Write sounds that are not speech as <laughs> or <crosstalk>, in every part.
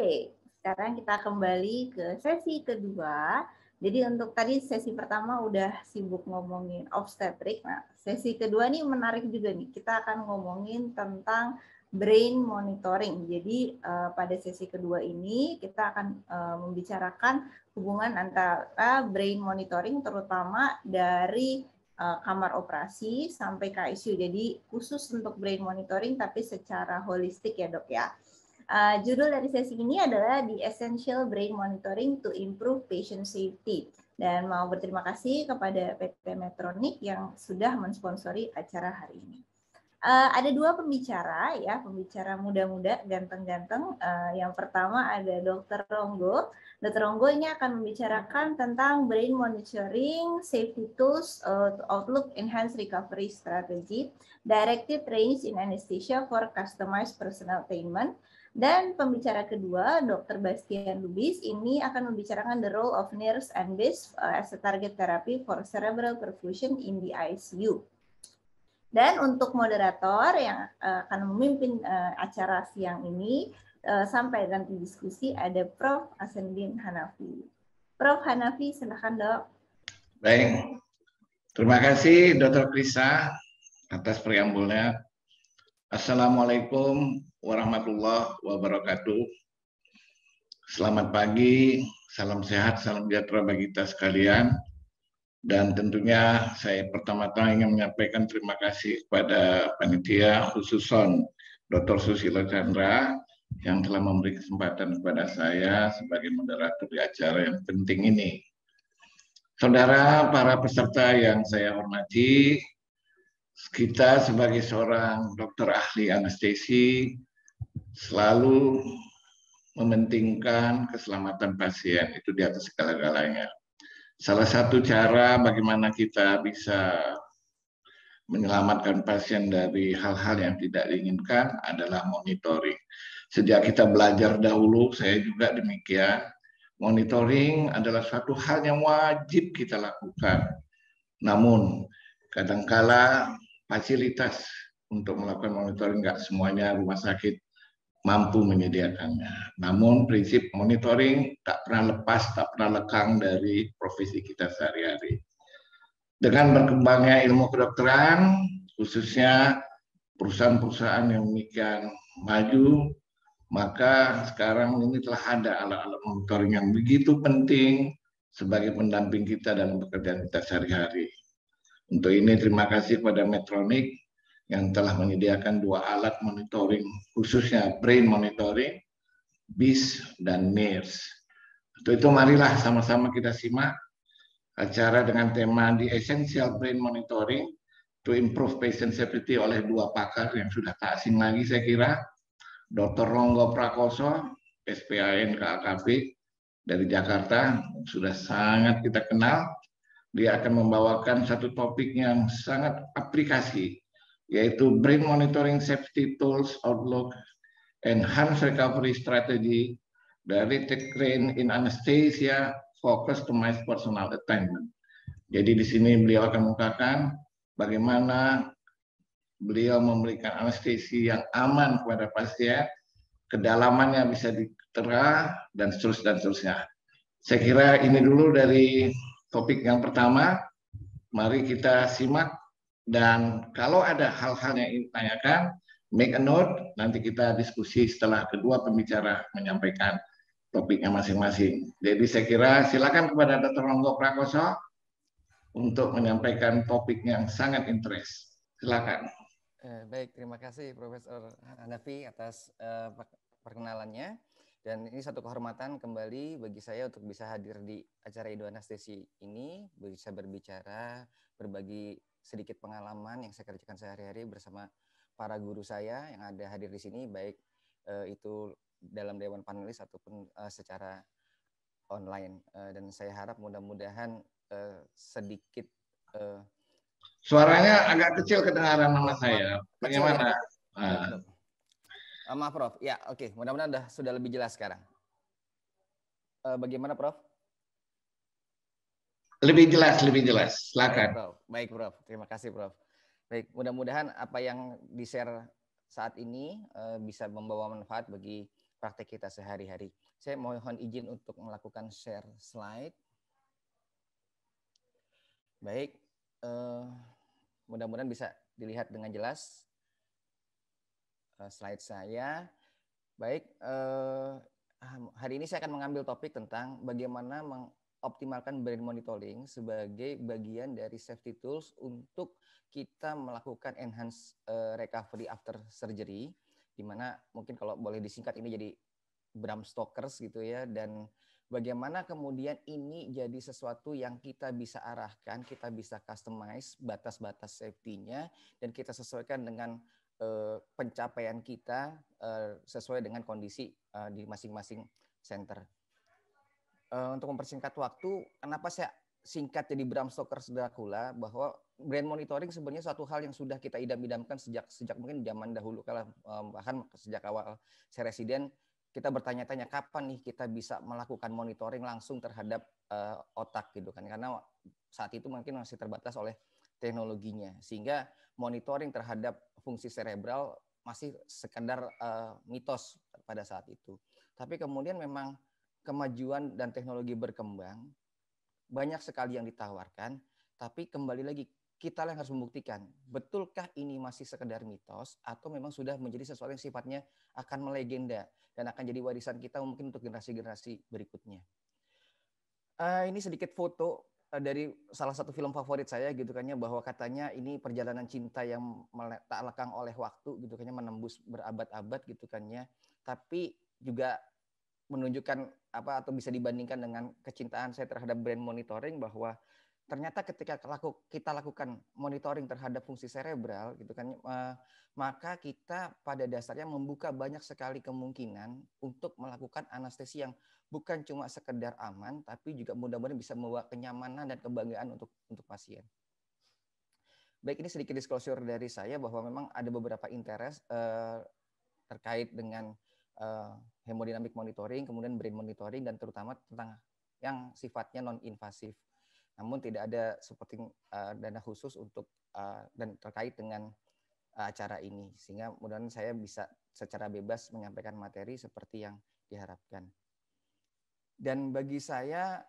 Oke, sekarang kita kembali ke sesi kedua. Jadi untuk tadi sesi pertama udah sibuk ngomongin obstetrik. Nah, sesi kedua nih menarik juga nih. Kita akan ngomongin tentang brain monitoring. Jadi uh, pada sesi kedua ini kita akan uh, membicarakan hubungan antara brain monitoring terutama dari uh, kamar operasi sampai ke ICU. Jadi khusus untuk brain monitoring tapi secara holistik ya, Dok ya. Uh, judul dari sesi ini adalah The Essential Brain Monitoring to Improve Patient Safety. Dan mau berterima kasih kepada PT Metronik yang sudah mensponsori acara hari ini. Uh, ada dua pembicara ya, pembicara muda-muda ganteng-ganteng. Uh, yang pertama ada Dr. Ronggo. Dr. Ronggo ini akan membicarakan tentang brain monitoring, safety tools, uh, outlook, enhanced recovery strategy, directed range in anesthesia for customized personal treatment, dan pembicara kedua, Dr. Bastian Lubis, ini akan membicarakan the role of NIRS and BIS uh, as a target therapy for cerebral perfusion in the ICU. Dan untuk moderator yang uh, akan memimpin uh, acara siang ini, sampai nanti diskusi ada Prof. Asendin Hanafi. Prof. Hanafi, silakan dok. Baik, terima kasih Dr. Krisa atas preambulnya. Assalamualaikum warahmatullahi wabarakatuh. Selamat pagi, salam sehat, salam sejahtera bagi kita sekalian. Dan tentunya saya pertama-tama ingin menyampaikan terima kasih kepada panitia khususon Dr. Susilo Chandra yang telah memberi kesempatan kepada saya sebagai moderator di acara yang penting ini. Saudara para peserta yang saya hormati, kita sebagai seorang dokter ahli anestesi selalu mementingkan keselamatan pasien itu di atas segala-galanya. Salah satu cara bagaimana kita bisa menyelamatkan pasien dari hal-hal yang tidak diinginkan adalah monitoring. Sejak kita belajar dahulu, saya juga demikian. Monitoring adalah suatu hal yang wajib kita lakukan. Namun, kadangkala fasilitas untuk melakukan monitoring nggak semuanya rumah sakit mampu menyediakannya. Namun prinsip monitoring tak pernah lepas, tak pernah lekang dari profesi kita sehari-hari. Dengan berkembangnya ilmu kedokteran, khususnya perusahaan-perusahaan yang demikian maju, maka sekarang ini telah ada alat-alat monitoring yang begitu penting sebagai pendamping kita dalam pekerjaan kita sehari-hari. Untuk ini terima kasih kepada Metronik yang telah menyediakan dua alat monitoring khususnya brain monitoring BIS dan NIRS. Untuk itu marilah sama-sama kita simak acara dengan tema The Essential Brain Monitoring to Improve Patient Safety oleh dua pakar yang sudah tak asing lagi saya kira, Dr. Ronggo Prakoso, SPAN KAKP dari Jakarta, sudah sangat kita kenal. Dia akan membawakan satu topik yang sangat aplikasi yaitu brain monitoring safety tools outlook, enhanced recovery strategy, dari train in anesthesia, to my personal attainment. Jadi di sini beliau akan mengatakan bagaimana beliau memberikan anestesi yang aman kepada pasien, kedalamannya bisa ditera, dan seterusnya. Dan seterusnya. Saya kira ini dulu dari topik yang pertama. Mari kita simak dan kalau ada hal-hal yang ingin ditanyakan, make a note, nanti kita diskusi setelah kedua pembicara menyampaikan topiknya masing-masing. Jadi saya kira silakan kepada Dr. Ronggo Prakoso untuk menyampaikan topik yang sangat interest. Silakan. Eh, baik, terima kasih Profesor Hanafi atas eh, perkenalannya. Dan ini satu kehormatan kembali bagi saya untuk bisa hadir di acara Ido Anestesi ini, bisa berbicara, berbagi sedikit pengalaman yang saya kerjakan sehari-hari bersama para guru saya yang ada hadir di sini, baik uh, itu dalam dewan panelis ataupun uh, secara online. Uh, dan saya harap mudah-mudahan uh, sedikit uh, suaranya agak kecil kedengaran sama saya. Bagaimana? Uh. Maaf, Prof. Ya, oke. Okay. Mudah-mudahan sudah lebih jelas sekarang. Uh, bagaimana, Prof? Lebih jelas, lebih jelas. Silakan. Baik, Prof. Terima kasih, Prof. Baik, mudah-mudahan apa yang di-share saat ini uh, bisa membawa manfaat bagi praktek kita sehari-hari. Saya mohon izin untuk melakukan share slide. Baik, uh, mudah-mudahan bisa dilihat dengan jelas uh, slide saya. Baik, ah, hari ini saya akan mengambil topik tentang bagaimana meng optimalkan brain monitoring sebagai bagian dari safety tools untuk kita melakukan enhance uh, recovery after surgery di mana mungkin kalau boleh disingkat ini jadi Bram Stokers gitu ya dan bagaimana kemudian ini jadi sesuatu yang kita bisa arahkan, kita bisa customize batas-batas safety-nya dan kita sesuaikan dengan uh, pencapaian kita uh, sesuai dengan kondisi uh, di masing-masing center uh, untuk mempersingkat waktu, kenapa saya singkat jadi Bram Stoker Dracula bahwa brand monitoring sebenarnya suatu hal yang sudah kita idam-idamkan sejak sejak mungkin zaman dahulu kala um, bahkan sejak awal saya residen kita bertanya-tanya kapan nih kita bisa melakukan monitoring langsung terhadap uh, otak gitu kan karena saat itu mungkin masih terbatas oleh teknologinya sehingga monitoring terhadap fungsi cerebral masih sekedar uh, eh, mitos pada saat itu tapi kemudian memang kemajuan dan teknologi berkembang, banyak sekali yang ditawarkan, tapi kembali lagi kita yang harus membuktikan betulkah ini masih sekedar mitos atau memang sudah menjadi sesuatu yang sifatnya akan melegenda dan akan jadi warisan kita mungkin untuk generasi-generasi berikutnya. Uh, ini sedikit foto eh, dari salah satu film favorit saya gitu kan ya bahwa katanya ini perjalanan cinta yang tak lekang oleh waktu gitu kan ya menembus berabad-abad gitu kan ya tapi juga menunjukkan apa atau bisa dibandingkan dengan kecintaan saya terhadap brand monitoring bahwa ternyata ketika laku, kita lakukan monitoring terhadap fungsi cerebral gitu kan uh, maka kita pada dasarnya membuka banyak sekali kemungkinan untuk melakukan anestesi yang bukan cuma sekedar aman tapi juga mudah-mudahan bisa membawa kenyamanan dan kebanggaan untuk untuk pasien. Baik ini sedikit disclosure dari saya bahwa memang ada beberapa interest uh, terkait dengan uh, eh, hemodinamik monitoring, kemudian brain monitoring, dan terutama tentang yang sifatnya non-invasif. Namun tidak ada seperti uh, eh, dana khusus untuk uh, dan terkait dengan uh, acara ini. Sehingga mudah-mudahan saya bisa secara bebas menyampaikan materi seperti yang diharapkan. Dan bagi saya,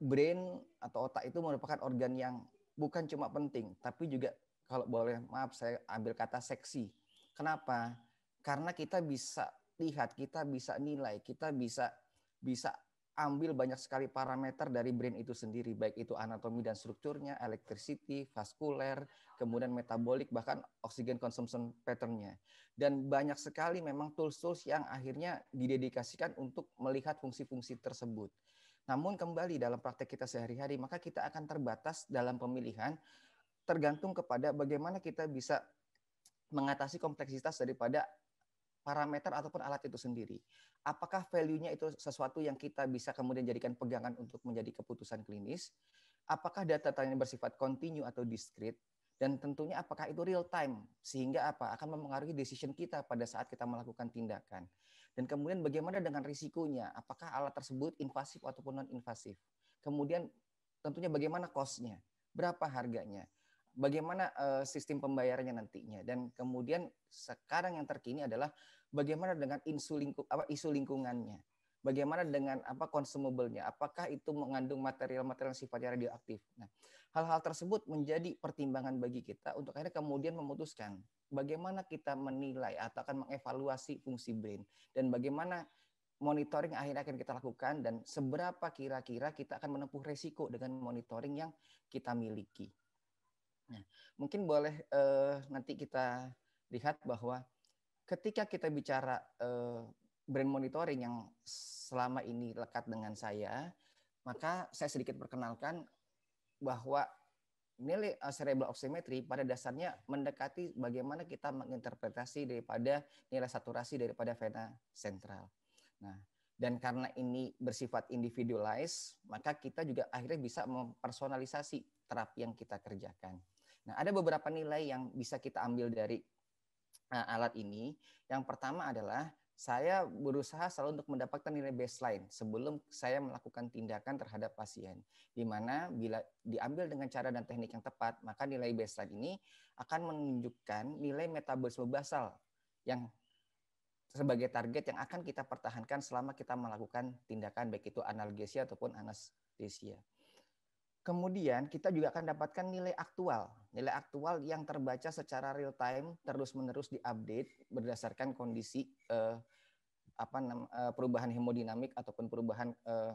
brain atau otak itu merupakan organ yang bukan cuma penting, tapi juga kalau boleh maaf saya ambil kata seksi. Kenapa? Karena kita bisa lihat, kita bisa nilai, kita bisa bisa ambil banyak sekali parameter dari brain itu sendiri, baik itu anatomi dan strukturnya, electricity, vaskuler, kemudian metabolik, bahkan oksigen consumption patternnya. Dan banyak sekali memang tools-tools yang akhirnya didedikasikan untuk melihat fungsi-fungsi tersebut. Namun kembali dalam praktek kita sehari-hari, maka kita akan terbatas dalam pemilihan tergantung kepada bagaimana kita bisa mengatasi kompleksitas daripada parameter ataupun alat itu sendiri. Apakah value-nya itu sesuatu yang kita bisa kemudian jadikan pegangan untuk menjadi keputusan klinis? Apakah data tanya bersifat kontinu atau discrete? Dan tentunya apakah itu real time? Sehingga apa? Akan mempengaruhi decision kita pada saat kita melakukan tindakan. Dan kemudian bagaimana dengan risikonya? Apakah alat tersebut invasif ataupun non-invasif? Kemudian tentunya bagaimana cost-nya? Berapa harganya? bagaimana eh, sistem pembayarannya nantinya dan kemudian sekarang yang terkini adalah bagaimana dengan isu, lingku, apa, isu lingkungannya, bagaimana dengan apa consumable apakah itu mengandung material-material sifatnya radioaktif. Nah, hal-hal tersebut menjadi pertimbangan bagi kita untuk akhirnya kemudian memutuskan bagaimana kita menilai atau akan mengevaluasi fungsi brain dan bagaimana monitoring akhirnya akan kita lakukan dan seberapa kira-kira kita akan menempuh resiko dengan monitoring yang kita miliki. Nah, mungkin boleh uh, nanti kita lihat bahwa ketika kita bicara uh, brand monitoring yang selama ini lekat dengan saya, maka saya sedikit perkenalkan bahwa nilai eh, cerebral oximetry pada dasarnya mendekati bagaimana kita menginterpretasi daripada nilai saturasi daripada vena sentral. Nah, dan karena ini bersifat individualized, maka kita juga akhirnya bisa mempersonalisasi terapi yang kita kerjakan. Nah, ada beberapa nilai yang bisa kita ambil dari Nah, alat ini. Yang pertama adalah saya berusaha selalu untuk mendapatkan nilai baseline sebelum saya melakukan tindakan terhadap pasien. Di mana bila diambil dengan cara dan teknik yang tepat, maka nilai baseline ini akan menunjukkan nilai metabolisme basal yang sebagai target yang akan kita pertahankan selama kita melakukan tindakan baik itu analgesia ataupun anestesia. Kemudian kita juga akan dapatkan nilai aktual. Nilai aktual yang terbaca secara real time terus-menerus diupdate berdasarkan kondisi eh, apa eh, perubahan hemodinamik ataupun perubahan eh,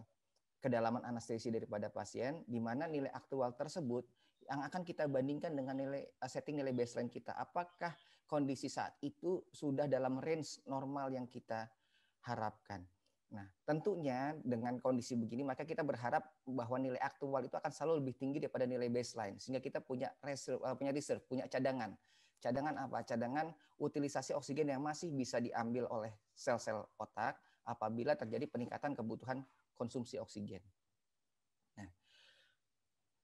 kedalaman anestesi daripada pasien di mana nilai aktual tersebut yang akan kita bandingkan dengan nilai eh, setting nilai baseline kita apakah kondisi saat itu sudah dalam range normal yang kita harapkan. Nah, tentunya dengan kondisi begini maka kita berharap bahwa nilai aktual itu akan selalu lebih tinggi daripada nilai baseline sehingga kita punya reserve, eh, punya reserve, punya cadangan. Cadangan apa? Cadangan utilisasi oksigen yang masih bisa diambil oleh sel-sel otak apabila terjadi peningkatan kebutuhan konsumsi oksigen. Nah,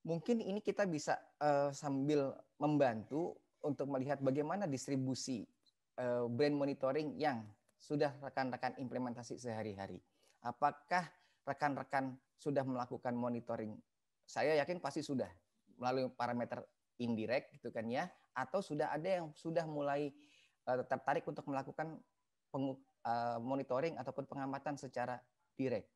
mungkin ini kita bisa uh, sambil membantu untuk melihat bagaimana distribusi uh, eh, brain monitoring yang sudah rekan-rekan implementasi sehari-hari? Apakah rekan-rekan sudah melakukan monitoring? Saya yakin pasti sudah melalui parameter indirect gitu kan ya atau sudah ada yang sudah mulai uh, tertarik untuk melakukan peng, uh, eh, monitoring ataupun pengamatan secara direct.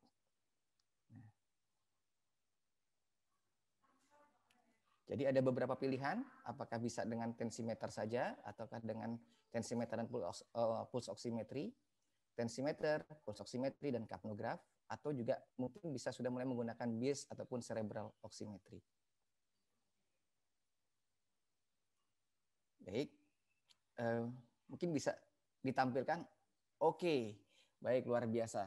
Jadi ada beberapa pilihan, apakah bisa dengan tensimeter saja, ataukah dengan tensimeter dan pulse, eh, oximetry, tensimeter, pulse oximetry, dan kapnograf, atau juga mungkin bisa sudah mulai menggunakan bias ataupun cerebral oximetry. Baik, uh, mungkin bisa ditampilkan. Oke, baik luar biasa.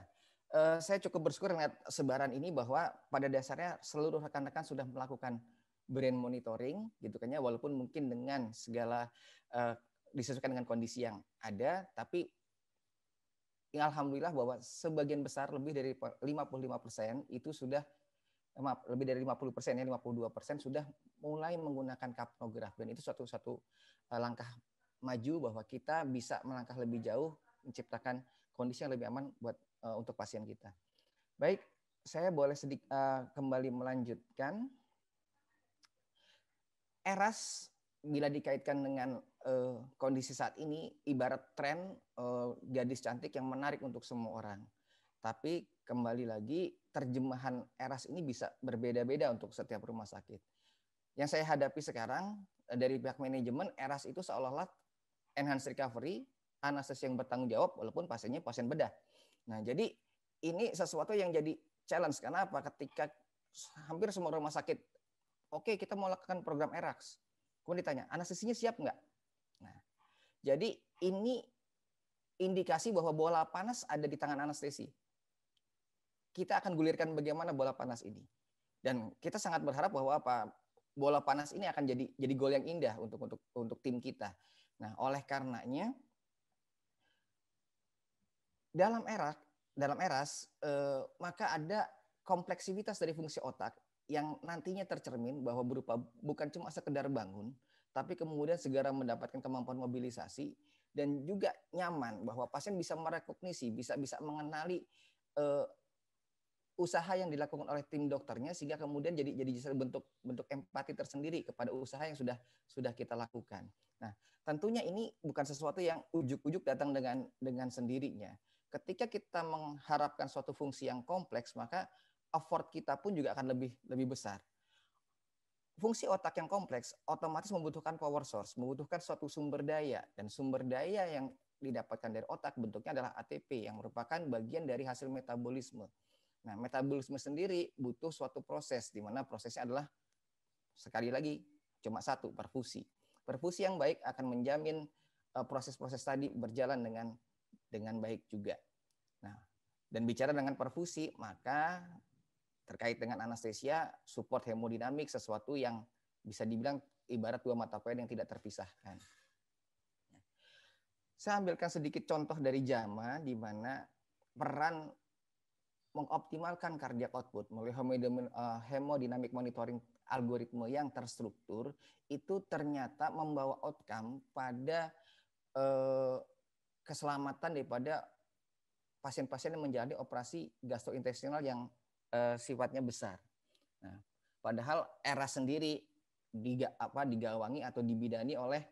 Uh, saya cukup bersyukur melihat sebaran ini bahwa pada dasarnya seluruh rekan-rekan sudah melakukan brand monitoring gitu kan ya walaupun mungkin dengan segala uh, disesuaikan dengan kondisi yang ada tapi ya alhamdulillah bahwa sebagian besar lebih dari 55% itu sudah eh, maaf lebih dari 50 persen ya 52 persen sudah mulai menggunakan kapnograf dan itu suatu satu eh, langkah maju bahwa kita bisa melangkah lebih jauh menciptakan kondisi yang lebih aman buat uh, untuk pasien kita. Baik, saya boleh sedikit uh, kembali melanjutkan. Eras bila dikaitkan dengan uh, kondisi saat ini ibarat tren uh, gadis cantik yang menarik untuk semua orang. Tapi kembali lagi terjemahan eras ini bisa berbeda-beda untuk setiap rumah sakit. Yang saya hadapi sekarang eh, dari pihak manajemen eras itu seolah-olah enhanced recovery, anestesi yang bertanggung jawab walaupun pasiennya pasien bedah. Nah, jadi ini sesuatu yang jadi challenge karena apa? Ketika hampir semua rumah sakit oke okay, kita mau lakukan program ERAX. Kemudian ditanya, anestesinya siap nggak? Nah, jadi ini indikasi bahwa bola panas ada di tangan anestesi. Kita akan gulirkan bagaimana bola panas ini. Dan kita sangat berharap bahwa apa bola panas ini akan jadi jadi gol yang indah untuk untuk untuk tim kita. Nah, oleh karenanya dalam erak dalam eras eh, maka ada kompleksitas dari fungsi otak yang nantinya tercermin bahwa berupa bukan cuma sekedar bangun, tapi kemudian segera mendapatkan kemampuan mobilisasi dan juga nyaman bahwa pasien bisa merekognisi, bisa bisa mengenali uh, usaha yang dilakukan oleh tim dokternya sehingga kemudian jadi jadi bentuk bentuk empati tersendiri kepada usaha yang sudah sudah kita lakukan. Nah, tentunya ini bukan sesuatu yang ujuk-ujuk datang dengan dengan sendirinya. Ketika kita mengharapkan suatu fungsi yang kompleks, maka effort kita pun juga akan lebih lebih besar. Fungsi otak yang kompleks otomatis membutuhkan power source, membutuhkan suatu sumber daya dan sumber daya yang didapatkan dari otak bentuknya adalah ATP yang merupakan bagian dari hasil metabolisme. Nah, metabolisme sendiri butuh suatu proses di mana prosesnya adalah sekali lagi cuma satu, perfusi. Perfusi yang baik akan menjamin eh, proses-proses tadi berjalan dengan dengan baik juga. Nah, dan bicara dengan perfusi, maka terkait dengan anestesia, support hemodinamik, sesuatu yang bisa dibilang ibarat dua mata pelajaran yang tidak terpisahkan. Saya ambilkan sedikit contoh dari JAMA di mana peran mengoptimalkan cardiac output melalui hemodynamic eh, monitoring algoritma yang terstruktur itu ternyata membawa outcome pada eh, keselamatan daripada pasien-pasien yang menjadi operasi gastrointestinal yang uh, sifatnya besar. Nah, padahal era sendiri diga, apa, digawangi atau dibidani oleh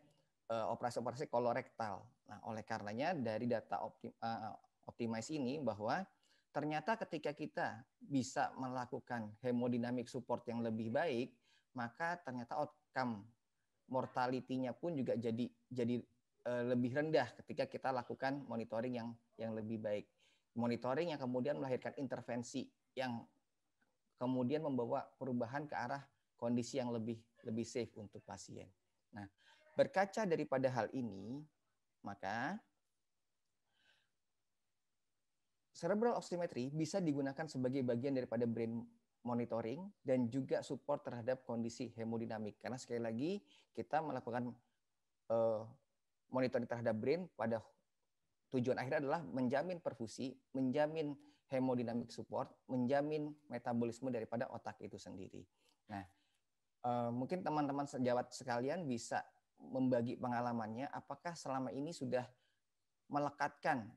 eh, operasi-operasi uh, kolorektal. Nah, oleh karenanya dari data optim, uh, eh, optimize ini bahwa ternyata ketika kita bisa melakukan hemodinamik support yang lebih baik, maka ternyata outcome mortality-nya pun juga jadi jadi lebih rendah ketika kita lakukan monitoring yang yang lebih baik. Monitoring yang kemudian melahirkan intervensi yang kemudian membawa perubahan ke arah kondisi yang lebih lebih safe untuk pasien. Nah, berkaca daripada hal ini, maka cerebral oximetry bisa digunakan sebagai bagian daripada brain monitoring dan juga support terhadap kondisi hemodinamik. Karena sekali lagi kita melakukan uh, monitoring terhadap brain pada tujuan akhir adalah menjamin perfusi, menjamin Hemodinamik support menjamin metabolisme daripada otak itu sendiri. Nah, eh, mungkin teman-teman sejawat sekalian bisa membagi pengalamannya apakah selama ini sudah melekatkan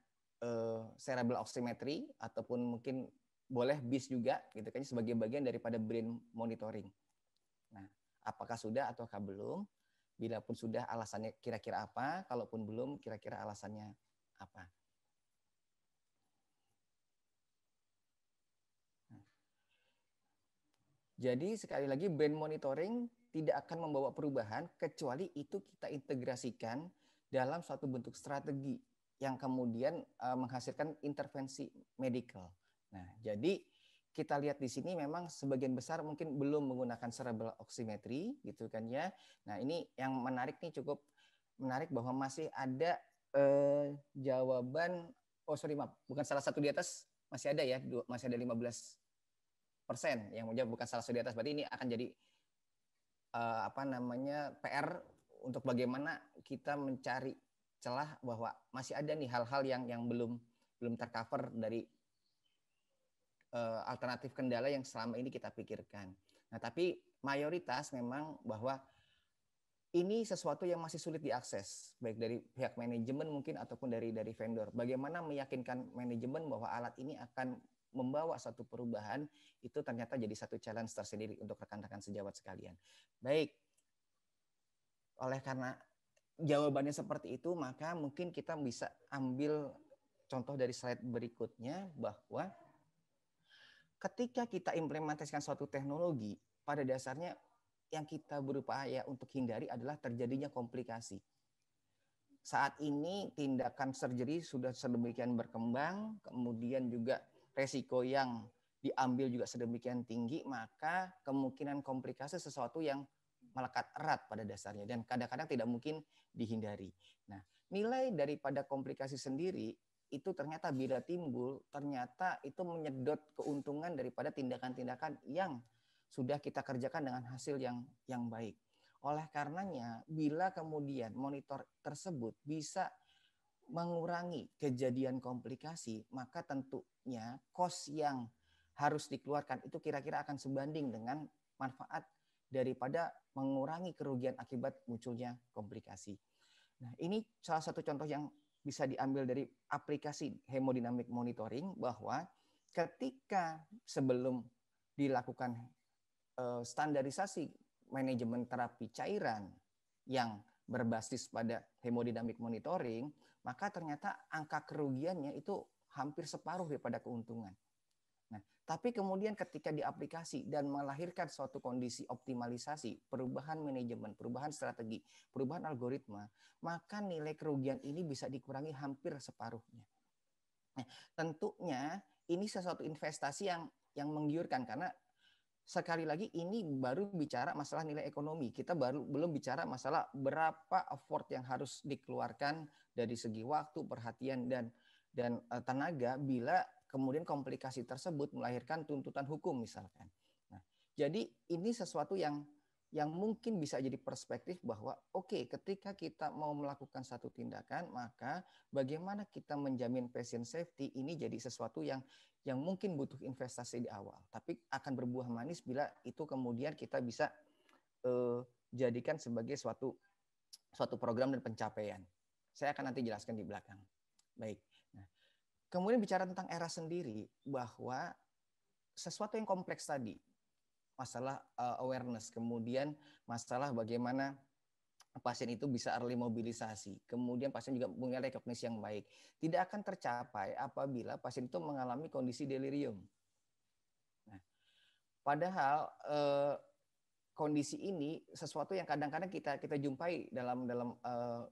eh, cerebral oximetry ataupun mungkin boleh BIS juga gitu kan sebagai bagian daripada brain monitoring. Nah, apakah sudah ataukah belum? Bila pun sudah alasannya kira-kira apa, kalaupun belum kira-kira alasannya apa. Jadi sekali lagi band monitoring tidak akan membawa perubahan kecuali itu kita integrasikan dalam suatu bentuk strategi yang kemudian uh, menghasilkan intervensi medical. Nah, jadi kita lihat di sini memang sebagian besar mungkin belum menggunakan cerebral oximetry gitu kan ya. Nah, ini yang menarik nih cukup menarik bahwa masih ada eh, jawaban oh sorry maaf, bukan salah satu di atas masih ada ya, masih ada 15 persen yang menjawab bukan salah satu di atas berarti ini akan jadi uh, apa namanya PR untuk bagaimana kita mencari celah bahwa masih ada nih hal-hal yang yang belum belum tercover dari uh, alternatif kendala yang selama ini kita pikirkan. Nah, tapi mayoritas memang bahwa ini sesuatu yang masih sulit diakses baik dari pihak manajemen mungkin ataupun dari dari vendor. Bagaimana meyakinkan manajemen bahwa alat ini akan membawa satu perubahan itu ternyata jadi satu challenge tersendiri untuk rekan-rekan sejawat sekalian. Baik. Oleh karena jawabannya seperti itu, maka mungkin kita bisa ambil contoh dari slide berikutnya bahwa ketika kita implementasikan suatu teknologi, pada dasarnya yang kita berupaya untuk hindari adalah terjadinya komplikasi. Saat ini tindakan surgery sudah sedemikian berkembang, kemudian juga resiko yang diambil juga sedemikian tinggi, maka kemungkinan komplikasi sesuatu yang melekat erat pada dasarnya dan kadang-kadang tidak mungkin dihindari. Nah, nilai daripada komplikasi sendiri itu ternyata bila timbul, ternyata itu menyedot keuntungan daripada tindakan-tindakan yang sudah kita kerjakan dengan hasil yang yang baik. Oleh karenanya, bila kemudian monitor tersebut bisa mengurangi kejadian komplikasi, maka tentu manfaatnya, cost yang harus dikeluarkan itu kira-kira akan sebanding dengan manfaat daripada mengurangi kerugian akibat munculnya komplikasi. Nah, ini salah satu contoh yang bisa diambil dari aplikasi hemodynamic monitoring bahwa ketika sebelum dilakukan eh, standarisasi manajemen terapi cairan yang berbasis pada hemodynamic monitoring, maka ternyata angka kerugiannya itu hampir separuh daripada keuntungan. Nah, tapi kemudian ketika diaplikasi dan melahirkan suatu kondisi optimalisasi, perubahan manajemen, perubahan strategi, perubahan algoritma, maka nilai kerugian ini bisa dikurangi hampir separuhnya. Nah, tentunya ini sesuatu investasi yang yang menggiurkan karena sekali lagi ini baru bicara masalah nilai ekonomi. Kita baru belum bicara masalah berapa effort yang harus dikeluarkan dari segi waktu, perhatian dan dan uh, tenaga bila kemudian komplikasi tersebut melahirkan tuntutan hukum misalkan. Nah, jadi ini sesuatu yang yang mungkin bisa jadi perspektif bahwa oke okay, ketika kita mau melakukan satu tindakan maka bagaimana kita menjamin patient safety ini jadi sesuatu yang yang mungkin butuh investasi di awal tapi akan berbuah manis bila itu kemudian kita bisa eh, jadikan sebagai suatu suatu program dan pencapaian. Saya akan nanti jelaskan di belakang. Baik. Kemudian bicara tentang era sendiri bahwa sesuatu yang kompleks tadi, masalah uh, awareness, kemudian masalah bagaimana pasien itu bisa early mobilisasi, kemudian pasien juga punya rekognisi yang baik, tidak akan tercapai apabila pasien itu mengalami kondisi delirium. Nah, padahal uh, kondisi ini sesuatu yang kadang-kadang kita kita jumpai dalam dalam uh,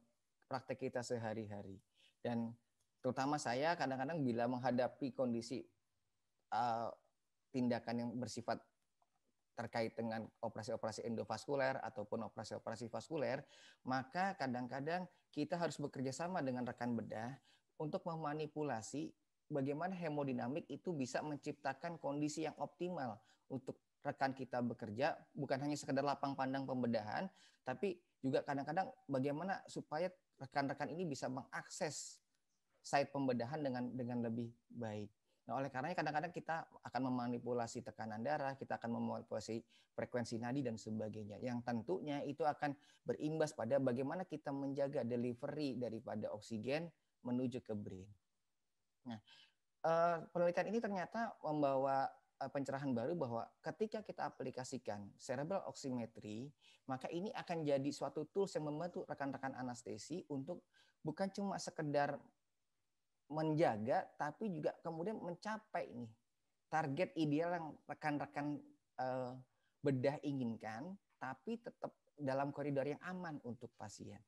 praktek kita sehari-hari dan terutama saya kadang-kadang bila menghadapi kondisi uh, tindakan yang bersifat terkait dengan operasi-operasi endovaskuler ataupun operasi-operasi vaskuler, maka kadang-kadang kita harus bekerja sama dengan rekan bedah untuk memanipulasi bagaimana hemodinamik itu bisa menciptakan kondisi yang optimal untuk rekan kita bekerja, bukan hanya sekedar lapang pandang pembedahan, tapi juga kadang-kadang bagaimana supaya rekan-rekan ini bisa mengakses side pembedahan dengan dengan lebih baik. Nah, oleh karenanya kadang-kadang kita akan memanipulasi tekanan darah, kita akan memanipulasi frekuensi nadi dan sebagainya. Yang tentunya itu akan berimbas pada bagaimana kita menjaga delivery daripada oksigen menuju ke brain. Nah, eh, penelitian ini ternyata membawa eh, pencerahan baru bahwa ketika kita aplikasikan cerebral oximetry, maka ini akan jadi suatu tools yang membantu rekan-rekan anestesi untuk bukan cuma sekedar menjaga tapi juga kemudian mencapai nih target ideal yang rekan-rekan uh, bedah inginkan tapi tetap dalam koridor yang aman untuk pasien.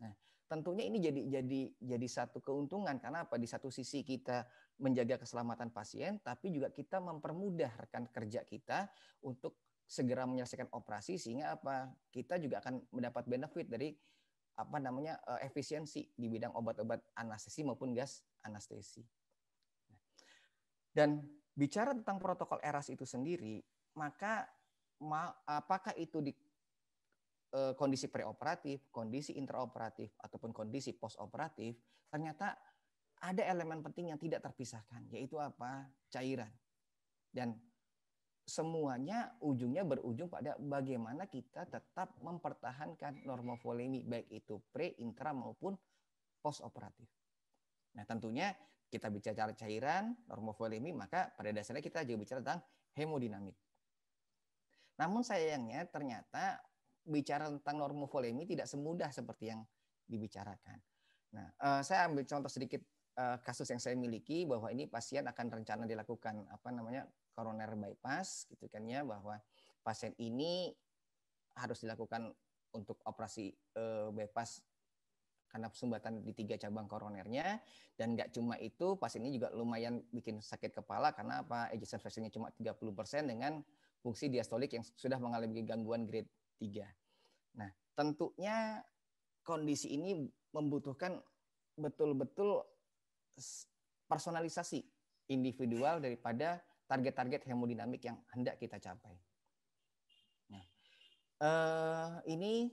Nah, tentunya ini jadi jadi jadi satu keuntungan karena apa? Di satu sisi kita menjaga keselamatan pasien, tapi juga kita mempermudah rekan kerja kita untuk segera menyelesaikan operasi sehingga apa? Kita juga akan mendapat benefit dari apa namanya eh, efisiensi di bidang obat-obat anestesi maupun gas anestesi. Dan bicara tentang protokol eras itu sendiri, maka apakah itu di eh, kondisi preoperatif, kondisi intraoperatif ataupun kondisi postoperatif, ternyata ada elemen penting yang tidak terpisahkan, yaitu apa? cairan. Dan semuanya ujungnya berujung pada bagaimana kita tetap mempertahankan normofolemi baik itu pre, intra maupun post operatif. Nah, tentunya kita bicara cairan, normofolemi, maka pada dasarnya kita juga bicara tentang hemodinamik. Namun sayangnya ternyata bicara tentang normofolemi tidak semudah seperti yang dibicarakan. Nah, eh, saya ambil contoh sedikit eh, kasus yang saya miliki bahwa ini pasien akan rencana dilakukan apa namanya koroner bypass gitu kan ya bahwa pasien ini harus dilakukan untuk operasi eh, bypass karena sumbatan di tiga cabang koronernya dan nggak cuma itu pasien ini juga lumayan bikin sakit kepala karena apa ejection fractionnya cuma 30% dengan fungsi diastolik yang sudah mengalami gangguan grade 3. Nah, tentunya kondisi ini membutuhkan betul-betul personalisasi individual daripada target-target hemodinamik yang hendak kita capai. Nah, eh, ini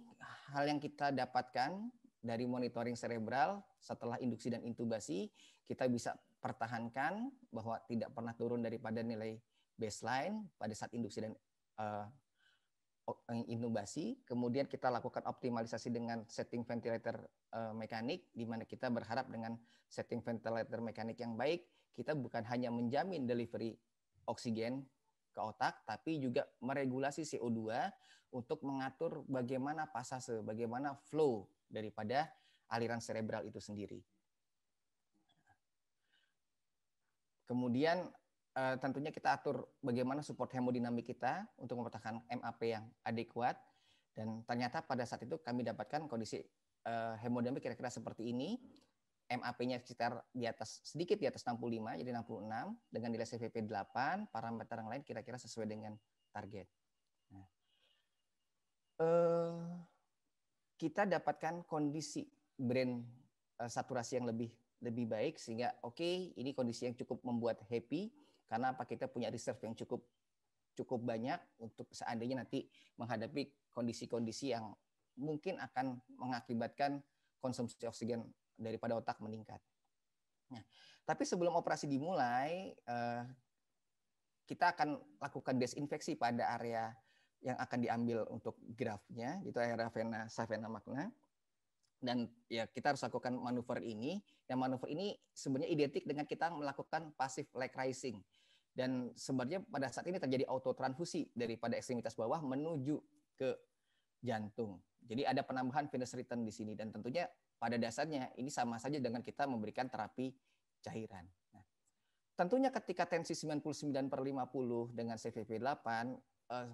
hal yang kita dapatkan dari monitoring cerebral setelah induksi dan intubasi, kita bisa pertahankan bahwa tidak pernah turun daripada nilai baseline pada saat induksi dan uh, intubasi. Kemudian kita lakukan optimalisasi dengan setting ventilator uh, mekanik, di mana kita berharap dengan setting ventilator mekanik yang baik, kita bukan hanya menjamin delivery oksigen ke otak, tapi juga meregulasi CO2 untuk mengatur bagaimana pasase, bagaimana flow daripada aliran cerebral itu sendiri. Kemudian eh, tentunya kita atur bagaimana support hemodinamik kita untuk mempertahankan MAP yang adekuat dan ternyata pada saat itu kami dapatkan kondisi eh, hemodinamik kira-kira seperti ini MAP-nya sekitar di atas sedikit di atas 65 jadi 66 dengan nilai CVP 8 parameter yang lain kira-kira sesuai dengan target. Nah, eh, kita dapatkan kondisi brand eh, saturasi yang lebih lebih baik sehingga oke okay, ini kondisi yang cukup membuat happy karena apa kita punya reserve yang cukup cukup banyak untuk seandainya nanti menghadapi kondisi-kondisi yang mungkin akan mengakibatkan konsumsi oksigen daripada otak meningkat. Nah, tapi sebelum operasi dimulai, eh, kita akan lakukan desinfeksi pada area yang akan diambil untuk grafnya, itu area vena savena magna. Dan ya kita harus lakukan manuver ini. Yang manuver ini sebenarnya identik dengan kita melakukan passive leg rising. Dan sebenarnya pada saat ini terjadi autotransfusi daripada ekstremitas bawah menuju ke jantung. Jadi ada penambahan venous return di sini dan tentunya pada dasarnya ini sama saja dengan kita memberikan terapi cairan. Nah, tentunya ketika tensi 99 per 50 dengan CVP 8, eh,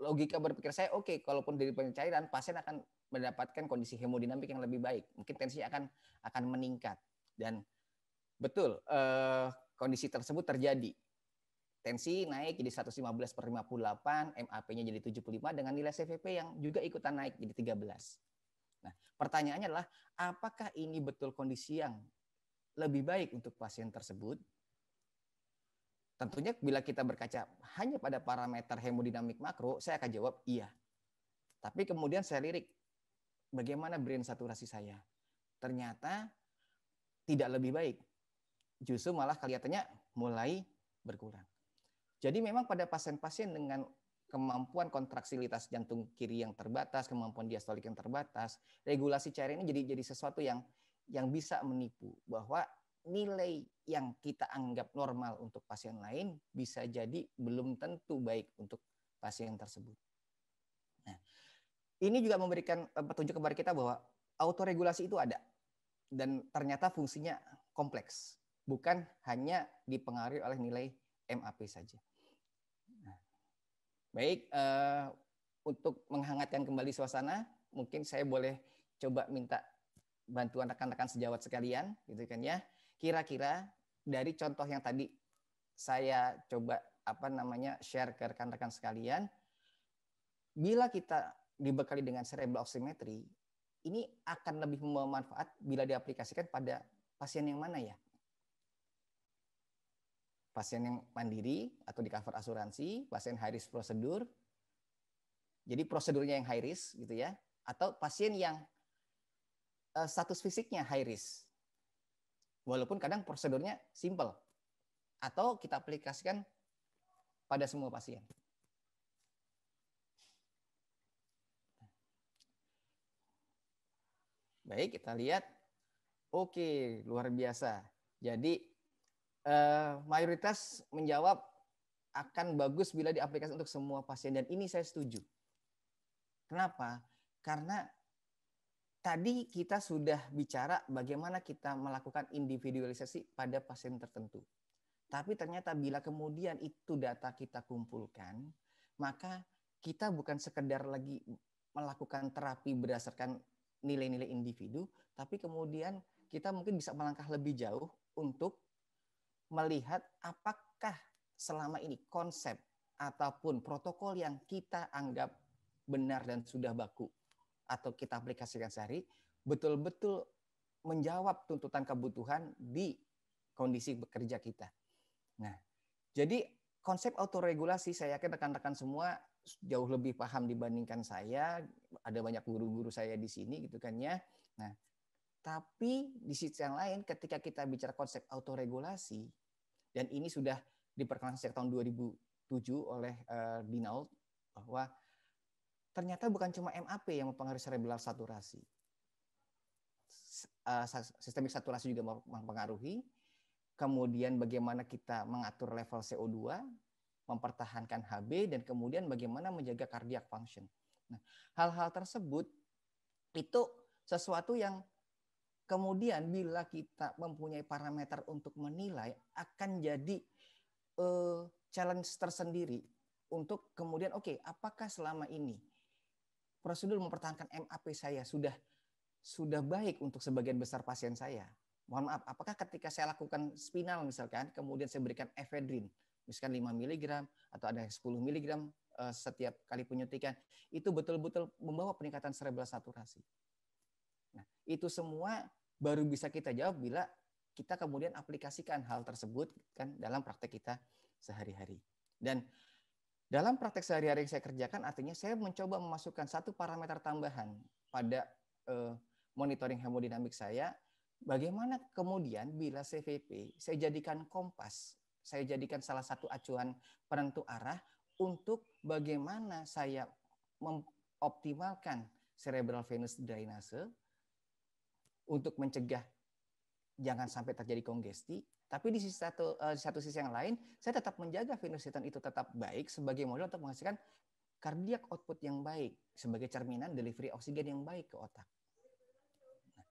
logika berpikir saya, oke, okay, kalaupun dari pencairan, pasien akan mendapatkan kondisi hemodinamik yang lebih baik. Mungkin tensinya akan akan meningkat. Dan betul, eh, kondisi tersebut terjadi. Tensi naik jadi 115 per 58, MAP-nya jadi 75 dengan nilai CVP yang juga ikutan naik jadi 13. Nah, pertanyaannya adalah apakah ini betul kondisi yang lebih baik untuk pasien tersebut? Tentunya bila kita berkaca hanya pada parameter hemodinamik makro, saya akan jawab iya. Tapi kemudian saya lirik, bagaimana brain saturasi saya? Ternyata tidak lebih baik. Justru malah kelihatannya mulai berkurang. Jadi memang pada pasien-pasien dengan kemampuan kontraksilitas jantung kiri yang terbatas, kemampuan diastolik yang terbatas, regulasi cairan ini jadi jadi sesuatu yang yang bisa menipu bahwa nilai yang kita anggap normal untuk pasien lain bisa jadi belum tentu baik untuk pasien tersebut. Nah, ini juga memberikan eh, petunjuk kepada kita bahwa autoregulasi itu ada dan ternyata fungsinya kompleks, bukan hanya dipengaruhi oleh nilai MAP saja. Baik, uh, untuk menghangatkan kembali suasana, mungkin saya boleh coba minta bantuan rekan-rekan sejawat sekalian, gitu kan ya. Kira-kira dari contoh yang tadi saya coba apa namanya share ke rekan-rekan sekalian, bila kita dibekali dengan cerebral oximetry, ini akan lebih bermanfaat bila diaplikasikan pada pasien yang mana ya? pasien yang mandiri atau di cover asuransi, pasien high risk prosedur. Jadi prosedurnya yang high risk gitu ya, atau pasien yang uh, status fisiknya high risk. Walaupun kadang prosedurnya simple. Atau kita aplikasikan pada semua pasien. Baik, kita lihat. Oke, luar biasa. Jadi Eh, mayoritas menjawab akan bagus bila diaplikasi untuk semua pasien dan ini saya setuju. Kenapa? Karena tadi kita sudah bicara bagaimana kita melakukan individualisasi pada pasien tertentu. Tapi ternyata bila kemudian itu data kita kumpulkan, maka kita bukan sekedar lagi melakukan terapi berdasarkan nilai-nilai individu, tapi kemudian kita mungkin bisa melangkah lebih jauh untuk melihat apakah selama ini konsep ataupun protokol yang kita anggap benar dan sudah baku atau kita aplikasikan sehari betul-betul menjawab tuntutan kebutuhan di kondisi bekerja kita. Nah, jadi konsep autoregulasi saya yakin rekan-rekan semua jauh lebih paham dibandingkan saya. Ada banyak guru-guru saya di sini gitu kan ya. Nah, tapi di sisi yang lain, ketika kita bicara konsep autoregulasi, dan ini sudah diperkenalkan sejak tahun 2007 oleh uh, bahwa ternyata bukan cuma MAP yang mempengaruhi cerebral saturasi. Uh, sistemik saturasi juga mempengaruhi. Kemudian bagaimana kita mengatur level CO2, mempertahankan HB, dan kemudian bagaimana menjaga cardiac function. hal nah, hal-hal tersebut itu sesuatu yang Kemudian bila kita mempunyai parameter untuk menilai akan jadi uh, challenge tersendiri untuk kemudian oke okay, apakah selama ini prosedur mempertahankan MAP saya sudah sudah baik untuk sebagian besar pasien saya. Mohon maaf, apakah ketika saya lakukan spinal misalkan kemudian saya berikan efedrin misalkan 5 mg atau ada 10 mg eh, setiap kali penyuntikan itu betul-betul membawa peningkatan cerebral saturasi itu semua baru bisa kita jawab bila kita kemudian aplikasikan hal tersebut kan dalam praktek kita sehari-hari. Dan dalam praktek sehari-hari yang saya kerjakan artinya saya mencoba memasukkan satu parameter tambahan pada uh, monitoring hemodinamik saya bagaimana kemudian bila CVP saya jadikan kompas, saya jadikan salah satu acuan penentu arah untuk bagaimana saya mengoptimalkan cerebral venous drainase untuk mencegah jangan sampai terjadi kongesti. Tapi di sisi satu, uh, satu sisi yang lain, saya tetap menjaga venous itu tetap baik sebagai modal untuk menghasilkan kardiak output yang baik sebagai cerminan delivery oksigen yang baik ke otak. Nah,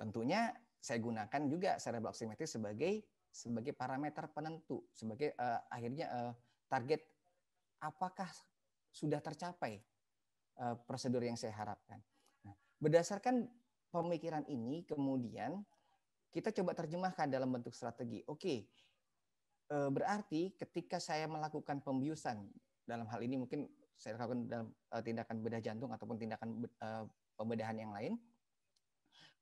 tentunya saya gunakan juga cerebral oximetry sebagai sebagai parameter penentu sebagai uh, akhirnya uh, target apakah sudah tercapai uh, prosedur yang saya harapkan. Nah, berdasarkan pemikiran ini kemudian kita coba terjemahkan dalam bentuk strategi. Oke, e, berarti ketika saya melakukan pembiusan dalam hal ini mungkin saya lakukan dalam e, tindakan bedah jantung ataupun tindakan e, pembedahan yang lain,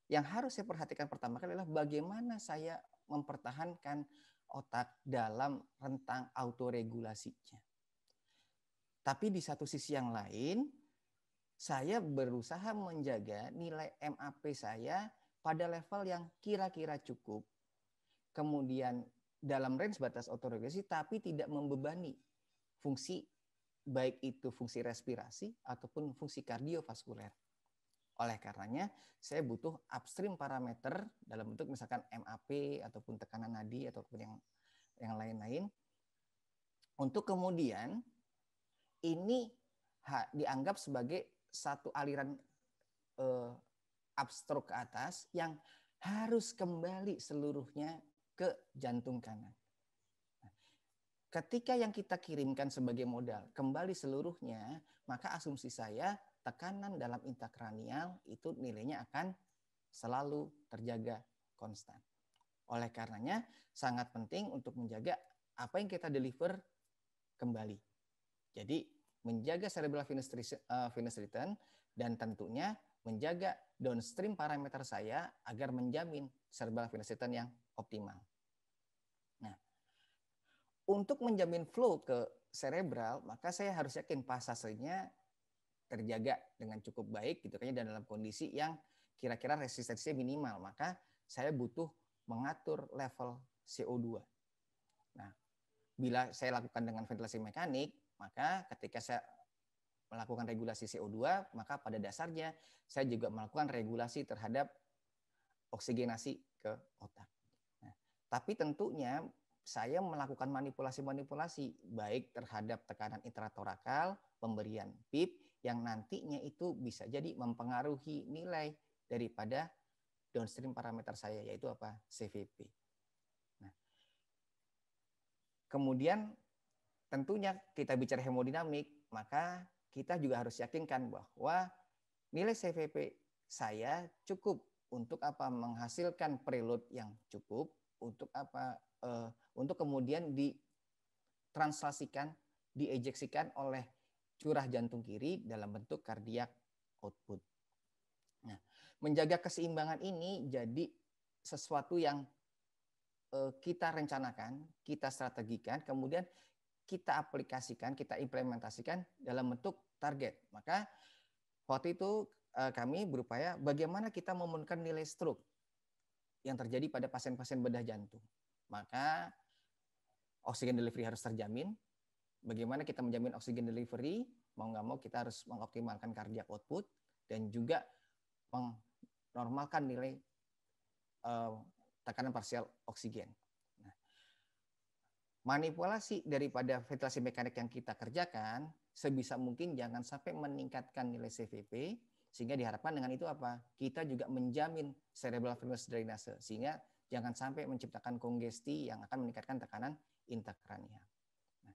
yang harus saya perhatikan pertama kali adalah bagaimana saya mempertahankan otak dalam rentang autoregulasinya. Tapi di satu sisi yang lain, saya berusaha menjaga nilai MAP saya pada level yang kira-kira cukup. Kemudian dalam range batas otoregulasi tapi tidak membebani fungsi baik itu fungsi respirasi ataupun fungsi kardiovaskuler. Oleh karenanya, saya butuh upstream parameter dalam bentuk misalkan MAP ataupun tekanan nadi ataupun yang yang lain-lain untuk kemudian ini dianggap sebagai satu aliran uh, abstruk ke atas yang harus kembali seluruhnya ke jantung kanan. Nah, ketika yang kita kirimkan sebagai modal kembali seluruhnya, maka asumsi saya tekanan dalam intrakranial itu nilainya akan selalu terjaga konstan. Oleh karenanya sangat penting untuk menjaga apa yang kita deliver kembali. Jadi menjaga cerebral eh, venous, return, dan tentunya menjaga downstream parameter saya agar menjamin cerebral venous return yang optimal. Nah, untuk menjamin flow ke cerebral, maka saya harus yakin pasasenya terjaga dengan cukup baik gitu kan dan dalam kondisi yang kira-kira resistensinya minimal, maka saya butuh mengatur level CO2. Nah, bila saya lakukan dengan ventilasi mekanik, maka ketika saya melakukan regulasi CO2, maka pada dasarnya saya juga melakukan regulasi terhadap oksigenasi ke otak. Nah, tapi tentunya saya melakukan manipulasi-manipulasi baik terhadap tekanan intratorakal, pemberian PIP yang nantinya itu bisa jadi mempengaruhi nilai daripada downstream parameter saya yaitu apa CVP. Nah, kemudian tentunya kita bicara hemodinamik, maka kita juga harus yakinkan bahwa nilai CVP saya cukup untuk apa menghasilkan preload yang cukup untuk apa uh, untuk kemudian ditranslasikan diejeksikan oleh curah jantung kiri dalam bentuk kardiak output. Nah, menjaga keseimbangan ini jadi sesuatu yang uh, kita rencanakan, kita strategikan, kemudian kita aplikasikan, kita implementasikan dalam bentuk target. Maka waktu itu eh, kami berupaya bagaimana kita memenuhkan nilai stroke yang terjadi pada pasien-pasien bedah jantung. Maka oksigen delivery harus terjamin. Bagaimana kita menjamin oksigen delivery? Mau nggak mau kita harus mengoptimalkan cardiac output dan juga menormalkan nilai eh, tekanan parsial oksigen manipulasi daripada ventilasi mekanik yang kita kerjakan sebisa mungkin jangan sampai meningkatkan nilai CVP sehingga diharapkan dengan itu apa kita juga menjamin cerebral venous drainase sehingga jangan sampai menciptakan kongesti yang akan meningkatkan tekanan intrakranial. Nah,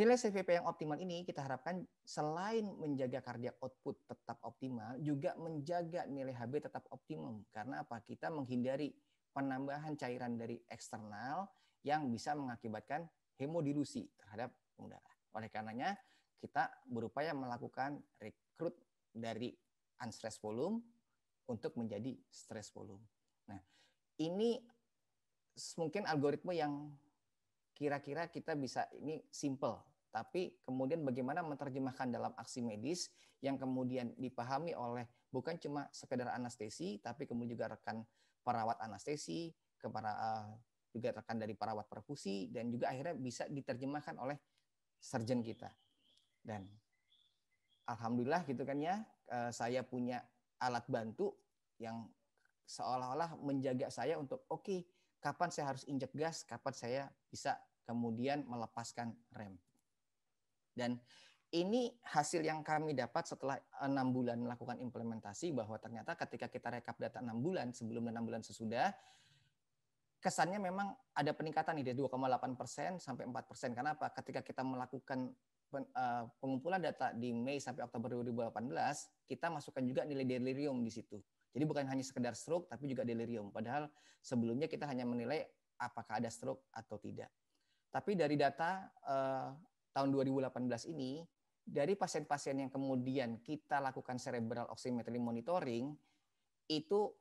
nilai CVP yang optimal ini kita harapkan selain menjaga cardiac output tetap optimal, juga menjaga nilai HB tetap optimum. Karena apa? Kita menghindari penambahan cairan dari eksternal yang bisa mengakibatkan hemodilusi terhadap udara. Oleh karenanya, kita berupaya melakukan rekrut dari unstress volume untuk menjadi stress volume. Nah, ini mungkin algoritma yang kira-kira kita bisa ini simple, tapi kemudian bagaimana menerjemahkan dalam aksi medis yang kemudian dipahami oleh bukan cuma sekedar anestesi, tapi kemudian juga rekan perawat anestesi, kepada eh, juga rekan dari perawat perkusi dan juga akhirnya bisa diterjemahkan oleh surgeon kita. Dan alhamdulillah gitu kan ya, eh, saya punya alat bantu yang seolah-olah menjaga saya untuk oke, okay, kapan saya harus injek gas, kapan saya bisa kemudian melepaskan rem. Dan ini hasil yang kami dapat setelah enam bulan melakukan implementasi bahwa ternyata ketika kita rekap data enam bulan sebelum dan enam bulan sesudah kesannya memang ada peningkatan nih dari 2,8 persen sampai 4 persen. Kenapa? Ketika kita melakukan eh, pengumpulan data di Mei sampai Oktober 2018, kita masukkan juga nilai delirium di situ. Jadi bukan hanya sekedar stroke, tapi juga delirium. Padahal sebelumnya kita hanya menilai apakah ada stroke atau tidak. Tapi dari data eh, tahun 2018 ini, dari pasien-pasien yang kemudian kita lakukan cerebral oximetry monitoring, itu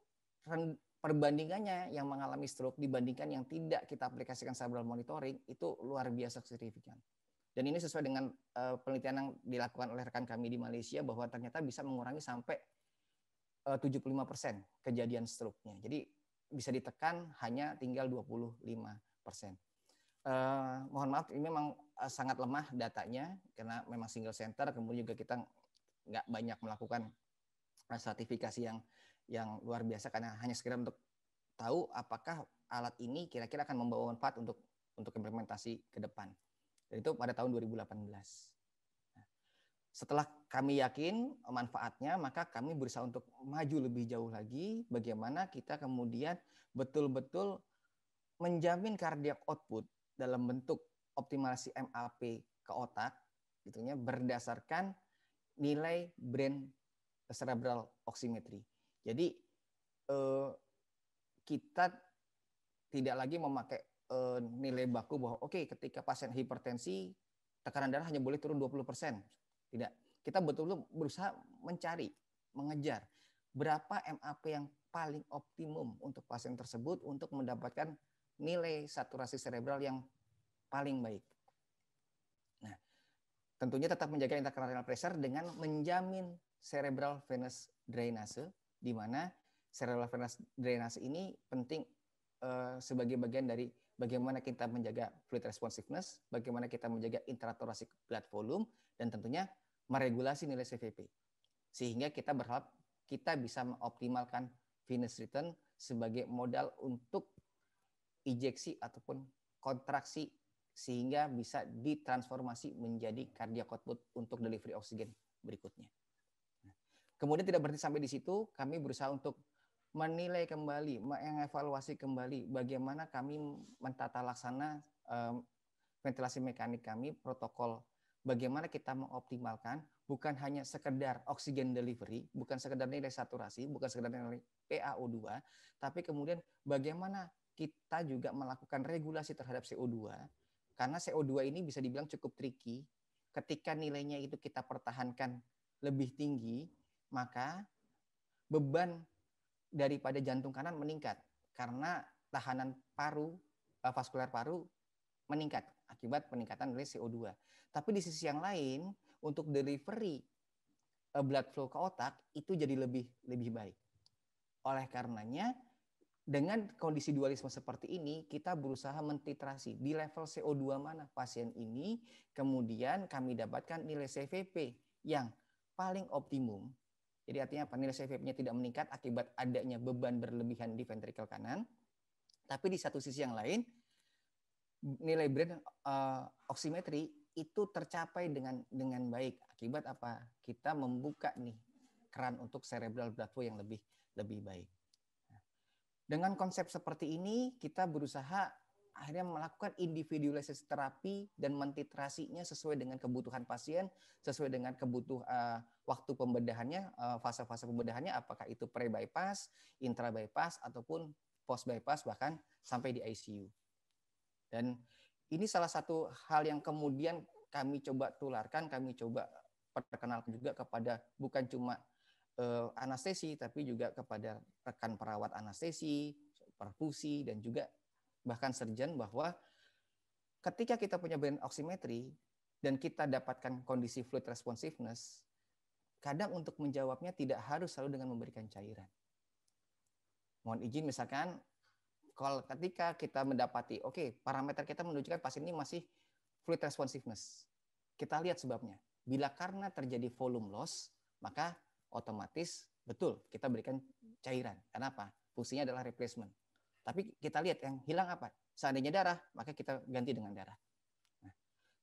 perbandingannya yang mengalami stroke dibandingkan yang tidak kita aplikasikan cerebral monitoring itu luar biasa signifikan. Dan ini sesuai dengan eh, penelitian yang dilakukan oleh rekan kami di Malaysia bahwa ternyata bisa mengurangi sampai eh, uh, 75% kejadian stroke-nya. Jadi bisa ditekan hanya tinggal 25%. Uh, eh, mohon maaf ini memang sangat lemah datanya karena memang single center kemudian juga kita nggak banyak melakukan stratifikasi yang yang luar biasa karena hanya sekedar untuk tahu apakah alat ini kira-kira akan membawa manfaat untuk untuk implementasi ke depan. Dan itu pada tahun 2018. Nah, setelah kami yakin manfaatnya, maka kami berusaha untuk maju lebih jauh lagi bagaimana kita kemudian betul-betul menjamin cardiac output dalam bentuk optimalisasi MAP ke otak gitunya berdasarkan nilai brain cerebral oximetry jadi eh, kita tidak lagi memakai eh, nilai baku bahwa oke okay, ketika pasien hipertensi tekanan darah hanya boleh turun 20%. Tidak. Kita betul-betul berusaha mencari, mengejar berapa MAP yang paling optimum untuk pasien tersebut untuk mendapatkan nilai saturasi cerebral yang paling baik. Nah, tentunya tetap menjaga intracranial pressure dengan menjamin cerebral venous drainase di mana cerebral venous drainase ini penting uh, sebagai bagian dari bagaimana kita menjaga fluid responsiveness, bagaimana kita menjaga intrathoracic blood volume, dan tentunya meregulasi nilai CVP. Sehingga kita berharap kita bisa mengoptimalkan venous return sebagai modal untuk injeksi ataupun kontraksi sehingga bisa ditransformasi menjadi cardiac output untuk delivery oksigen berikutnya. Kemudian tidak berhenti sampai di situ, kami berusaha untuk menilai kembali, mengevaluasi kembali bagaimana kami mentata laksana um, ventilasi mekanik kami, protokol bagaimana kita mengoptimalkan bukan hanya sekedar oksigen delivery, bukan sekedar nilai saturasi, bukan sekedar nilai PaO2, tapi kemudian bagaimana kita juga melakukan regulasi terhadap CO2 karena CO2 ini bisa dibilang cukup tricky ketika nilainya itu kita pertahankan lebih tinggi maka beban daripada jantung kanan meningkat karena tahanan paru eh, vaskuler paru meningkat akibat peningkatan dari CO2. Tapi di sisi yang lain untuk delivery eh, blood flow ke otak itu jadi lebih lebih baik. Oleh karenanya dengan kondisi dualisme seperti ini kita berusaha mentitrasi di level CO2 mana pasien ini kemudian kami dapatkan nilai CVP yang paling optimum jadi artinya apa? Nilai CVP-nya tidak meningkat akibat adanya beban berlebihan di ventrikel kanan. Tapi di satu sisi yang lain, nilai brain uh, eh, oximetry itu tercapai dengan dengan baik akibat apa? Kita membuka nih keran untuk cerebral blood flow yang lebih lebih baik. Nah, dengan konsep seperti ini, kita berusaha akhirnya melakukan individualisasi terapi dan mentitrasinya sesuai dengan kebutuhan pasien, sesuai dengan kebutuhan uh, eh, waktu pembedahannya, uh, fase-fase pembedahannya, apakah itu pre bypass, intra bypass ataupun post bypass bahkan sampai di ICU. Dan ini salah satu hal yang kemudian kami coba tularkan, kami coba perkenalkan juga kepada bukan cuma uh, anestesi tapi juga kepada rekan perawat anestesi, perfusi dan juga bahkan surgeon bahwa ketika kita punya brain oximetry dan kita dapatkan kondisi fluid responsiveness, kadang untuk menjawabnya tidak harus selalu dengan memberikan cairan. Mohon izin misalkan kalau ketika kita mendapati oke okay, parameter kita menunjukkan pasien ini masih fluid responsiveness. Kita lihat sebabnya. Bila karena terjadi volume loss, maka otomatis betul kita berikan cairan. Kenapa? Fungsinya adalah replacement. Tapi kita lihat yang hilang apa? Seandainya darah, maka kita ganti dengan darah. Nah,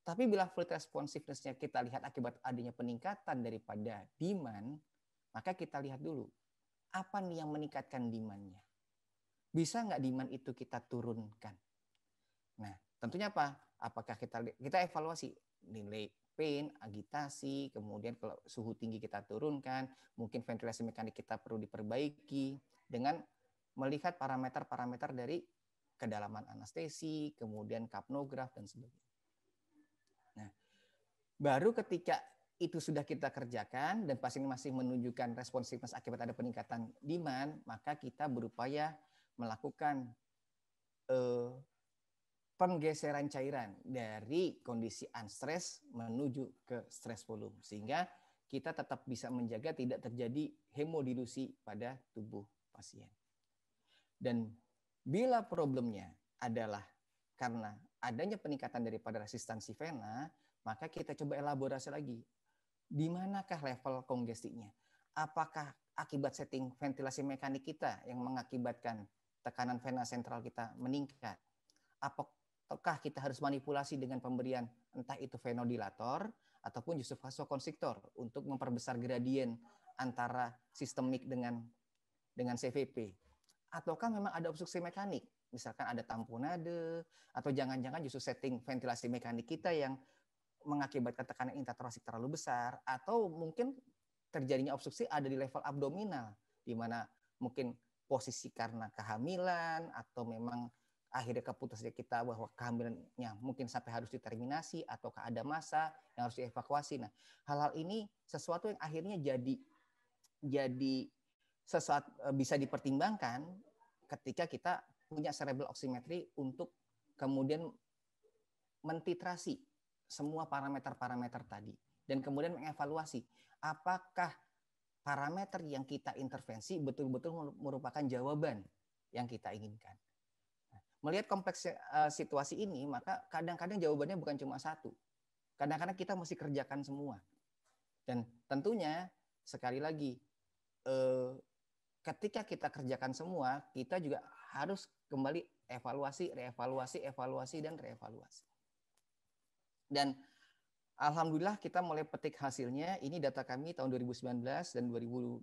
tapi bila fluid responsiveness-nya kita lihat akibat adanya peningkatan daripada demand, maka kita lihat dulu apa nih yang meningkatkan demand-nya. Bisa nggak demand itu kita turunkan? Nah, tentunya apa? Apakah kita kita evaluasi nilai pain, agitasi, kemudian kalau suhu tinggi kita turunkan, mungkin ventilasi mekanik kita perlu diperbaiki dengan melihat parameter-parameter dari kedalaman anestesi, kemudian kapnograf dan sebagainya. Nah, baru ketika itu sudah kita kerjakan dan pasien masih menunjukkan responsiveness akibat ada peningkatan demand, maka kita berupaya melakukan eh, penggeseran cairan dari kondisi unstress menuju ke stress volume sehingga kita tetap bisa menjaga tidak terjadi hemodilusi pada tubuh pasien. Dan bila problemnya adalah karena adanya peningkatan daripada resistansi vena, maka kita coba elaborasi lagi. Di manakah level kongestinya? Apakah akibat setting ventilasi mekanik kita yang mengakibatkan tekanan vena sentral kita meningkat? Apakah kita harus manipulasi dengan pemberian entah itu venodilator ataupun justru vasokonstriktor untuk memperbesar gradien antara sistemik dengan dengan CVP? ataukah memang ada obstruksi mekanik? Misalkan ada tamponade atau jangan-jangan justru setting ventilasi mekanik kita yang mengakibatkan tekanan intratorasik terlalu besar atau mungkin terjadinya obstruksi ada di level abdominal di mana mungkin posisi karena kehamilan atau memang akhirnya keputusan kita bahwa kehamilannya mungkin sampai harus diterminasi ataukah ada masa yang harus dievakuasi. Nah, hal-hal ini sesuatu yang akhirnya jadi jadi sesuatu e, bisa dipertimbangkan ketika kita punya cerebral oximetry untuk kemudian mentitrasi semua parameter-parameter tadi dan kemudian mengevaluasi apakah parameter yang kita intervensi betul-betul merupakan jawaban yang kita inginkan. Nah, melihat kompleks e, situasi ini, maka kadang-kadang jawabannya bukan cuma satu. Kadang-kadang kita mesti kerjakan semua. Dan tentunya sekali lagi e, ketika kita kerjakan semua, kita juga harus kembali evaluasi, reevaluasi, evaluasi, dan reevaluasi. Dan Alhamdulillah kita mulai petik hasilnya. Ini data kami tahun 2019 dan 2020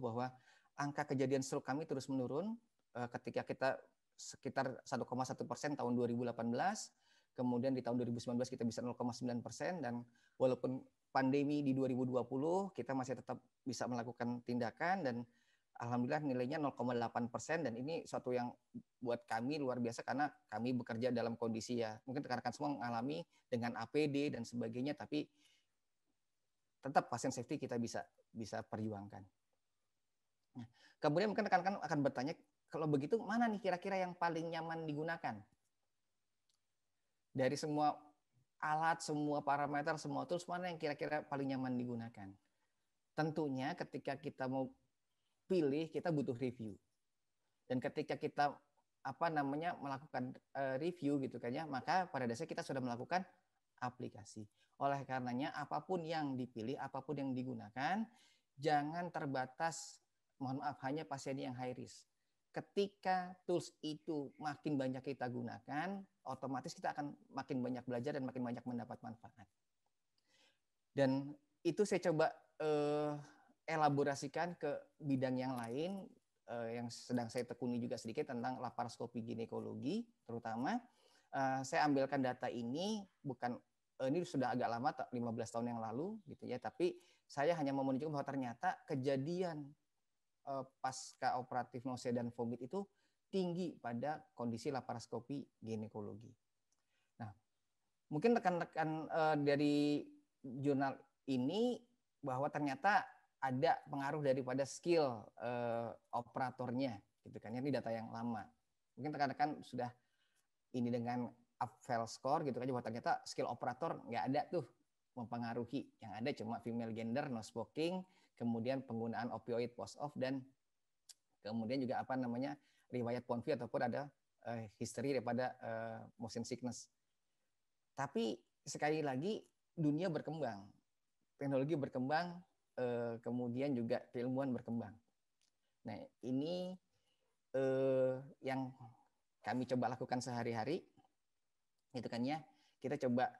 bahwa angka kejadian stroke kami terus menurun eh, ketika kita sekitar 1,1 persen tahun 2018. Kemudian di tahun 2019 kita bisa 0,9 persen dan walaupun pandemi di 2020 kita masih tetap bisa melakukan tindakan dan alhamdulillah nilainya 0,8 persen dan ini suatu yang buat kami luar biasa karena kami bekerja dalam kondisi ya mungkin rekan-rekan semua mengalami dengan APD dan sebagainya tapi tetap pasien safety kita bisa bisa perjuangkan. Nah, kemudian mungkin rekan-rekan akan bertanya kalau begitu mana nih kira-kira yang paling nyaman digunakan dari semua alat, semua parameter, semua tools mana yang kira-kira paling nyaman digunakan? Tentunya ketika kita mau pilih kita butuh review dan ketika kita apa namanya melakukan uh, review gitu kan ya maka pada dasarnya kita sudah melakukan aplikasi oleh karenanya apapun yang dipilih apapun yang digunakan jangan terbatas mohon maaf hanya pasien yang high risk ketika tools itu makin banyak kita gunakan otomatis kita akan makin banyak belajar dan makin banyak mendapat manfaat dan itu saya coba uh, elaborasikan ke bidang yang lain uh, yang sedang saya tekuni juga sedikit tentang laparoskopi ginekologi terutama uh, saya ambilkan data ini bukan uh, ini sudah agak lama 15 tahun yang lalu gitu ya tapi saya hanya mau menunjukkan bahwa ternyata kejadian uh, pasca operatif nausea dan vomit itu tinggi pada kondisi laparoskopi ginekologi. Nah, mungkin rekan-rekan uh, dari jurnal ini bahwa ternyata ada pengaruh daripada skill uh, operatornya gitu kan. Ini data yang lama. Mungkin rekan-rekan sudah ini dengan upfell score gitu kan, ternyata skill operator nggak ada tuh mempengaruhi. Yang ada cuma female gender, no smoking, kemudian penggunaan opioid post off dan kemudian juga apa namanya riwayat PONV ataupun ada uh, history daripada uh, motion sickness. Tapi sekali lagi dunia berkembang, teknologi berkembang, eh, kemudian juga keilmuan berkembang. Nah, ini eh, yang kami coba lakukan sehari-hari, itu kan ya. Kita coba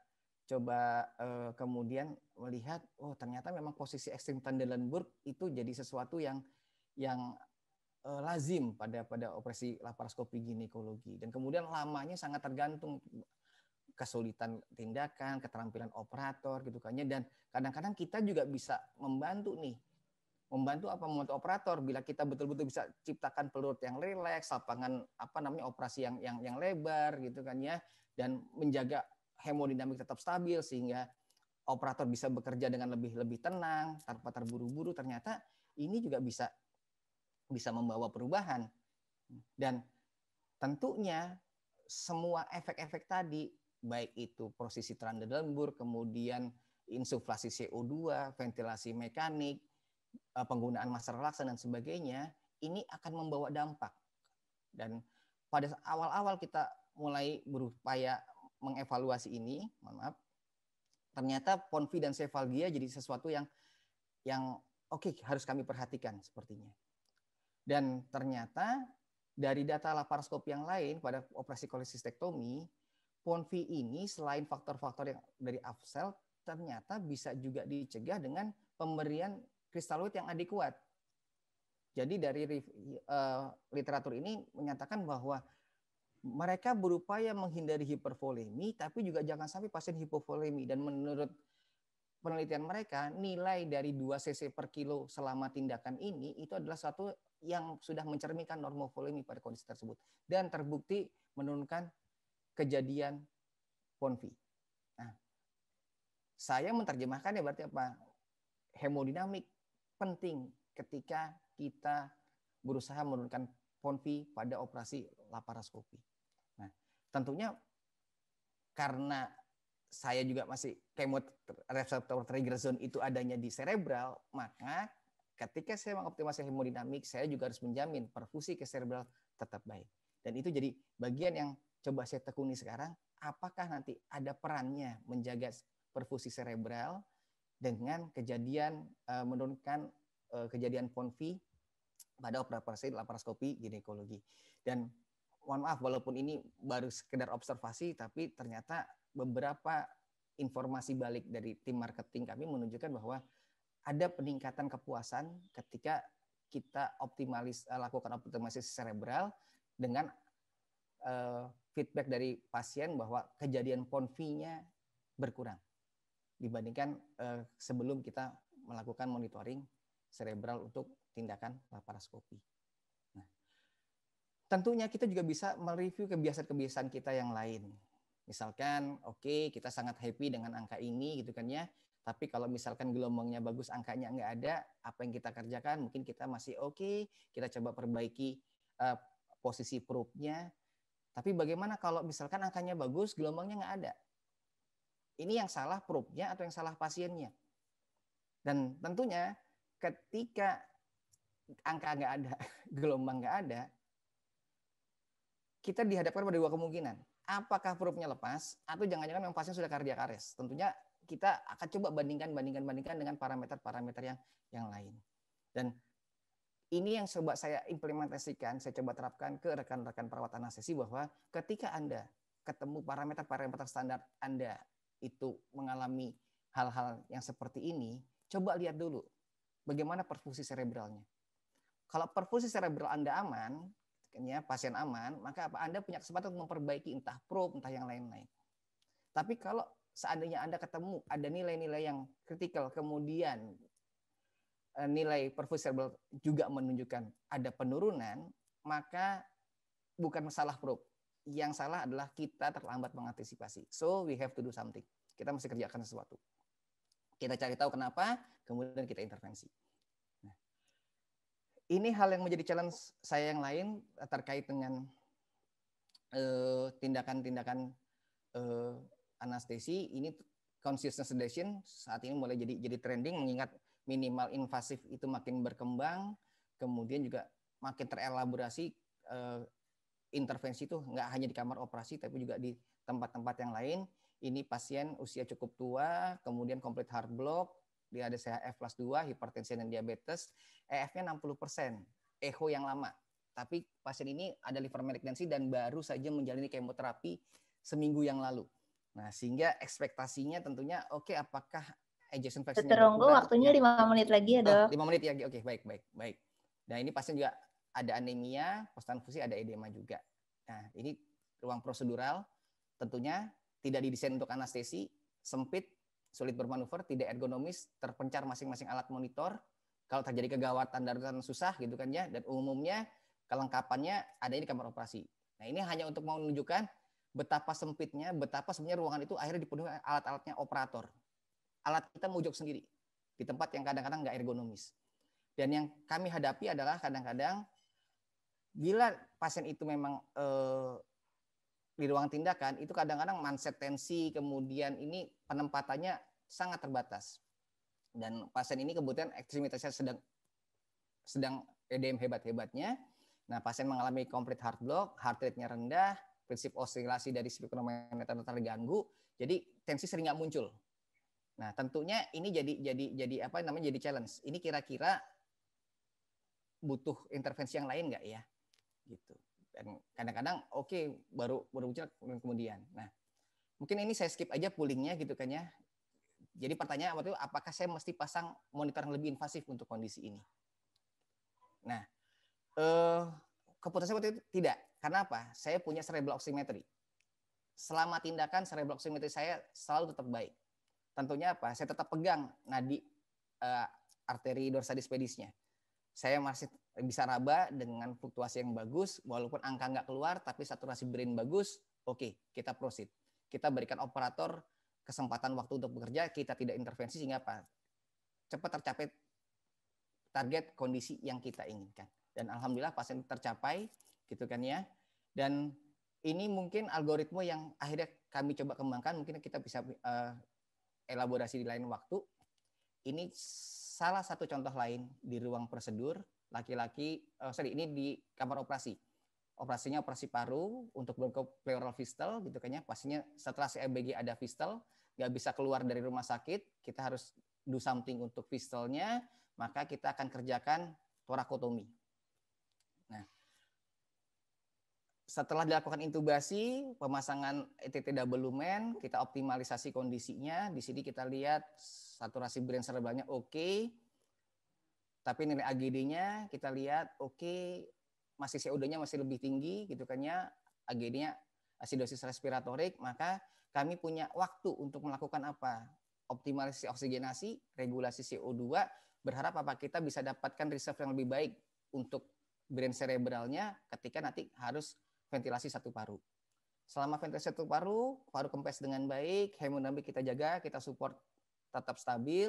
coba eh, kemudian melihat, oh ternyata memang posisi ekstrim Tandelenburg itu jadi sesuatu yang yang eh, lazim pada pada operasi laparoskopi ginekologi dan kemudian lamanya sangat tergantung kesulitan tindakan, keterampilan operator gitu kan ya. Dan kadang-kadang kita juga bisa membantu nih. Membantu apa membantu operator bila kita betul-betul bisa ciptakan pelurut yang rileks, lapangan apa namanya operasi yang yang yang lebar gitu kan ya dan menjaga hemodinamik tetap stabil sehingga operator bisa bekerja dengan lebih lebih tenang tanpa terburu-buru ternyata ini juga bisa bisa membawa perubahan dan tentunya semua efek-efek tadi baik itu prosesi teranda lembur, kemudian insuflasi CO2, ventilasi mekanik, eh, penggunaan masker relaksan dan sebagainya, ini akan membawa dampak. Dan pada awal-awal kita mulai berupaya mengevaluasi ini, mohon maaf, ternyata ponvi dan cefalgia jadi sesuatu yang yang oke okay, harus kami perhatikan sepertinya. Dan ternyata dari data laparoskopi yang lain pada operasi kolesistektomi V ini selain faktor-faktor yang dari upsell ternyata bisa juga dicegah dengan pemberian kristaloid yang adekuat. Jadi dari eh, literatur ini menyatakan bahwa mereka berupaya menghindari hipervolemi tapi juga jangan sampai pasien hipovolemi dan menurut penelitian mereka nilai dari 2 cc per kilo selama tindakan ini itu adalah satu yang sudah mencerminkan normovolemi pada kondisi tersebut dan terbukti menurunkan kejadian Ponfi. Nah, saya menerjemahkannya berarti apa? Hemodinamik penting ketika kita berusaha menurunkan Ponfi pada operasi laparoskopi. Nah, tentunya karena saya juga masih receptor trigger zone itu adanya di cerebral, maka ketika saya mengoptimasi hemodinamik, saya juga harus menjamin perfusi ke cerebral tetap baik. Dan itu jadi bagian yang coba saya tekuni sekarang, apakah nanti ada perannya menjaga perfusi serebral dengan kejadian uh, menurunkan uh, kejadian PONVI pada operasi laparoskopi ginekologi. Dan mohon maaf walaupun ini baru sekedar observasi tapi ternyata beberapa informasi balik dari tim marketing kami menunjukkan bahwa ada peningkatan kepuasan ketika kita optimalis eh, lakukan optimalisasi serebral dengan feedback dari pasien bahwa kejadian ponfinya berkurang dibandingkan uh, sebelum kita melakukan monitoring cerebral untuk tindakan laparoskopi. Nah, tentunya kita juga bisa mereview kebiasaan-kebiasaan kita yang lain. Misalkan, oke, okay, kita sangat happy dengan angka ini gitu kan ya. Tapi kalau misalkan gelombangnya bagus, angkanya nggak ada, apa yang kita kerjakan? Mungkin kita masih oke, okay, kita coba perbaiki uh, posisi probe-nya, tapi bagaimana kalau misalkan angkanya bagus, gelombangnya nggak ada? Ini yang salah probe-nya atau yang salah pasiennya? Dan tentunya ketika angka nggak ada, <laughs> gelombang nggak ada, kita dihadapkan pada dua kemungkinan. Apakah probe-nya lepas atau jangan-jangan memang pasien sudah kardiak arrest. Tentunya kita akan coba bandingkan bandingkan bandingkan dengan parameter-parameter yang yang lain. Dan ini yang coba saya implementasikan, saya coba terapkan ke rekan-rekan perawat anestesi bahwa ketika Anda ketemu parameter-parameter standar Anda itu mengalami hal-hal yang seperti ini, coba lihat dulu bagaimana perfusi cerebralnya. Kalau perfusi cerebral Anda aman, ya, pasien aman, maka apa Anda punya kesempatan untuk memperbaiki entah probe, entah yang lain-lain. Tapi kalau seandainya Anda ketemu ada nilai-nilai yang kritikal, kemudian Eh, nilai perfusible juga menunjukkan ada penurunan, maka bukan masalah probe. Yang salah adalah kita terlambat mengantisipasi. So we have to do something. Kita mesti kerjakan sesuatu. Kita cari tahu kenapa, kemudian kita intervensi. Nah, ini hal yang menjadi challenge saya yang lain eh, terkait dengan tindakan eh, tindakan-tindakan uh, anestesi. Ini consciousness sedation saat ini mulai jadi jadi trending mengingat minimal invasif itu makin berkembang, kemudian juga makin terelaborasi eh, intervensi itu nggak hanya di kamar operasi tapi juga di tempat-tempat yang lain. Ini pasien usia cukup tua, kemudian complete heart block, dia ada CHF plus 2, hipertensi dan diabetes, EF-nya 60%, echo yang lama. Tapi pasien ini ada liver malignancy dan baru saja menjalani kemoterapi seminggu yang lalu. Nah, sehingga ekspektasinya tentunya oke okay, apakah eh Jason Terunggu waktunya iya. lima menit lagi ya dok. Lima oh, menit ya, ya, oke baik baik baik. Nah ini pasien juga ada anemia, post-transfusi ada edema juga. Nah ini ruang prosedural tentunya tidak didesain untuk anestesi, sempit, sulit bermanuver, tidak ergonomis, terpencar masing-masing alat monitor. Kalau terjadi kegawatan daratan susah gitu kan ya, dan umumnya kelengkapannya ada di kamar operasi. Nah ini hanya untuk mau menunjukkan betapa sempitnya, betapa sebenarnya ruangan itu akhirnya dipenuhi alat-alatnya operator alat kita mojok sendiri di tempat yang kadang-kadang nggak ergonomis. Dan yang kami hadapi adalah kadang-kadang bila pasien itu memang eh, di ruang tindakan itu kadang-kadang manset tensi kemudian ini penempatannya sangat terbatas dan pasien ini kebetulan ekstremitasnya sedang sedang EDM hebat-hebatnya nah pasien mengalami complete heart block heart rate-nya rendah prinsip osilasi dari spektrometer terganggu jadi tensi sering nggak muncul Nah, tentunya ini jadi jadi jadi apa namanya jadi challenge. Ini kira-kira butuh intervensi yang lain nggak ya? Gitu. Dan kadang-kadang oke okay, baru baru muncul kemudian. Nah, mungkin ini saya skip aja poolingnya gitu kan ya. Jadi pertanyaan waktu itu apakah saya mesti pasang monitor yang lebih invasif untuk kondisi ini? Nah, eh, keputusan waktu itu tidak. Karena apa? Saya punya cerebral oximetry. Selama tindakan cerebral oximetry saya selalu tetap baik tentunya apa? Saya tetap pegang nadi uh, eh, arteri dorsalis pedisnya. Saya masih bisa raba dengan fluktuasi yang bagus, walaupun angka nggak keluar, tapi saturasi brain bagus, oke, okay, kita proceed. Kita berikan operator kesempatan waktu untuk bekerja, kita tidak intervensi sehingga apa? Cepat tercapai target kondisi yang kita inginkan. Dan alhamdulillah pasien tercapai, gitu kan ya. Dan ini mungkin algoritma yang akhirnya kami coba kembangkan, mungkin kita bisa uh, elaborasi di lain waktu. Ini salah satu contoh lain di ruang prosedur laki-laki, oh, sorry, ini di kamar operasi. Operasinya operasi paru untuk pleural fistel. gitu kayaknya. Pastinya setelah si EBG ada fistel, nggak bisa keluar dari rumah sakit, kita harus do something untuk fistelnya. maka kita akan kerjakan torakotomi setelah dilakukan intubasi, pemasangan ETT double lumen, kita optimalisasi kondisinya. Di sini kita lihat saturasi brain cerebralnya oke, okay, tapi nilai AGD-nya kita lihat oke, okay, masih 2 nya masih lebih tinggi gitu kan ya, AGD-nya asidosis respiratorik, maka kami punya waktu untuk melakukan apa? Optimalisasi oksigenasi, regulasi CO2, berharap apa kita bisa dapatkan reserve yang lebih baik untuk brain cerebralnya ketika nanti harus ventilasi satu paru. Selama ventilasi satu paru, paru kempes dengan baik, hemodinamik kita jaga, kita support tetap stabil,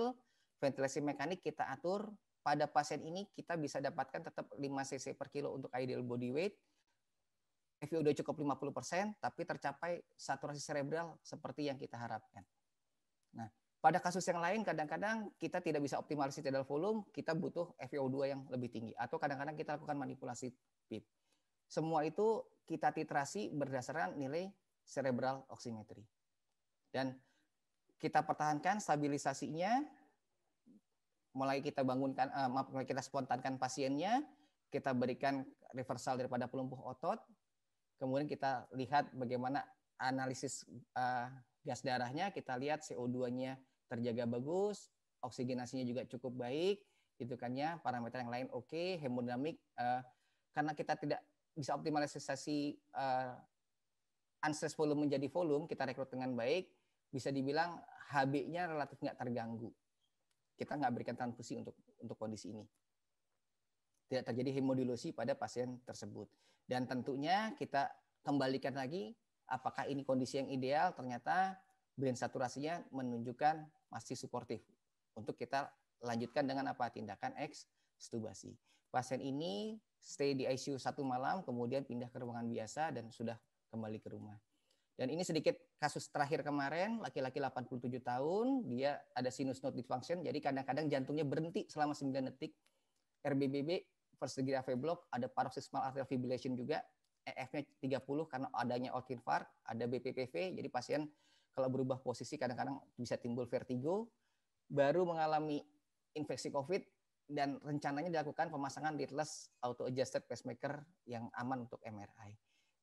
ventilasi mekanik kita atur. Pada pasien ini kita bisa dapatkan tetap 5 cc per kilo untuk ideal body weight. FiO2 cukup 50%, tapi tercapai saturasi cerebral seperti yang kita harapkan. Nah, pada kasus yang lain kadang-kadang kita tidak bisa optimalisasi tidal volume, kita butuh fio 2 yang lebih tinggi atau kadang-kadang kita lakukan manipulasi PIP. Semua itu kita titrasi berdasarkan nilai cerebral oximetry. Dan kita pertahankan stabilisasinya, mulai kita bangunkan, uh, maaf, mulai kita spontankan pasiennya, kita berikan reversal daripada pelumpuh otot, kemudian kita lihat bagaimana analisis uh, gas darahnya, kita lihat CO2-nya terjaga bagus, oksigenasinya juga cukup baik, gitu kan ya, parameter yang lain oke, okay, hemodinamik, uh, karena kita tidak bisa optimalisasi uh, unstress volume menjadi volume, kita rekrut dengan baik, bisa dibilang HB-nya relatif nggak terganggu. Kita nggak berikan transfusi untuk untuk kondisi ini. Tidak terjadi hemodilusi pada pasien tersebut. Dan tentunya kita kembalikan lagi apakah ini kondisi yang ideal, ternyata brain saturasinya menunjukkan masih suportif. Untuk kita lanjutkan dengan apa? Tindakan ekstubasi. Pasien ini stay di ICU satu malam, kemudian pindah ke ruangan biasa dan sudah kembali ke rumah. Dan ini sedikit kasus terakhir kemarin, laki-laki 87 tahun, dia ada sinus node dysfunction, jadi kadang-kadang jantungnya berhenti selama 9 detik. RBBB, first degree AV block, ada paroxysmal atrial fibrillation juga, EF-nya 30 karena adanya aortic infarct, ada BPPV, jadi pasien kalau berubah posisi kadang-kadang bisa timbul vertigo, baru mengalami infeksi COVID, dan rencananya dilakukan pemasangan leadless auto adjusted pacemaker yang aman untuk MRI.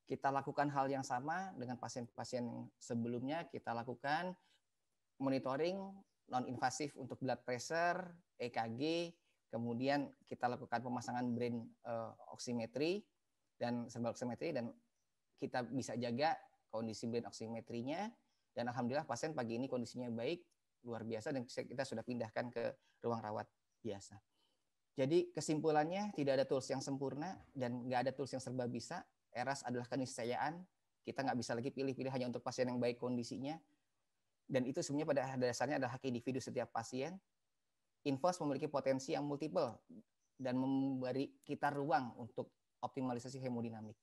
Kita lakukan hal yang sama dengan pasien-pasien sebelumnya, kita lakukan monitoring non invasif untuk blood pressure, EKG, kemudian kita lakukan pemasangan brain uh, oximetry dan cerebral oximetry dan kita bisa jaga kondisi brain oximetrinya dan alhamdulillah pasien pagi ini kondisinya baik luar biasa dan kita sudah pindahkan ke ruang rawat biasa. Jadi kesimpulannya tidak ada tools yang sempurna dan nggak ada tools yang serba bisa. Eras adalah keniscayaan. Kita nggak bisa lagi pilih-pilih hanya untuk pasien yang baik kondisinya. Dan itu sebenarnya pada dasarnya adalah hak individu setiap pasien. Infos memiliki potensi yang multiple dan memberi kita ruang untuk optimalisasi hemodinamik.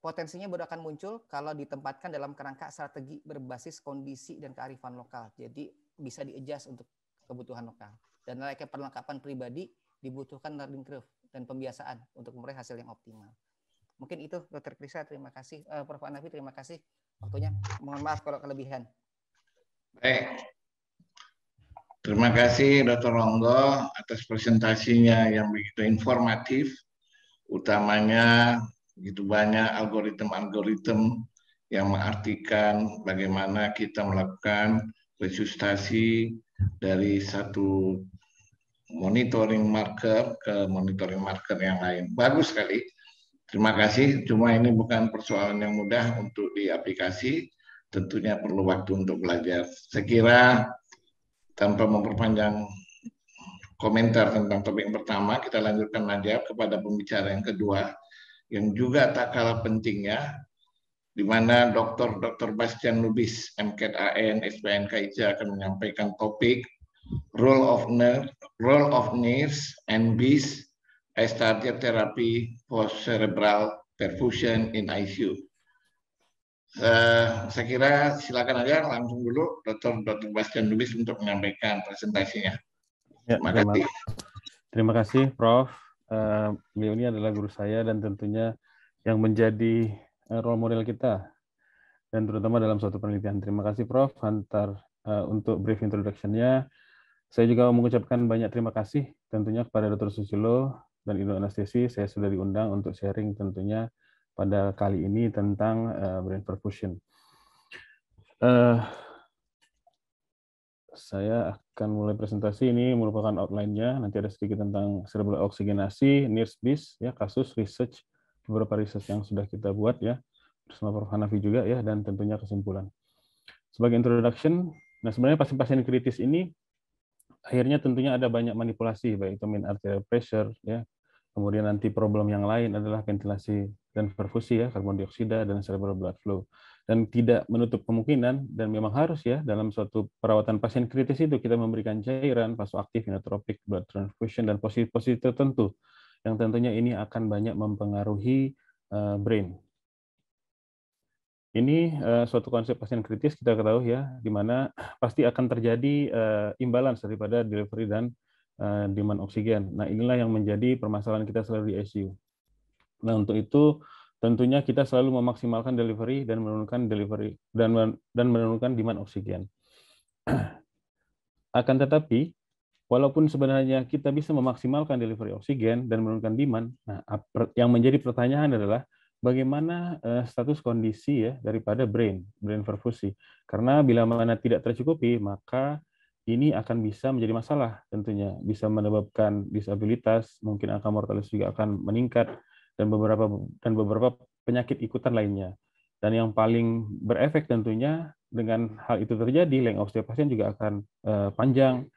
Potensinya baru akan muncul kalau ditempatkan dalam kerangka strategi berbasis kondisi dan kearifan lokal. Jadi bisa di untuk kebutuhan lokal. Dan layaknya perlengkapan pribadi, dibutuhkan learning curve dan pembiasaan untuk memperoleh hasil yang optimal. Mungkin itu Dokter Krisa, terima kasih. Uh, Prof. Anafi, terima kasih waktunya. Mohon maaf kalau kelebihan. Baik. Terima kasih Dr. Ronggo atas presentasinya yang begitu informatif, utamanya begitu banyak algoritma-algoritma yang mengartikan bagaimana kita melakukan resusitasi dari satu monitoring marker ke monitoring marker yang lain. Bagus sekali. Terima kasih. Cuma ini bukan persoalan yang mudah untuk diaplikasi. Tentunya perlu waktu untuk belajar. Sekira tanpa memperpanjang komentar tentang topik yang pertama, kita lanjutkan saja kepada pembicara yang kedua, yang juga tak kalah pentingnya, di mana Dr. Dr. Bastian Lubis, MKAN, SPNK akan menyampaikan topik Role of Nurse role of NIRS and BIS as target therapy for cerebral perfusion in ICU. Uh, eh, saya kira silakan aja langsung dulu Dr. Dr. Bastian Dubis untuk menyampaikan presentasinya. Ya, terima kasih. Terima kasih, Prof. Uh, ini adalah guru saya dan tentunya yang menjadi eh, role model kita dan terutama dalam suatu penelitian. Terima kasih, Prof. Hantar uh, untuk brief introduction-nya. Saya juga mengucapkan banyak terima kasih tentunya kepada Dr. Susilo dan Ibu Anastasi. Saya sudah diundang untuk sharing tentunya pada kali ini tentang uh, brain perfusion. Uh, saya akan mulai presentasi ini merupakan outline-nya. Nanti ada sedikit tentang cerebral oksigenasi, NIRSBIS, ya kasus research beberapa research yang sudah kita buat ya bersama Prof Hanafi juga ya dan tentunya kesimpulan. Sebagai introduction, nah sebenarnya pasien-pasien kritis ini akhirnya tentunya ada banyak manipulasi baik itu mean arterial pressure ya kemudian nanti problem yang lain adalah ventilasi dan perfusi ya karbon dioksida dan cerebral blood flow dan tidak menutup kemungkinan dan memang harus ya dalam suatu perawatan pasien kritis itu kita memberikan cairan vasoaktif inotropik blood transfusion dan posisi-posisi tertentu yang tentunya ini akan banyak mempengaruhi eh, brain ini uh, suatu konsep pasien kritis kita ketahui ya, di mana <clears throat> pasti akan terjadi uh, imbalance daripada delivery dan uh, demand oksigen. Nah inilah yang menjadi permasalahan kita selalu di ICU. Nah untuk itu tentunya kita selalu memaksimalkan delivery dan menurunkan delivery dan dan menurunkan demand oksigen. <clears throat> akan tetapi walaupun sebenarnya kita bisa memaksimalkan delivery oksigen dan menurunkan demand, nah yang menjadi pertanyaan adalah bagaimana uh, status kondisi ya daripada brain, brain perfusi. Karena bila mana tidak tercukupi, maka ini akan bisa menjadi masalah tentunya, bisa menyebabkan disabilitas, mungkin angka mortalitas juga akan meningkat dan beberapa dan beberapa penyakit ikutan lainnya. Dan yang paling berefek tentunya dengan hal itu terjadi, length of stay pasien juga akan uh, panjang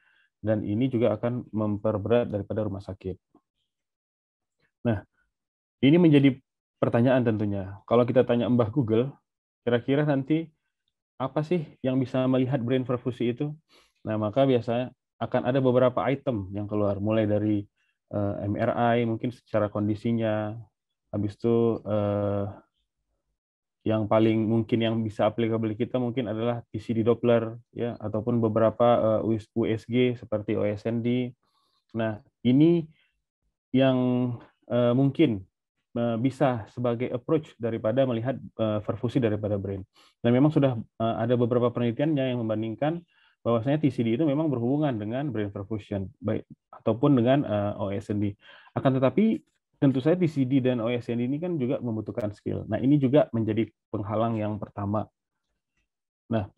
dan ini juga akan memperberat daripada rumah sakit. Nah, ini menjadi pertanyaan tentunya. Kalau kita tanya Mbah Google, kira-kira nanti apa sih yang bisa melihat brain perfusi itu? Nah, maka biasanya akan ada beberapa item yang keluar, mulai dari uh, eh, MRI mungkin secara kondisinya, habis itu uh, yang paling mungkin yang bisa aplikabel kita mungkin adalah PCD Doppler ya ataupun beberapa uh, eh, USG seperti OSND. Nah, ini yang uh, mungkin Eh, bisa sebagai approach daripada melihat perfusi eh, daripada brain. Dan memang sudah eh, ada beberapa penelitiannya yang membandingkan bahwasanya TCD itu memang berhubungan dengan brain perfusion baik ataupun dengan OSND. Akan tetapi tentu saja TCD dan OSND ini kan juga membutuhkan skill. Nah, ini juga menjadi penghalang yang pertama. Nah,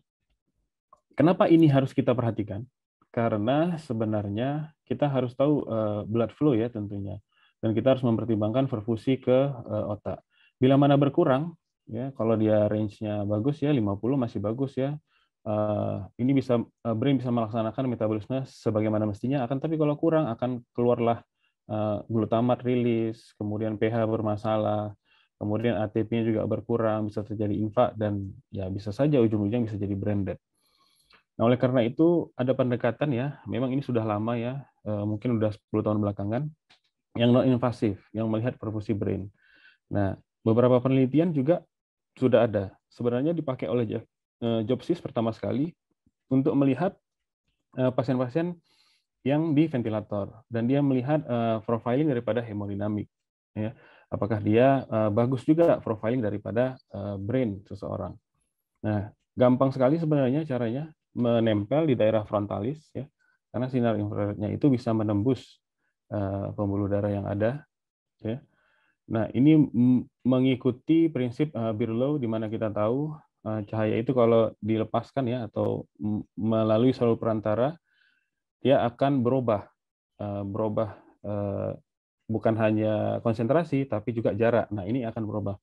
kenapa ini harus kita perhatikan? Karena sebenarnya kita harus tahu blood flow ya tentunya dan kita harus mempertimbangkan perfusi ke eh, otak. Bila mana berkurang, ya kalau dia range-nya bagus ya 50 masih bagus ya. Eh, ini bisa uh, brain bisa melaksanakan metabolisme sebagaimana mestinya akan tapi kalau kurang akan keluarlah glutamat rilis, kemudian pH bermasalah, kemudian ATP-nya juga berkurang, bisa terjadi infak dan ya bisa saja ujung-ujung bisa jadi branded. Nah, oleh karena itu ada pendekatan ya, memang ini sudah lama ya, mungkin sudah 10 tahun belakangan, yang non invasif yang melihat perfusi brain. Nah, beberapa penelitian juga sudah ada. Sebenarnya dipakai oleh eh, Jobsis pertama sekali untuk melihat eh, pasien-pasien yang di ventilator dan dia melihat eh, profiling daripada hemodinamik ya. Apakah dia bagus juga profiling daripada brain seseorang. Nah, gampang sekali sebenarnya caranya menempel di daerah frontalis ya. Karena sinar infrarednya itu bisa menembus Eh, pembuluh darah yang ada. Ya. Nah, ini mengikuti prinsip eh, Birlow di mana kita tahu eh, cahaya itu kalau dilepaskan ya atau melalui saluran perantara dia akan berubah berubah bukan hanya konsentrasi tapi juga jarak. Nah, ini akan berubah.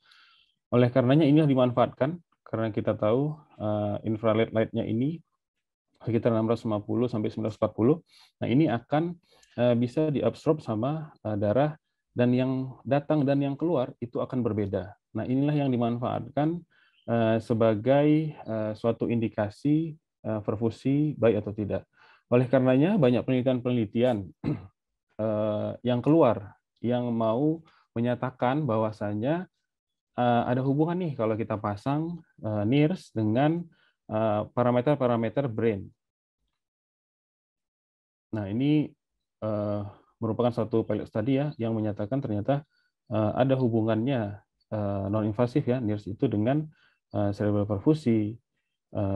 Oleh karenanya ini dimanfaatkan karena kita tahu infrared light-nya ini sekitar 650 sampai 940. Nah, ini akan Eh, bisa diabsorb sama eh, darah dan yang datang dan yang keluar itu akan berbeda. Nah, inilah yang dimanfaatkan eh, sebagai suatu indikasi perfusi baik atau tidak. Oleh karenanya banyak penelitian-penelitian <clears throat> yang keluar yang mau menyatakan bahwasanya ada hubungan nih kalau kita pasang NIRS dengan parameter-parameter brain. Nah, ini Eh, merupakan satu pilot study ya yang menyatakan ternyata eh, ada hubungannya uh, eh, non invasif ya NIRS itu dengan cerebral perfusi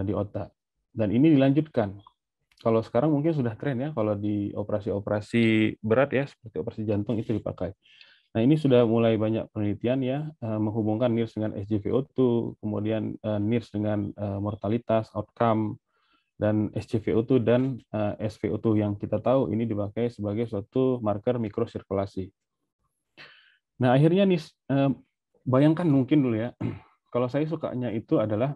di otak dan ini dilanjutkan kalau sekarang mungkin sudah tren ya kalau di operasi-operasi berat ya seperti operasi jantung itu dipakai. Nah ini sudah mulai banyak penelitian ya menghubungkan NIRS dengan SGVO2, kemudian NIRS dengan mortalitas, outcome, dan SCVO2 dan uh, eh, SVO2 yang kita tahu ini dipakai sebagai suatu marker mikrosirkulasi. Nah, akhirnya nih uh, bayangkan mungkin dulu ya. <clears throat> Kalau saya sukanya itu adalah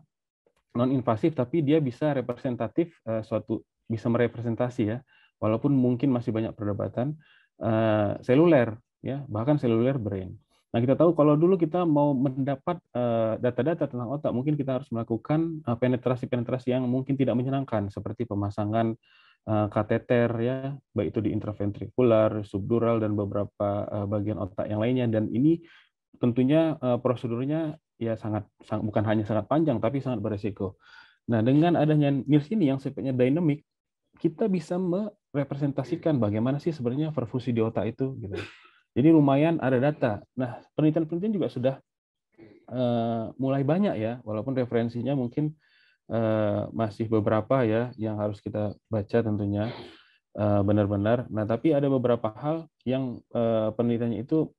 non invasif tapi dia bisa representatif uh, suatu bisa merepresentasi ya. Walaupun mungkin masih banyak perdebatan uh, seluler ya, bahkan seluler brain. Nah, kita tahu kalau dulu kita mau mendapat eh, data-data tentang otak, mungkin kita harus melakukan eh, penetrasi-penetrasi yang mungkin tidak menyenangkan, seperti pemasangan uh, kateter, ya, baik itu di intraventrikular, subdural, dan beberapa bagian otak yang lainnya. Dan ini tentunya prosedurnya ya sangat, sangat bukan hanya sangat panjang, tapi sangat beresiko. Nah, dengan adanya NIRS ini yang sifatnya dinamik, kita bisa merepresentasikan bagaimana sih sebenarnya perfusi di otak itu. Gitu jadi lumayan ada data. Nah, penelitian-penelitian juga sudah uh, mulai banyak ya, walaupun referensinya mungkin uh, masih beberapa ya yang harus kita baca tentunya benar eh, benar-benar. Nah, tapi ada beberapa hal yang uh, penelitiannya itu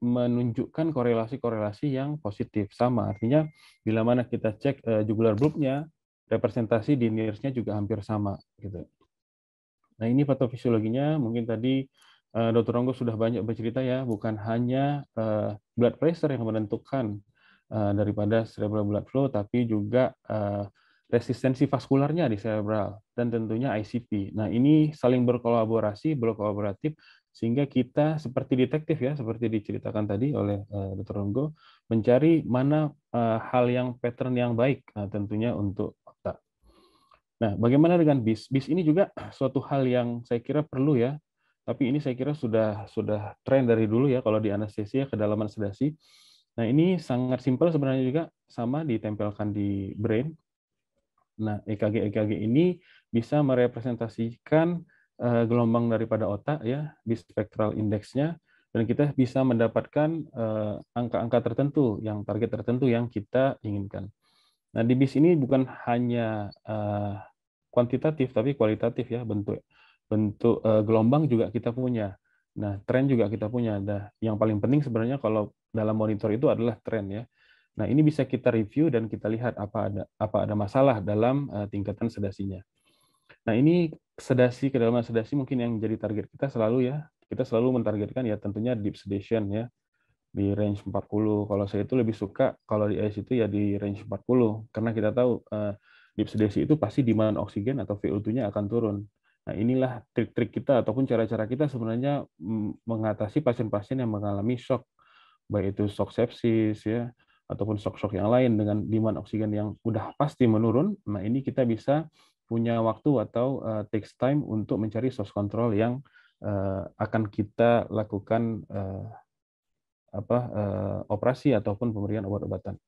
menunjukkan korelasi-korelasi yang positif. Sama artinya bila mana kita cek uh, jugular bulbnya, representasi di NIRS-nya juga hampir sama gitu. Nah, ini patofisiologinya mungkin tadi Eh, Dr. Ronggo sudah banyak bercerita ya, bukan hanya eh, blood pressure yang menentukan eh, daripada cerebral blood flow, tapi juga resistensi vaskularnya di cerebral dan tentunya ICP. Nah ini saling berkolaborasi, berkolaboratif sehingga kita seperti detektif ya, seperti diceritakan tadi oleh Dr. Ronggo, mencari mana hal yang pattern yang baik uh, tentunya untuk otak. Nah, bagaimana dengan bis? Bis ini juga suatu hal yang saya kira perlu ya tapi ini saya kira sudah sudah tren dari dulu ya kalau di anestesi ya kedalaman sedasi. Nah, ini sangat simpel sebenarnya juga sama ditempelkan di brain. Nah, EKG EKG ini bisa merepresentasikan eh, gelombang daripada otak ya di spektral indeksnya dan kita bisa mendapatkan eh, angka-angka tertentu yang target tertentu yang kita inginkan. Nah, di BIS ini bukan hanya eh, kuantitatif tapi kualitatif ya bentuk bentuk uh, gelombang juga kita punya. Nah, tren juga kita punya. Nah, yang paling penting sebenarnya kalau dalam monitor itu adalah tren ya. Nah, ini bisa kita review dan kita lihat apa ada apa ada masalah dalam uh, tingkatan sedasinya. Nah, ini sedasi kedalaman sedasi mungkin yang jadi target kita selalu ya. Kita selalu mentargetkan ya tentunya deep sedation ya di range 40. Kalau saya itu lebih suka kalau di AS itu ya di range 40 karena kita tahu uh, deep sedasi itu pasti demand oksigen atau VO2-nya akan turun. Nah, inilah trik-trik kita ataupun cara-cara kita sebenarnya mengatasi pasien-pasien yang mengalami shock, baik itu shock sepsis ya, ataupun shock-shock yang lain dengan demand oksigen yang udah pasti menurun. Nah, ini kita bisa punya waktu atau uh, takes time untuk mencari source control yang uh, akan kita lakukan uh, apa uh, operasi ataupun pemberian obat-obatan.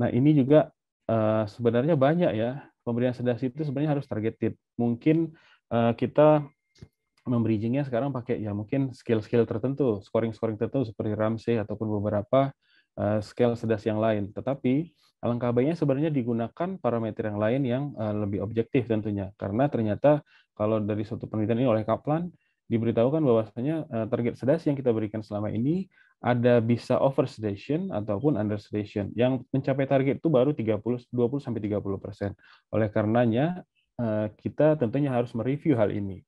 Nah, ini juga uh, sebenarnya banyak ya. Pemberian sedasi itu sebenarnya harus targeted. Mungkin Eh, kita memberijingnya sekarang pakai ya mungkin skill-skill tertentu, scoring-scoring tertentu seperti Ramsey ataupun beberapa eh, skill sedas yang lain. Tetapi alangkah baiknya sebenarnya digunakan parameter yang lain yang eh, lebih objektif tentunya. Karena ternyata kalau dari suatu penelitian ini oleh Kaplan diberitahukan bahwasanya target sedas yang kita berikan selama ini ada bisa over sedation ataupun under sedation. Yang mencapai target itu baru 30 20 sampai 30%. Oleh karenanya Eh, kita tentunya harus mereview hal ini.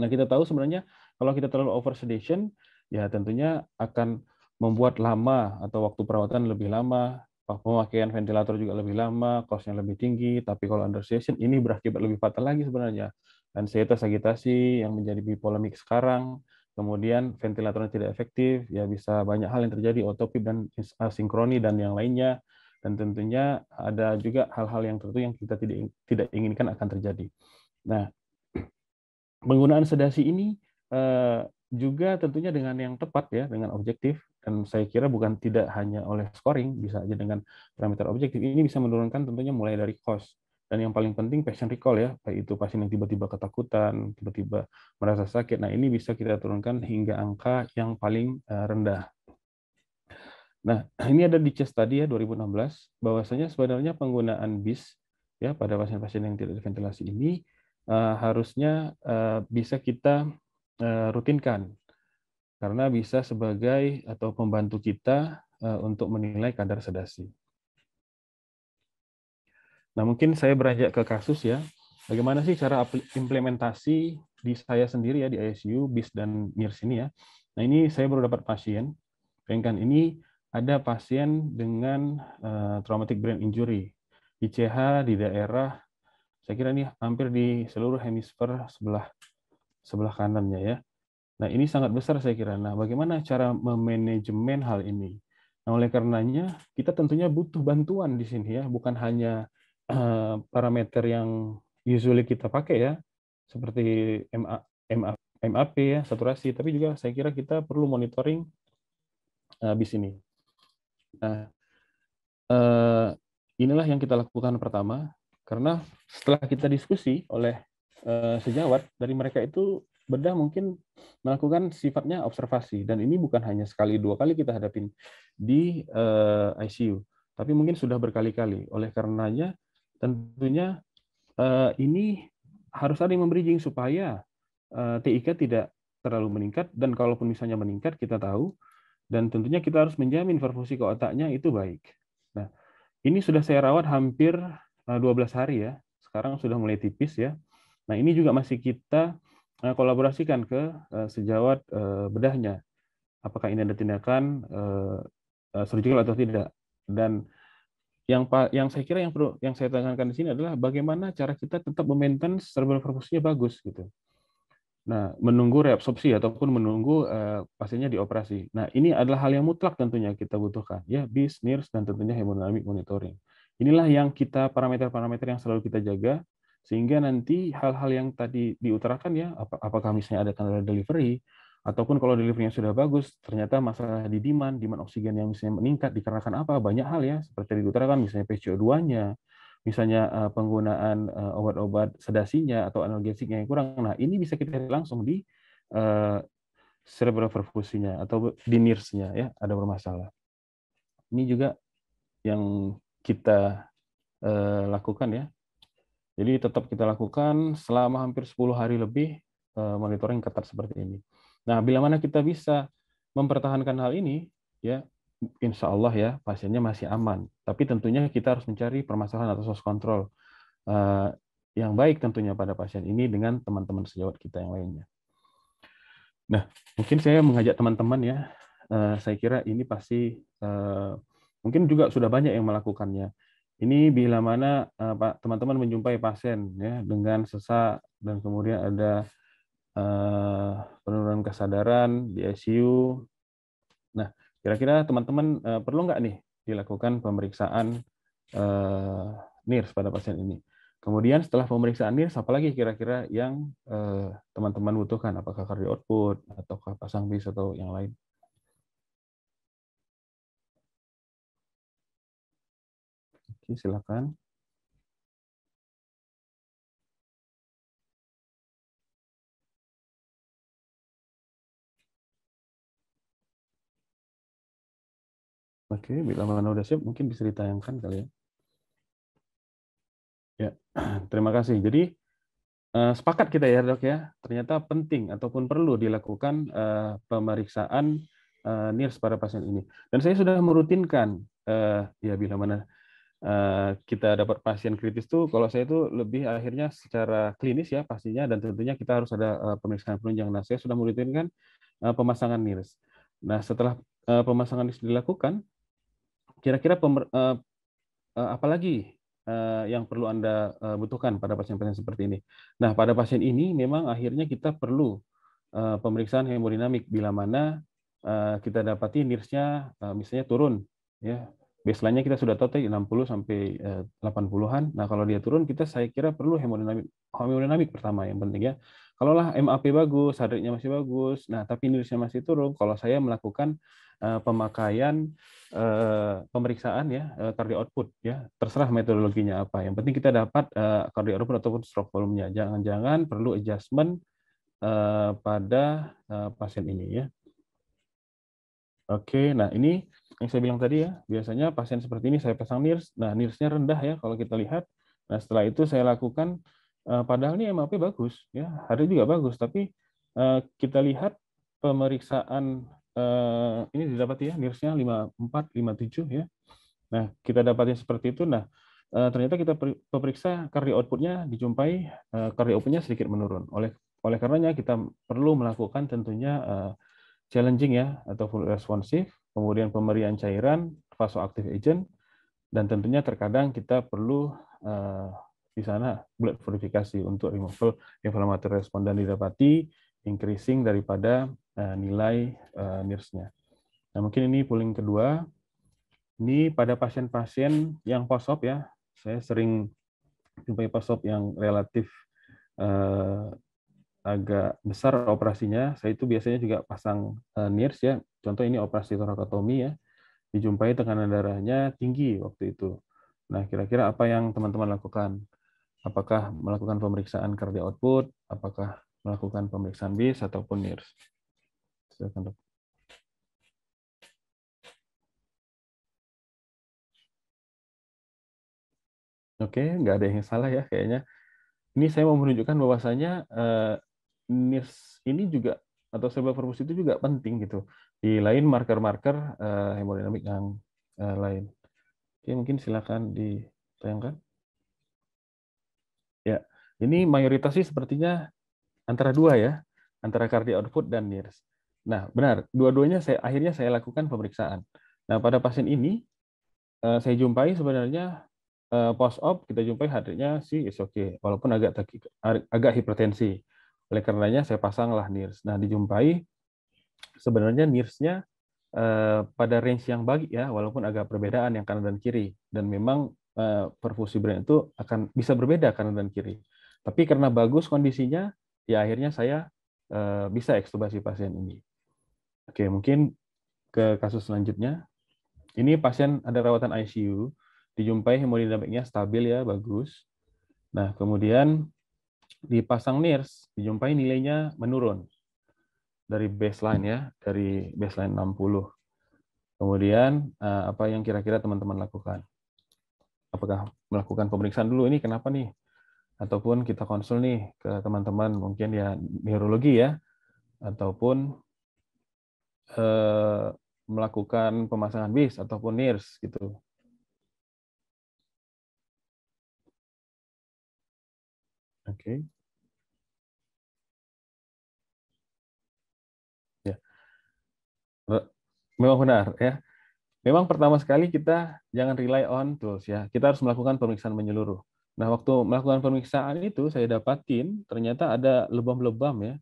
Nah, kita tahu sebenarnya kalau kita terlalu over sedation, ya tentunya akan membuat lama atau waktu perawatan lebih lama, pemakaian ventilator juga lebih lama, kosnya lebih tinggi, tapi kalau under sedation ini berakibat lebih fatal lagi sebenarnya. Ansietas agitasi yang menjadi polemik sekarang, kemudian ventilatornya tidak efektif, ya bisa banyak hal yang terjadi, otopip dan asinkroni dan yang lainnya dan tentunya ada juga hal-hal yang tertentu yang kita tidak tidak inginkan akan terjadi. Nah, <clears throat> penggunaan sedasi ini eh, juga tentunya dengan yang tepat ya, dengan objektif dan saya kira bukan tidak hanya oleh scoring, bisa aja dengan parameter objektif ini bisa menurunkan tentunya mulai dari cost dan yang paling penting patient recall ya, baik itu pasien yang tiba-tiba ketakutan, tiba-tiba merasa sakit. Nah, ini bisa kita turunkan hingga angka yang paling eh, rendah Nah, <clears throat> ini ada di chest tadi ya 2016 bahwasanya sebenarnya penggunaan BIS ya pada pasien-pasien yang tidak diventilasi ini uh, harusnya uh, bisa kita uh, rutinkan karena bisa sebagai atau pembantu kita uh, untuk menilai kadar sedasi. Nah, mungkin saya beranjak ke kasus ya. Bagaimana sih cara implementasi di saya sendiri ya di ICU, BIS dan NIRS ini ya. Nah, ini saya baru dapat pasien. Pengen ini ada pasien dengan uh, traumatic brain injury, ICH di daerah, saya kira ini hampir di seluruh hemisfer sebelah sebelah kanannya ya. Nah ini sangat besar saya kira. Nah bagaimana cara memanajemen hal ini? Nah oleh karenanya kita tentunya butuh bantuan di sini ya, bukan hanya uh, parameter yang usually kita pakai ya, seperti MA, MA, MAP ya, saturasi, tapi juga saya kira kita perlu monitoring di eh, sini. Nah, eh, inilah yang kita lakukan pertama, karena setelah kita diskusi oleh eh, sejawat dari mereka itu bedah mungkin melakukan sifatnya observasi dan ini bukan hanya sekali dua kali kita hadapin di eh, ICU, tapi mungkin sudah berkali-kali. Oleh karenanya tentunya ini harus ada yang memberijing supaya TIK tidak terlalu meningkat dan kalaupun misalnya meningkat kita tahu dan tentunya kita harus menjamin perfusi ke otaknya itu baik. Nah, ini sudah saya rawat hampir 12 eh, hari ya. Sekarang sudah mulai tipis ya. Nah, ini juga masih kita eh, kolaborasikan ke eh, sejawat bedahnya. Apakah ini ada tindakan surgical atau tidak? Dan yang yang saya kira yang perlu yang saya tekankan di sini adalah bagaimana cara kita tetap memaintain cerebral perfusinya bagus gitu. Nah, menunggu reabsorpsi ataupun menunggu uh, pasiennya dioperasi. Nah, ini adalah hal yang mutlak tentunya kita butuhkan, ya, BIS, NIRS, dan tentunya hemodinamik monitoring. Inilah yang kita parameter-parameter yang selalu kita jaga, sehingga nanti hal-hal yang tadi diutarakan ya, apakah misalnya ada tanda delivery, ataupun kalau deliverynya sudah bagus, ternyata masalah di demand, demand oksigen yang misalnya meningkat dikarenakan apa? Banyak hal ya, seperti diutarakan misalnya PCO2-nya, misalnya uh, penggunaan uh, obat-obat sedasinya atau analgesiknya yang kurang. Nah, ini bisa kita lihat langsung di uh, cerebral perfusinya atau di NIRS-nya ya, ada bermasalah. Ini juga yang kita uh, lakukan ya. Jadi tetap kita lakukan selama hampir 10 hari lebih uh, monitoring ketat seperti ini. Nah, bila mana kita bisa mempertahankan hal ini, ya insya Allah ya pasiennya masih aman. Tapi tentunya kita harus mencari permasalahan atau source control uh, yang baik tentunya pada pasien ini dengan teman-teman sejawat kita yang lainnya. Nah, mungkin saya mengajak teman-teman ya, uh, saya kira ini pasti uh, mungkin juga sudah banyak yang melakukannya. Ini bila mana uh, teman-teman menjumpai pasien ya dengan sesak dan kemudian ada penurunan kesadaran di ICU. Nah, Kira-kira teman-teman uh, perlu nggak nih dilakukan pemeriksaan uh, eh, NIRS pada pasien ini? Kemudian setelah pemeriksaan NIRS, apalagi kira-kira yang eh, teman-teman uh, butuhkan? Apakah cardio output, atau pasang bis, atau yang lain? Oke, silakan. Oke, bila mana udah siap, mungkin bisa ditayangkan kali ya. Ya, <clears throat> terima kasih. Jadi uh, sepakat kita ya dok ya, ternyata penting ataupun perlu dilakukan uh, pemeriksaan uh, eh, NIRS pada pasien ini. Dan saya sudah merutinkan uh, ya bila mana uh, kita dapat pasien kritis tuh, kalau saya itu lebih akhirnya secara klinis ya pastinya, dan tentunya kita harus ada uh, pemeriksaan penunjang. Nah, saya sudah merutinkan uh, pemasangan NIRS. Nah, setelah pemasangan NIRS dilakukan, kira-kira pemer, uh, eh, uh, eh, apalagi uh, eh, yang perlu Anda uh, butuhkan pada pasien-pasien seperti ini. Nah, pada pasien ini memang akhirnya kita perlu uh, pemeriksaan hemodinamik bila mana uh, kita dapati NIRS-nya uh, misalnya turun ya. Baseline-nya kita sudah tahu 60 sampai 80-an. Nah, kalau dia turun kita saya kira perlu hemodinamik hemodinamik pertama yang penting ya. Kalau lah MAP bagus, hadirnya masih bagus, nah tapi Indonesia masih turun, kalau saya melakukan uh, pemakaian uh, pemeriksaan ya uh, output ya, terserah metodologinya apa. Yang penting kita dapat uh, cardio output ataupun stroke volumenya. Jangan-jangan perlu adjustment uh, pada uh, pasien ini ya. Oke, nah ini yang saya bilang tadi ya, biasanya pasien seperti ini saya pasang NIRS. Nah, NIRS-nya rendah ya kalau kita lihat. Nah, setelah itu saya lakukan Eh, padahal ini MAP bagus, ya hari juga bagus, tapi eh, kita lihat pemeriksaan eh, ini didapat ya lima empat 54, tujuh ya. Nah kita dapatnya seperti itu. Nah ternyata kita periksa cardio outputnya dijumpai uh, outputnya sedikit menurun. Oleh oleh karenanya kita perlu melakukan tentunya uh, challenging ya atau full responsive, kemudian pemberian cairan, vasoactive agent, dan tentunya terkadang kita perlu uh, di sana bulat verifikasi untuk removal inflammatory response dan didapati increasing daripada eh, nilai eh, NIRS-nya. Nah, mungkin ini pooling kedua. Ini pada pasien-pasien yang POSOP ya. Saya sering jumpai POSOP yang relatif eh, agak besar operasinya. Saya itu biasanya juga pasang eh, NIRS ya. Contoh ini operasi torakotomi ya. Dijumpai tekanan darahnya tinggi waktu itu. Nah, kira-kira apa yang teman-teman lakukan? apakah melakukan pemeriksaan cardio output, apakah melakukan pemeriksaan BIS ataupun NIRS. Oke, nggak ada yang salah ya kayaknya. Ini saya mau menunjukkan bahwasanya uh, eh, NIRS ini juga atau sebuah perpus itu juga penting gitu. Di lain marker-marker uh, hemodinamik yang uh, lain. Oke, mungkin silakan ditayangkan. Ya, ini mayoritas sih sepertinya antara dua ya, antara cardiac output dan NIRS. Nah, benar, dua-duanya saya akhirnya saya lakukan pemeriksaan. Nah, pada pasien ini eh, saya jumpai sebenarnya eh, post op kita jumpai heart sih is okay, walaupun agak agak hipertensi. Oleh karenanya saya pasanglah NIRS. Nah, dijumpai sebenarnya NIRS-nya eh, pada range yang baik ya, walaupun agak perbedaan yang kanan dan kiri dan memang Eh, perfusi brand itu akan bisa berbeda kanan dan kiri. Tapi karena bagus kondisinya, ya akhirnya saya eh, bisa ekstubasi pasien ini. Oke, mungkin ke kasus selanjutnya. Ini pasien ada rawatan ICU, dijumpai hemodinamiknya stabil ya, bagus. Nah, kemudian dipasang NIRS, dijumpai nilainya menurun dari baseline ya, dari baseline 60. Kemudian eh, apa yang kira-kira teman-teman lakukan? apakah melakukan pemeriksaan dulu ini kenapa nih ataupun kita konsul nih ke teman-teman mungkin ya neurologi ya ataupun eh, melakukan pemasangan bis ataupun NIRS gitu Oke. Okay. Ya. Memang benar ya. Memang pertama sekali kita jangan rely on tools ya. Kita harus melakukan pemeriksaan menyeluruh. Nah, waktu melakukan pemeriksaan itu saya dapatin ternyata ada lebam-lebam ya.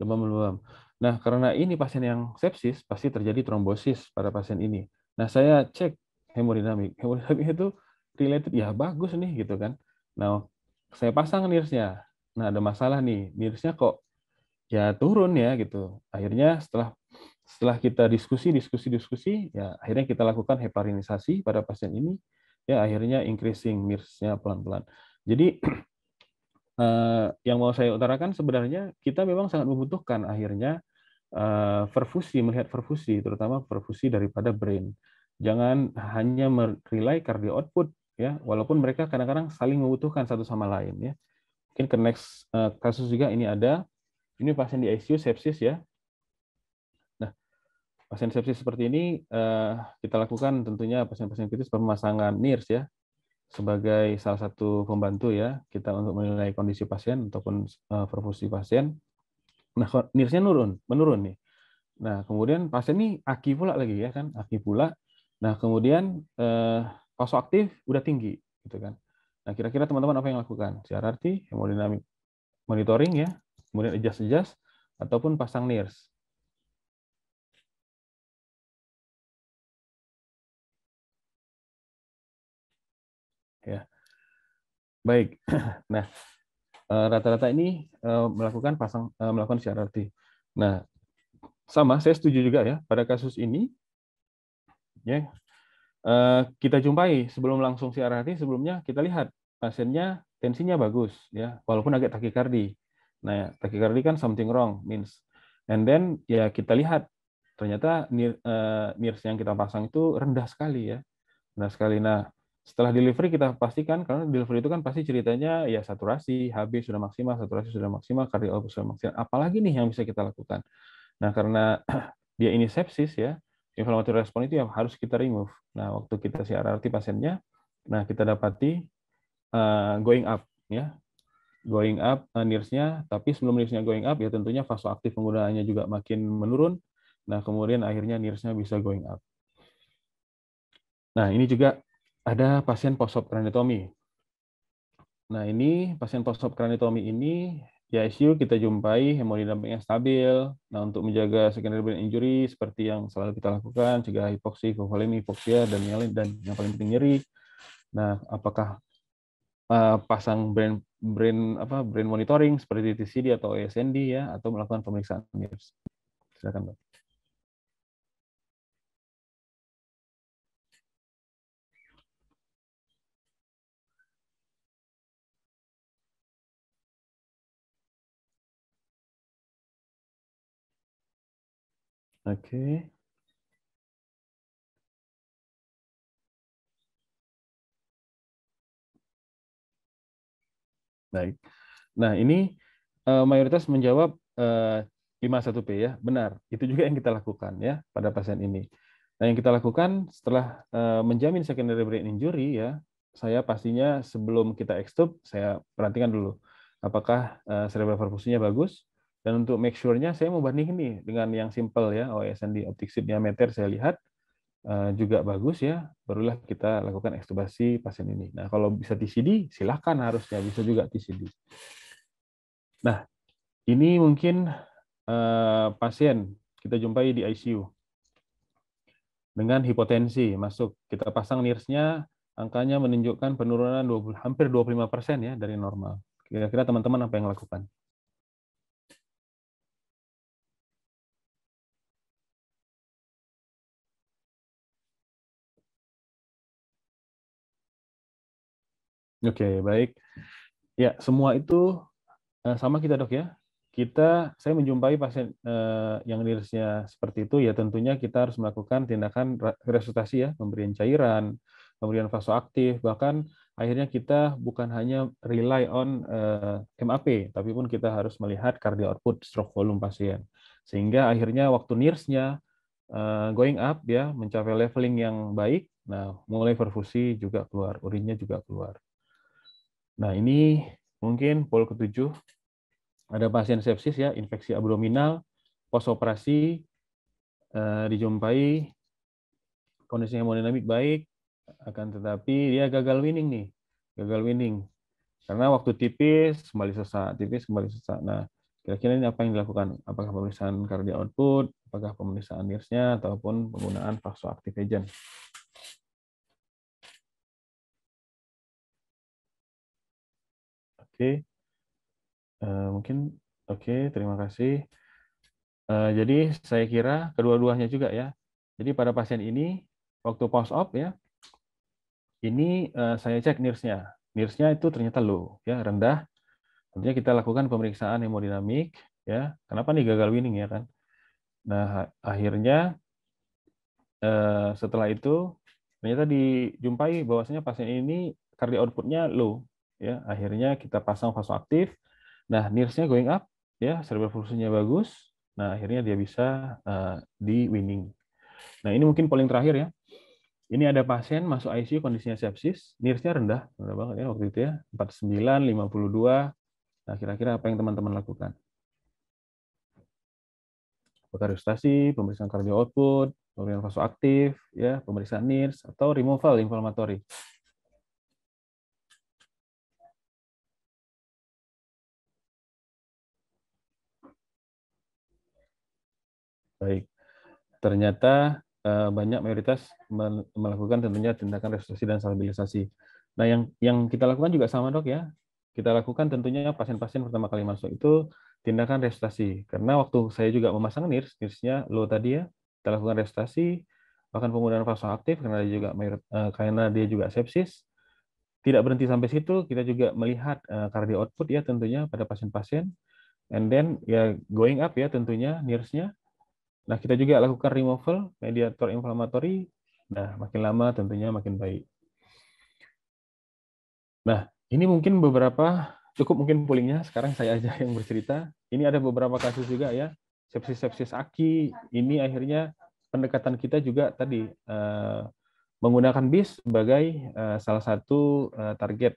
Lebam-lebam. Nah, karena ini pasien yang sepsis pasti terjadi trombosis pada pasien ini. Nah, saya cek hemodinamik. Hemodinamik itu related ya bagus nih gitu kan. Nah, saya pasang nirsnya. Nah, ada masalah nih. Nirsnya kok ya turun ya gitu. Akhirnya setelah setelah kita diskusi, diskusi, diskusi, ya akhirnya kita lakukan heparinisasi pada pasien ini, ya akhirnya increasing mirsnya nya pelan-pelan. Jadi <clears throat> eh, yang mau saya utarakan sebenarnya kita memang sangat membutuhkan akhirnya eh, perfusi, melihat perfusi, terutama perfusi daripada brain. Jangan hanya merely cardio output, ya walaupun mereka kadang-kadang saling membutuhkan satu sama lain ya mungkin ke next eh, kasus juga ini ada ini pasien di ICU sepsis ya pasien sepsis seperti ini eh, kita lakukan tentunya pasien-pasien kritis pemasangan NIRS ya sebagai salah satu pembantu ya kita untuk menilai kondisi pasien ataupun uh, perfusi pasien. Nah, NIRSnya nya nurun, menurun nih. Nah, kemudian pasien ini aki pula lagi ya kan, aki pula. Nah, kemudian eh, aktif udah tinggi gitu kan. Nah, kira-kira teman-teman apa yang lakukan? CRRT, hemodinamik monitoring ya, kemudian adjust-adjust ataupun pasang NIRS. Baik. <laughs> Nah, eh, rata-rata ini eh, melakukan pasang eh, melakukan CRRT. Nah, sama saya setuju juga ya pada kasus ini ya kita jumpai sebelum langsung CRRT sebelumnya kita lihat pasiennya tensinya bagus ya walaupun agak takikardi. Nah, takikardi kan something wrong means and then ya kita lihat ternyata NIRS yang kita pasang itu rendah sekali ya. Rendah sekali. Nah, setelah delivery kita pastikan karena delivery itu kan pasti ceritanya ya saturasi HB sudah maksimal saturasi sudah maksimal kardio sudah maksimal apalagi nih yang bisa kita lakukan nah karena <clears throat> dia ini sepsis ya inflammatory respon itu yang harus kita remove nah waktu kita RRT pasiennya nah kita dapati uh, going up ya going up uh, eh, nirsnya tapi sebelum nirsnya going up ya tentunya fase aktif penggunaannya juga makin menurun nah kemudian akhirnya nirsnya bisa going up Nah, ini juga ada pasien post-op Nah, ini pasien post-op ini di ICU kita jumpai hemodinamiknya stabil. Nah, untuk menjaga secondary brain injury seperti yang selalu kita lakukan, cegah hipoksi, hipovolemi, hipoksia, dan nyalin dan yang paling penting nyeri. Nah, apakah uh, pasang brain brain apa brain monitoring seperti TCD atau ESND ya atau melakukan pemeriksaan NIRS? Silakan, Pak. Okay. Baik. Nah, ini uh, mayoritas menjawab uh, eh, 51P ya. Benar, itu juga yang kita lakukan ya pada pasien ini. Nah, yang kita lakukan setelah uh, menjamin secondary brain injury ya, saya pastinya sebelum kita extub saya perhatikan dulu apakah uh, cerebral perfusinya bagus, dan untuk make sure-nya saya mau banding ini dengan yang simple ya, OSN oh, di optik sip diameter saya lihat eh, juga bagus ya, barulah kita lakukan ekstubasi pasien ini. Nah, kalau bisa TCD, silahkan harusnya bisa juga TCD. Nah, ini mungkin eh, pasien kita jumpai di ICU dengan hipotensi masuk. Kita pasang NIRS-nya, angkanya menunjukkan penurunan 20, hampir 25% ya dari normal. Kira-kira teman-teman apa yang lakukan? Oke, baik. Ya, semua itu eh, sama kita dok ya. Kita, saya menjumpai pasien eh, yang rilisnya seperti itu, ya tentunya kita harus melakukan tindakan resusitasi ya, pemberian cairan, pemberian vasoaktif, bahkan akhirnya kita bukan hanya rely on eh, MAP, tapi pun kita harus melihat cardio output stroke volume pasien. Sehingga akhirnya waktu nirsnya going up ya, mencapai leveling yang baik, nah mulai perfusi juga keluar, urinnya juga keluar. Nah, ini mungkin pol ke ketujuh. Ada pasien sepsis ya, infeksi abdominal, posoperasi, eh, dijumpai kondisi hemodinamik baik, akan tetapi dia gagal winning nih, gagal winning. Karena waktu tipis, kembali sesak, tipis, kembali sesak. Nah, kira-kira ini apa yang dilakukan? Apakah pemeriksaan kardia output, apakah pemeriksaan nirs ataupun penggunaan vasoactive agent. Oke. Uh, mungkin oke, okay, terima kasih. Uh, jadi saya kira kedua-duanya juga ya. Jadi pada pasien ini waktu post op ya, ini uh, saya cek nirsnya. Nirsnya itu ternyata low ya, rendah. Tentunya kita lakukan pemeriksaan hemodinamik ya. Kenapa nih gagal winning ya kan? Nah, akhirnya uh, setelah itu ternyata dijumpai bahwasanya pasien ini kardio outputnya low ya akhirnya kita pasang aktif nah nirsnya going up ya cerebral fungsinya bagus nah akhirnya dia bisa uh, di winning nah ini mungkin paling terakhir ya ini ada pasien masuk ICU kondisinya sepsis nirsnya rendah rendah banget ya waktu itu ya 49 52 nah kira-kira apa yang teman-teman lakukan apakah pemeriksaan kardio output, pemeriksaan aktif, ya, pemeriksaan NIRS, atau removal inflammatory. Baik. Ternyata eh, banyak mayoritas melakukan tentunya tindakan restorasi dan stabilisasi. Nah, yang yang kita lakukan juga sama dok ya. Kita lakukan tentunya pasien-pasien pertama kali masuk itu tindakan restorasi. Karena waktu saya juga memasang NIRS, NIRS-nya low tadi ya, kita lakukan restorasi bahkan penggunaan aktif karena dia juga eh, karena dia juga sepsis. Tidak berhenti sampai situ, kita juga melihat cardio eh, output ya tentunya pada pasien-pasien. And then ya going up ya tentunya nirs Nah, kita juga lakukan removal mediator inflammatory. Nah, makin lama tentunya makin baik. Nah, ini mungkin beberapa, cukup mungkin pulingnya Sekarang saya aja yang bercerita. Ini ada beberapa kasus juga ya. Sepsis-sepsis aki. Ini akhirnya pendekatan kita juga tadi eh, menggunakan BIS sebagai eh, salah satu eh, target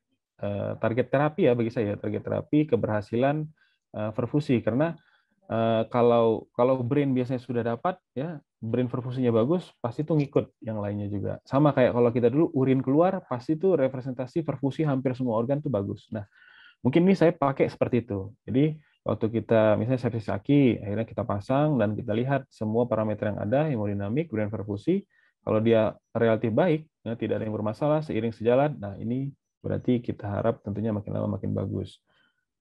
target terapi ya bagi saya target terapi keberhasilan perfusi karena Eh, kalau kalau brain biasanya sudah dapat ya brain perfusinya bagus pasti itu ngikut yang lainnya juga sama kayak kalau kita dulu urin keluar pasti itu representasi perfusi hampir semua organ itu bagus nah mungkin ini saya pakai seperti itu jadi waktu kita misalnya sepsis aki, akhirnya kita pasang dan kita lihat semua parameter yang ada hemodinamik brain perfusi kalau dia relatif baik ya, tidak ada yang bermasalah seiring sejalan nah ini berarti kita harap tentunya makin lama makin bagus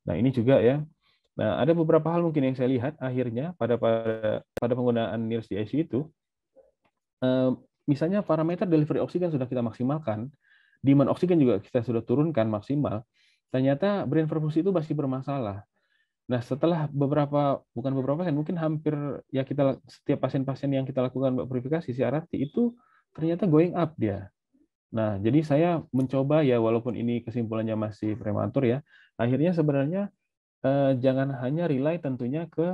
nah ini juga ya Nah, ada beberapa hal mungkin yang saya lihat akhirnya pada pada, pada penggunaan NIRS di ICU itu, eh, misalnya parameter delivery oksigen sudah kita maksimalkan, demand oksigen juga kita sudah turunkan maksimal, ternyata brain perfusi itu masih bermasalah. Nah, setelah beberapa, bukan beberapa pasien, mungkin hampir ya kita setiap pasien-pasien yang kita lakukan purifikasi CRRT itu ternyata going up dia. Nah, jadi saya mencoba ya walaupun ini kesimpulannya masih prematur ya, akhirnya sebenarnya eh, jangan hanya rely tentunya ke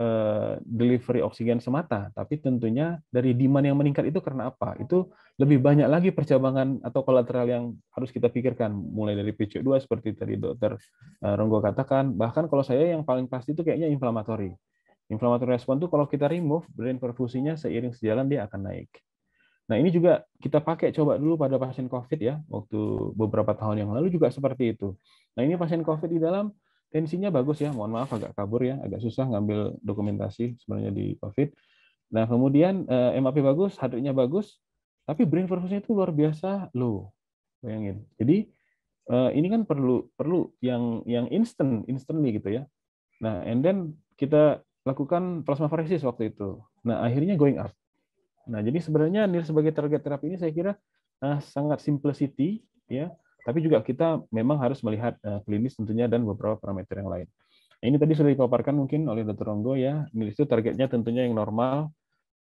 eh, delivery oksigen semata, tapi tentunya dari demand yang meningkat itu karena apa? Itu lebih banyak lagi percabangan atau kolateral yang harus kita pikirkan, mulai dari PCO2 seperti tadi dokter eh, Ronggo katakan, bahkan kalau saya yang paling pasti itu kayaknya inflamatory. Inflammatory respon itu kalau kita remove, brain perfusinya seiring sejalan dia akan naik. Nah, ini juga kita pakai coba dulu pada pasien COVID ya, waktu beberapa tahun yang lalu juga seperti itu. Nah, ini pasien COVID di dalam tensinya bagus ya. Mohon maaf agak kabur ya, agak susah ngambil dokumentasi sebenarnya di COVID. Nah, kemudian eh, MAP bagus, heart bagus, tapi brain perfusionnya itu luar biasa loh. Bayangin. Jadi eh, ini kan perlu perlu yang yang instant, instantly gitu ya. Nah, and then kita lakukan plasma plasmaferesis waktu itu. Nah, akhirnya going up. Nah, jadi sebenarnya NIR sebagai target terapi ini saya kira eh, sangat simplicity ya tapi juga kita memang harus melihat eh, klinis tentunya dan beberapa parameter yang lain. Nah, ini tadi sudah dipaparkan mungkin oleh Dr. Ronggo ya. Milis itu targetnya tentunya yang normal.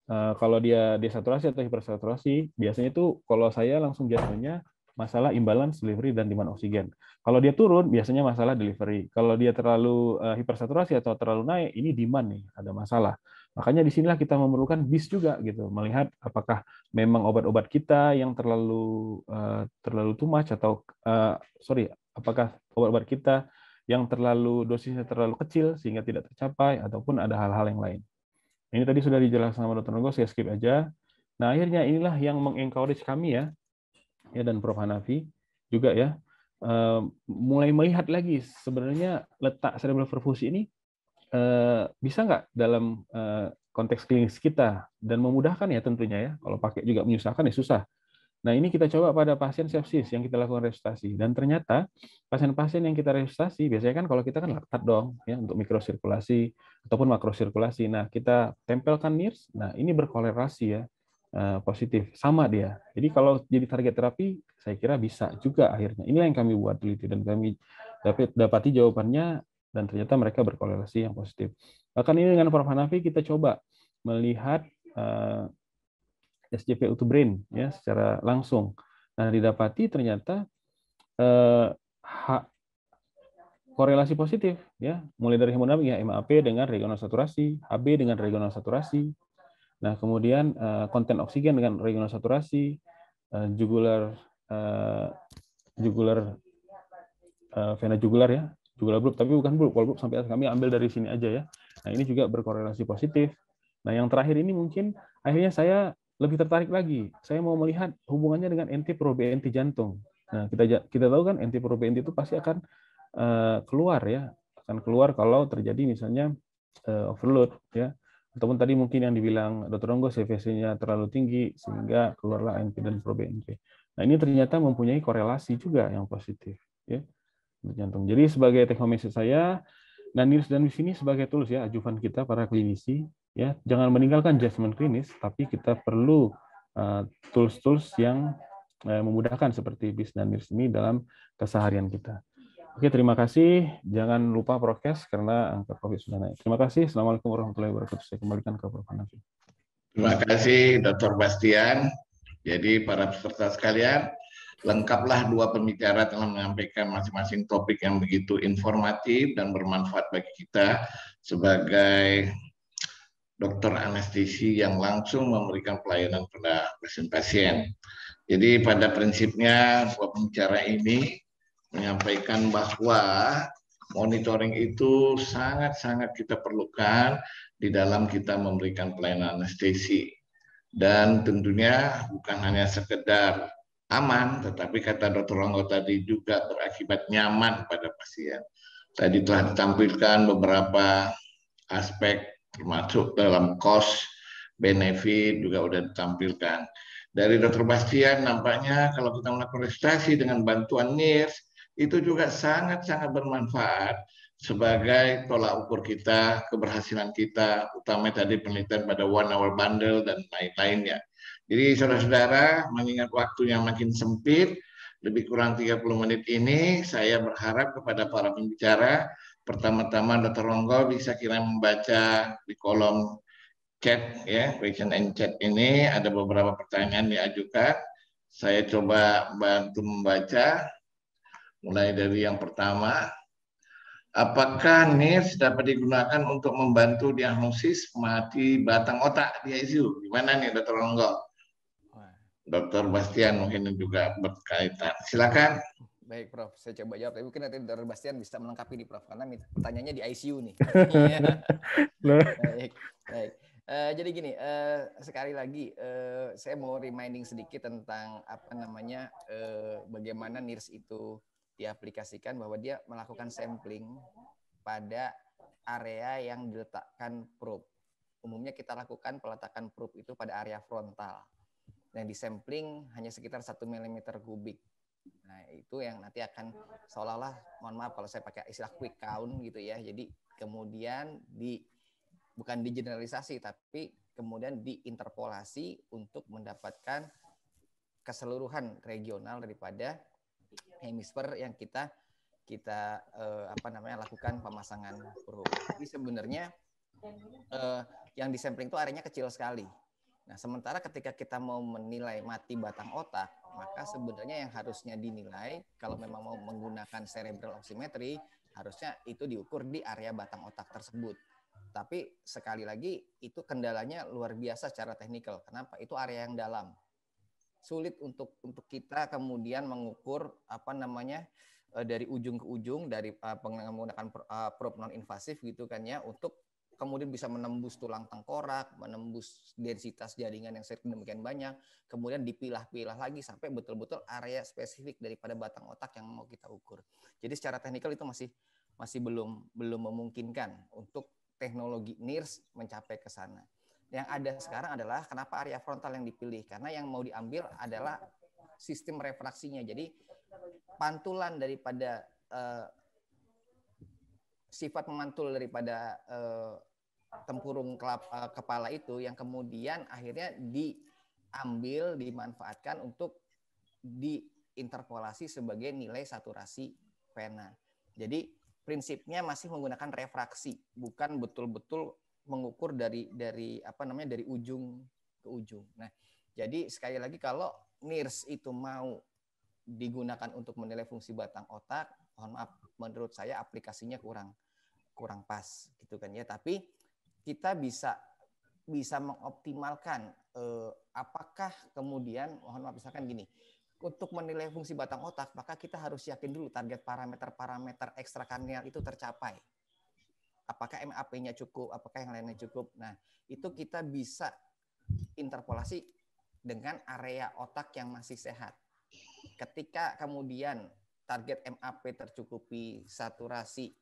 Eh, kalau dia desaturasi atau hipersaturasi, biasanya itu kalau saya langsung jatuhnya masalah imbalance delivery dan demand oksigen. Kalau dia turun, biasanya masalah delivery. Kalau dia terlalu uh, hipersaturasi atau terlalu naik, ini demand nih, ada masalah. Makanya disinilah kita memerlukan bis juga gitu, melihat apakah memang obat-obat kita yang terlalu uh, terlalu tumas atau uh, sorry, apakah obat-obat kita yang terlalu dosisnya terlalu kecil sehingga tidak tercapai ataupun ada hal-hal yang lain. Ini tadi sudah dijelaskan sama Dr. Nogos, saya skip aja. Nah akhirnya inilah yang mengencourage kami ya, ya dan Prof Hanafi juga ya, uh, mulai melihat lagi sebenarnya letak cerebral perfusi ini Eh, bisa nggak dalam eh, konteks klinis kita dan memudahkan ya tentunya ya. Kalau pakai juga menyusahkan ya susah. Nah, ini kita coba pada pasien sepsis yang kita lakukan resusitasi dan ternyata pasien-pasien yang kita resusitasi biasanya kan kalau kita kan laktat dong ya untuk mikrosirkulasi ataupun makrosirkulasi. Nah, kita tempelkan NIRS. Nah, ini berkolerasi ya eh, positif sama dia. Jadi kalau jadi target terapi saya kira bisa juga akhirnya. ini yang kami buat teliti dan kami dapat dapati jawabannya dan ternyata mereka berkorelasi yang positif. Bahkan ini dengan Prof Hanafi kita coba melihat uh, eh, SJP to brain ya secara langsung. Nah, didapati ternyata uh, korelasi positif ya, mulai dari hemodinamik ya MAP dengan regional saturasi, HB dengan regional saturasi. Nah, kemudian eh, konten oksigen dengan regional saturasi, uh, jugular jugular vena jugular ya, Jual Group, tapi bukan Bulk. Kalau sampai kami ambil dari sini aja ya. Nah, ini juga berkorelasi positif. Nah, yang terakhir ini mungkin akhirnya saya lebih tertarik lagi. Saya mau melihat hubungannya dengan anti BNT jantung. Nah, kita kita tahu kan anti BNT itu pasti akan uh, keluar ya, akan keluar kalau terjadi misalnya uh, overload ya ataupun tadi mungkin yang dibilang dokter Ronggo CVC-nya terlalu tinggi sehingga keluarlah NT dan proBNP. Nah ini ternyata mempunyai korelasi juga yang positif. Ya jantung. Jadi sebagai teknomis saya, Naniris dan sini sebagai tools ya ajuvan kita para klinisi ya jangan meninggalkan judgement klinis tapi kita perlu eh, tools-tools uh, yang uh, memudahkan seperti bis dan mirs ini dalam keseharian kita. Oke, terima kasih. Jangan lupa prokes karena angka COVID sudah naik. Terima kasih. Assalamualaikum warahmatullahi wabarakatuh. Saya kembalikan ke Prof. Terima kasih, Dr. Bastian. Jadi para peserta sekalian, lengkaplah dua pembicara telah menyampaikan masing-masing topik yang begitu informatif dan bermanfaat bagi kita sebagai dokter anestesi yang langsung memberikan pelayanan pada pasien-pasien. Jadi pada prinsipnya dua pembicara ini menyampaikan bahwa monitoring itu sangat-sangat kita perlukan di dalam kita memberikan pelayanan anestesi. Dan tentunya bukan hanya sekedar aman, tetapi kata dokter Ronggo tadi juga berakibat nyaman pada pasien. Tadi telah ditampilkan beberapa aspek termasuk dalam cost, benefit juga sudah ditampilkan. Dari dokter Bastian nampaknya kalau kita melakukan registrasi dengan bantuan NIRS itu juga sangat-sangat bermanfaat sebagai tolak ukur kita, keberhasilan kita, utama tadi penelitian pada one hour bundle dan lain-lainnya. Jadi saudara-saudara, mengingat waktu yang makin sempit, lebih kurang 30 menit ini, saya berharap kepada para pembicara, pertama-tama Dr. Ronggo bisa kira membaca di kolom chat ya, question and chat ini ada beberapa pertanyaan diajukan. Saya coba bantu membaca mulai dari yang pertama. Apakah NIRS dapat digunakan untuk membantu diagnosis mati batang otak di ICU? Gimana nih Dr. Ronggo? Dr. Bastian mungkin juga berkaitan. Silakan. Baik, Prof. Saya coba jawab. Tapi mungkin nanti Dr. Bastian bisa melengkapi nih, Prof. Karena pertanyaannya di ICU nih. <laughs> Iya. baik, baik. Uh, jadi gini, uh, sekali lagi uh, saya mau reminding sedikit tentang apa namanya uh, bagaimana NIRS itu diaplikasikan bahwa dia melakukan sampling pada area yang diletakkan probe. Umumnya kita lakukan peletakan probe itu pada area frontal dan nah, disampling hanya sekitar 1 mm kubik. Nah, itu yang nanti akan seolah-olah mohon maaf kalau saya pakai istilah quick count gitu ya. Jadi kemudian di bukan di generalisasi tapi kemudian diinterpolasi untuk mendapatkan keseluruhan regional daripada hemisfer yang kita kita eh, apa namanya lakukan pemasangan huruf. Jadi sebenarnya eh, yang disampling itu areanya kecil sekali Nah, sementara ketika kita mau menilai mati batang otak, maka sebenarnya yang harusnya dinilai kalau memang mau menggunakan cerebral oximetry, harusnya itu diukur di area batang otak tersebut. Tapi sekali lagi itu kendalanya luar biasa secara teknikal. Kenapa? Itu area yang dalam. Sulit untuk untuk kita kemudian mengukur apa namanya eh, dari ujung ke ujung dari eh, menggunakan eh, probe non invasif gitu kan ya untuk kemudian bisa menembus tulang tengkorak, menembus densitas jaringan yang sedemikian banyak, kemudian dipilah-pilah lagi sampai betul-betul area spesifik daripada batang otak yang mau kita ukur. Jadi secara teknikal itu masih masih belum belum memungkinkan untuk teknologi NIRS mencapai ke sana. Yang ada sekarang adalah kenapa area frontal yang dipilih karena yang mau diambil adalah sistem refraksinya. Jadi pantulan daripada uh, sifat memantul daripada uh, tempurung kelapa, eh, kepala itu yang kemudian akhirnya diambil dimanfaatkan untuk diinterpolasi sebagai nilai saturasi vena. Jadi prinsipnya masih menggunakan refraksi, bukan betul-betul mengukur dari dari apa namanya dari ujung ke ujung. Nah, jadi sekali lagi kalau NIRS itu mau digunakan untuk menilai fungsi batang otak, mohon maaf menurut saya aplikasinya kurang kurang pas gitu kan ya. Tapi kita bisa bisa mengoptimalkan eh, apakah kemudian mohon maaf misalkan gini untuk menilai fungsi batang otak maka kita harus yakin dulu target parameter-parameter ekstrakranial itu tercapai apakah MAP-nya cukup apakah yang lainnya cukup nah itu kita bisa interpolasi dengan area otak yang masih sehat ketika kemudian target MAP tercukupi saturasi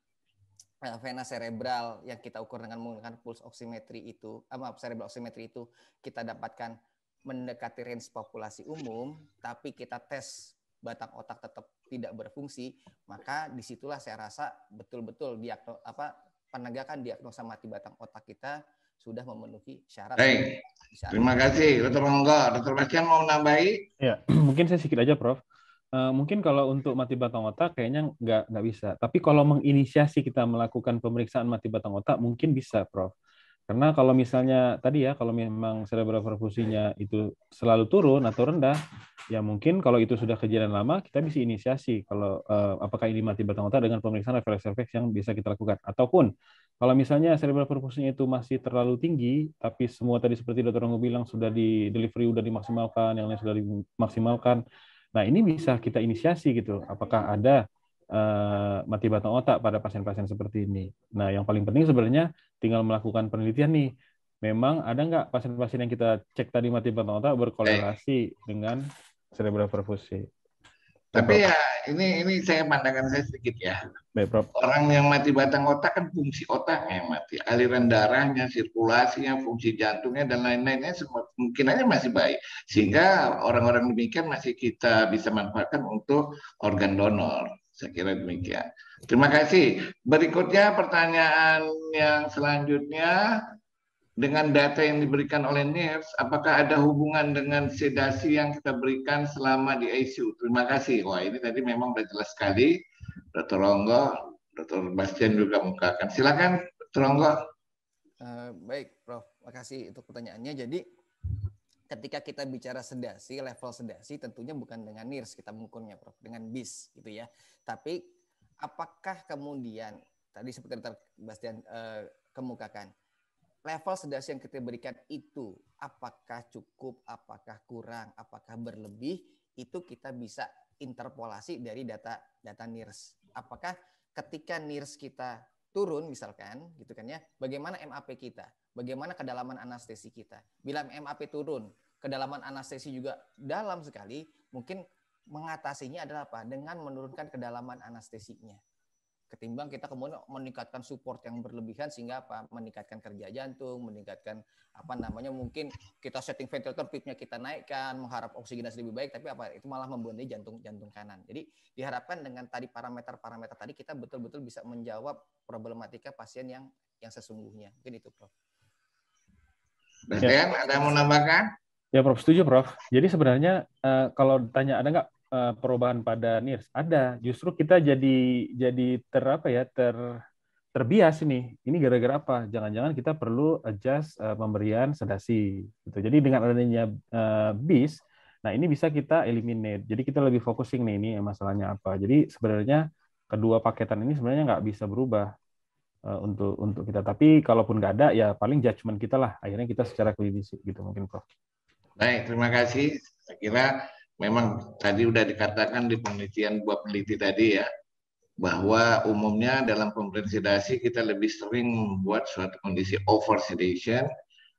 Eh, vena cerebral yang kita ukur dengan menggunakan pulse oximetry itu, eh, apa cerebral oximetry itu kita dapatkan mendekati range populasi umum, tapi kita tes batang otak tetap tidak berfungsi, maka disitulah saya rasa betul-betul diagno, apa penegakan diagnosa mati batang otak kita sudah memenuhi syarat. Hey, Terima kasih, Dr. Mangga. Dr. Bastian mau menambahi? Ya, <clears throat> mungkin saya sedikit aja, Prof. Eh, mungkin kalau untuk mati batang otak kayaknya nggak nggak bisa. Tapi kalau menginisiasi kita melakukan pemeriksaan mati batang otak mungkin bisa, Prof. Karena kalau misalnya tadi ya kalau memang cerebral perfusinya itu selalu turun atau rendah, ya mungkin kalau itu sudah kejadian lama kita bisa inisiasi kalau uh, apakah ini mati batang otak dengan pemeriksaan reflex reflex yang bisa kita lakukan ataupun kalau misalnya cerebral perfusinya itu masih terlalu tinggi, tapi semua tadi seperti dokter Rongo bilang sudah di delivery sudah dimaksimalkan, yang lain sudah dimaksimalkan, Nah, ini bisa kita inisiasi gitu. Apakah ada uh, mati batang otak pada pasien-pasien seperti ini? Nah, yang paling penting sebenarnya tinggal melakukan penelitian nih. Memang ada nggak pasien-pasien yang kita cek tadi mati batang otak eh. dengan cerebral perfusi? Tapi ya ini ini saya pandangan saya sedikit ya. Baik, Prof. Orang yang mati batang otak kan fungsi otaknya yang mati, aliran darahnya, sirkulasinya, fungsi jantungnya dan lain-lainnya semua aja masih baik. Sehingga orang-orang demikian masih kita bisa manfaatkan untuk organ donor. Saya kira demikian. Terima kasih. Berikutnya pertanyaan yang selanjutnya dengan data yang diberikan oleh NIRS, e apakah ada hubungan dengan sedasi yang kita berikan selama di ICU? Terima kasih. Wah, ini tadi memang sudah jelas sekali. Dr. Ronggo, Dr. Bastian juga mengungkapkan. Silakan, Dr. Ronggo. Uh, baik, Prof. Terima kasih untuk pertanyaannya. Jadi, ketika kita bicara sedasi, level sedasi tentunya bukan dengan NIRS kita mengukurnya, Prof. Dengan BIS gitu ya. Tapi apakah kemudian, tadi seperti Dr. Bastian uh, kemukakan, level sedasi yang kita berikan itu apakah cukup, apakah kurang, apakah berlebih, itu kita bisa interpolasi dari data data NIRS. Apakah ketika NIRS kita turun misalkan gitu kan ya, bagaimana MAP kita? Bagaimana kedalaman anestesi kita? Bila MAP turun, kedalaman anestesi juga dalam sekali, mungkin mengatasinya adalah apa? Dengan menurunkan kedalaman anestesinya ketimbang kita kemudian meningkatkan support yang berlebihan sehingga apa meningkatkan kerja jantung meningkatkan apa namanya mungkin kita setting ventilator pipnya kita naikkan mengharap oksigenasi lebih baik tapi apa itu malah membunuh jantung jantung kanan jadi diharapkan dengan tadi parameter-parameter tadi kita betul-betul bisa menjawab problematika pasien yang yang sesungguhnya mungkin itu prof. Dan ya. ada mau nambahkan? Ya prof setuju prof. Jadi sebenarnya eh, kalau ditanya ada nggak Eh, perubahan pada NIRS? Ada. Justru kita jadi jadi ter apa ya ter terbias ini Ini gara-gara apa? Jangan-jangan kita perlu adjust uh, pemberian sedasi. Gitu. Jadi dengan adanya uh, bis, nah ini bisa kita eliminate. Jadi kita lebih focusing nih ini masalahnya apa. Jadi sebenarnya kedua paketan ini sebenarnya nggak bisa berubah untuk untuk kita. Tapi kalaupun nggak ada ya paling judgement kita lah. Akhirnya kita secara klinis gitu mungkin Prof. Baik, terima kasih. Saya kira memang tadi sudah dikatakan di penelitian buat peneliti tadi ya, bahwa umumnya dalam pemberian sedasi kita lebih sering membuat suatu kondisi over sedation